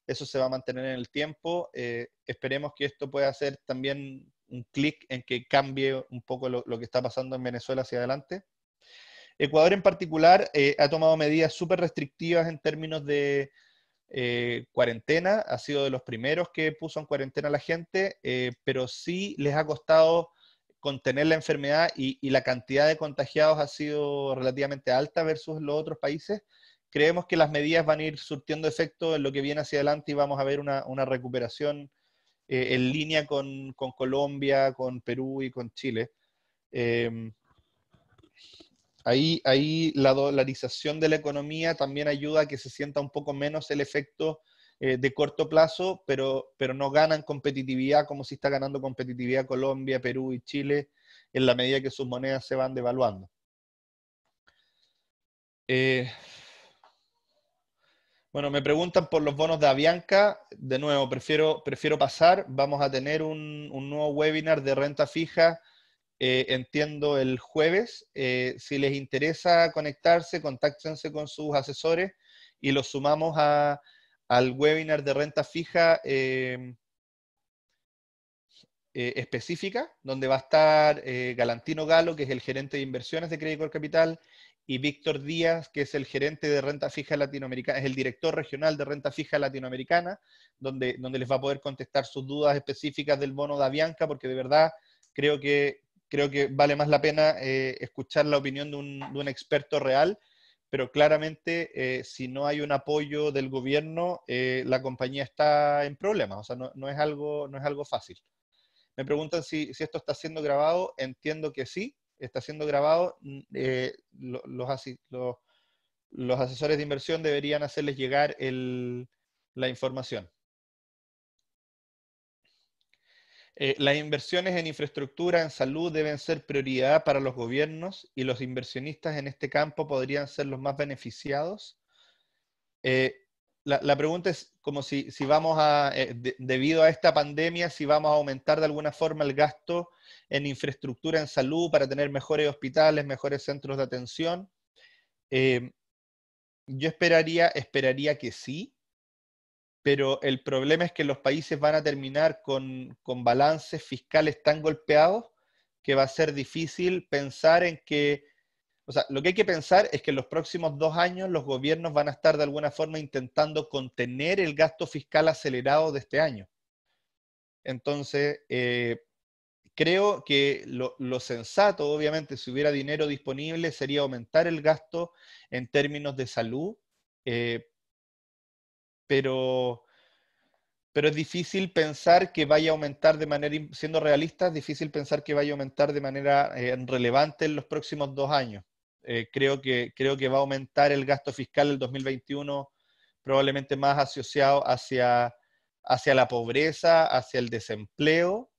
eso se va a mantener en el tiempo. Eh, esperemos que esto pueda ser también un clic en que cambie un poco lo, que está pasando en Venezuela hacia adelante. Ecuador en particular eh, ha tomado medidas súper restrictivas en términos de eh, cuarentena, ha sido de los primeros que puso en cuarentena a la gente, eh, pero sí les ha costado contener la enfermedad y, la cantidad de contagiados ha sido relativamente alta versus los otros países creemos que las medidas van a ir surtiendo efecto en lo que viene hacia adelante y vamos a ver una, una recuperación eh, en línea con, Colombia, con Perú y con Chile. Em, ahí, ahí la dolarización de la economía también ayuda a que se sienta un poco menos el efecto eh, de corto plazo, pero, pero no ganan competitividad como si está ganando competitividad Colombia, Perú y Chile en la medida que sus monedas se van devaluando. Eh, bueno, me preguntan por los bonos de Avianca. De nuevo, prefiero, pasar. Vamos a tener un, nuevo webinar de renta fija, eh, entiendo, el jueves. Eh, si les interesa conectarse, contáctense con sus asesores y los sumamos al webinar de renta fija em, eh, específica, donde va a estar Galantino Galo, que es el gerente de inversiones de Crédito Capital, y Víctor Díaz, que es el gerente de renta fija latinoamericana, es el director regional de renta fija latinoamericana, donde, donde les va a poder contestar sus dudas específicas del bono de Avianca, porque de verdad creo que, creo que vale más la pena eh, escuchar la opinión de un, experto real, pero claramente eh, si no hay un apoyo del gobierno, eh, la compañía está en problemas, o sea, no, es, algo, no es algo fácil. Me preguntan si esto está siendo grabado, entiendo que sí está siendo grabado, eh, los, los, asesores de inversión deberían hacerles llegar la información. Eh, las inversiones en infraestructura, en salud, deben ser prioridad para los gobiernos y los inversionistas en este campo podrían ser los más beneficiados. Eh, la, pregunta es como si, si vamos a, eh, debido a esta pandemia, si vamos a aumentar de alguna forma el gasto en infraestructura en salud para tener mejores hospitales, mejores centros de atención. Eh, yo esperaría, esperaría que sí, pero el problema es que los países van a terminar con balances fiscales tan golpeados que va a ser difícil pensar en que o sea, lo que hay que pensar es que en los próximos dos años los gobiernos van a estar de alguna forma intentando contener el gasto fiscal acelerado de este año. Entonces, eh, creo que lo, sensato, obviamente, si hubiera dinero disponible, sería aumentar el gasto en términos de salud, eh, pero, pero es difícil pensar que vaya a aumentar de manera, siendo realista, es difícil pensar que vaya a aumentar de manera eh, relevante en los próximos dos años. Eh, creo, que, creo que va a aumentar el gasto fiscal del 2021, probablemente más asociado hacia, hacia la pobreza, hacia el desempleo,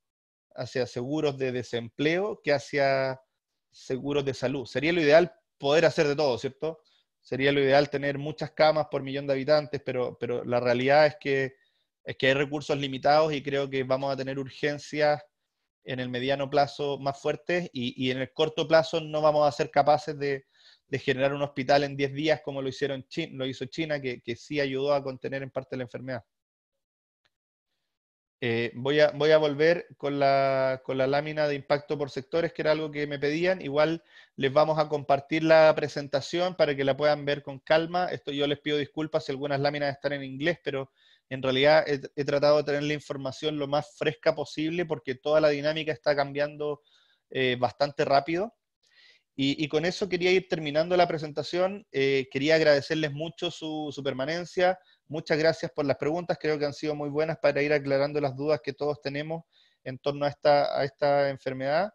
hacia seguros de desempleo, que hacia seguros de salud. Sería lo ideal poder hacer de todo, ¿cierto? Sería lo ideal tener muchas camas por millón de habitantes, pero, la realidad es que, es que hay recursos limitados y creo que vamos a tener urgencias en el mediano plazo más fuertes y, en el corto plazo no vamos a ser capaces de, generar un hospital en 10 días como lo, hizo China, que, sí ayudó a contener en parte la enfermedad. Eh, voy, a, volver con la, con la, lámina de impacto por sectores, que era algo que me pedían. Igual les vamos a compartir la presentación para que la puedan ver con calma. Esto yo les pido disculpas si algunas láminas están en inglés, pero en realidad he, tratado de tener la información lo más fresca posible porque toda la dinámica está cambiando eh, bastante rápido. Y, con eso quería ir terminando la presentación. Eh, quería agradecerles mucho su, permanencia. Muchas gracias por las preguntas. Creo que han sido muy buenas para ir aclarando las dudas que todos tenemos en torno a esta, a esta enfermedad,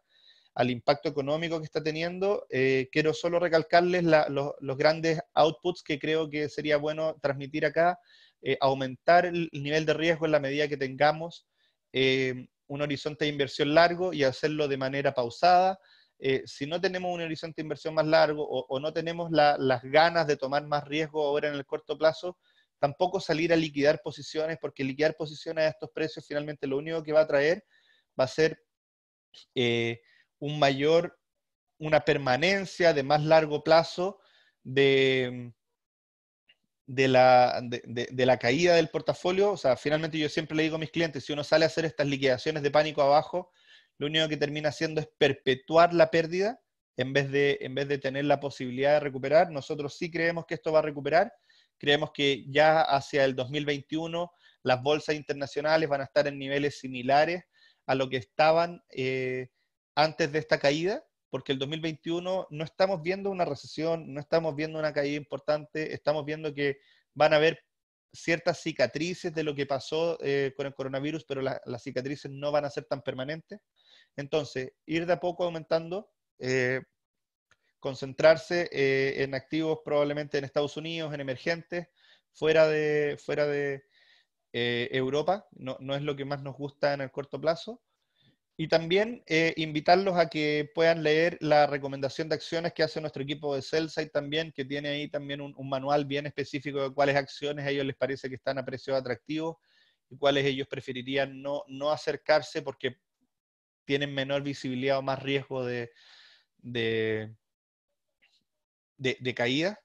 al impacto económico que está teniendo. Eh, quiero solo recalcarles los, los grandes outputs que creo que sería bueno transmitir acá. Eh, aumentar el nivel de riesgo en la medida que tengamos eh, un horizonte de inversión largo y hacerlo de manera pausada. Eh, si no tenemos un horizonte de inversión más largo o, no tenemos las ganas de tomar más riesgo ahora en el corto plazo, tampoco salir a liquidar posiciones, porque liquidar posiciones a estos precios finalmente lo único que va a traer va a ser un mayor, una permanencia de más largo plazo de, de la, de, la, caída del portafolio, o sea, finalmente yo siempre le digo a mis clientes, si uno sale a hacer estas liquidaciones de pánico abajo, lo único que termina haciendo es perpetuar la pérdida en vez de, en vez de tener la posibilidad de recuperar. Nosotros sí creemos que esto va a recuperar, creemos que ya hacia el 2021 las bolsas internacionales van a estar en niveles similares a lo que estaban eh, antes de esta caída porque el 2021 no estamos viendo una recesión, no estamos viendo una caída importante, estamos viendo que van a haber ciertas cicatrices de lo que pasó eh, con el coronavirus, pero las cicatrices no van a ser tan permanentes. Entonces, ir de a poco aumentando, eh, concentrarse eh, en activos probablemente en Estados Unidos, en emergentes, fuera de, fuera de Europa, no, no es lo que más nos gusta en el corto plazo, y también eh, invitarlos a que puedan leer la recomendación de acciones que hace nuestro equipo de y también, que tiene ahí también un, manual bien específico de cuáles acciones a ellos les parece que están a precio atractivo y cuáles ellos preferirían no, acercarse porque tienen menor visibilidad o más riesgo de, de, caída.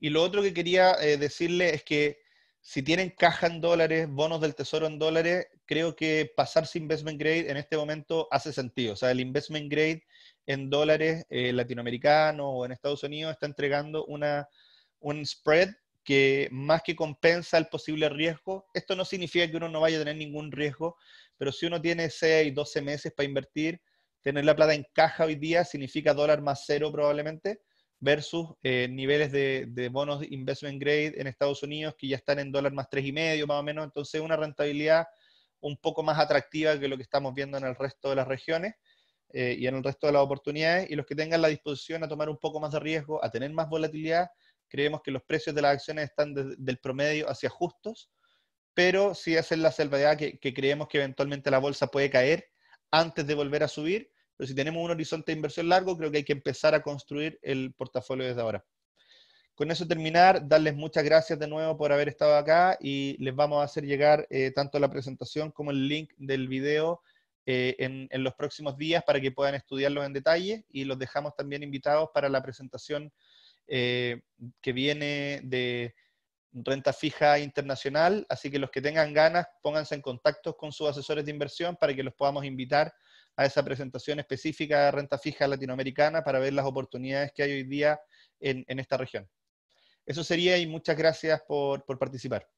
Y lo otro que quería eh, decirle es que si tienen caja en dólares, bonos del tesoro en dólares, creo que pasarse investment grade en este momento hace sentido. O sea, el investment grade en dólares eh, latinoamericano o en Estados Unidos está entregando un spread que más que compensa el posible riesgo. Esto no significa que uno no vaya a tener ningún riesgo, pero si uno tiene 6, 12 meses para invertir, tener la plata en caja hoy día significa dólar más cero probablemente versus eh, niveles de, de, bonos investment grade en Estados Unidos que ya están en dólar más tres y medio, más o menos, entonces una rentabilidad un poco más atractiva que lo que estamos viendo en el resto de las regiones eh, y en el resto de las oportunidades, y los que tengan la disposición a tomar un poco más de riesgo, a tener más volatilidad, creemos que los precios de las acciones están del promedio hacia justos, pero sí hacen la salvedad que creemos que eventualmente la bolsa puede caer antes de volver a subir, pero si tenemos un horizonte de inversión largo, creo que hay que empezar a construir el portafolio desde ahora. Con eso terminar, darles muchas gracias de nuevo por haber estado acá y les vamos a hacer llegar eh, tanto la presentación como el link del video eh, en, los próximos días para que puedan estudiarlo en detalle y los dejamos también invitados para la presentación eh, que viene de renta fija internacional, así que los que tengan ganas, pónganse en contacto con sus asesores de inversión para que los podamos invitar a esa presentación específica de renta fija latinoamericana para ver las oportunidades que hay hoy día en, esta región. Eso sería y muchas gracias por, por participar.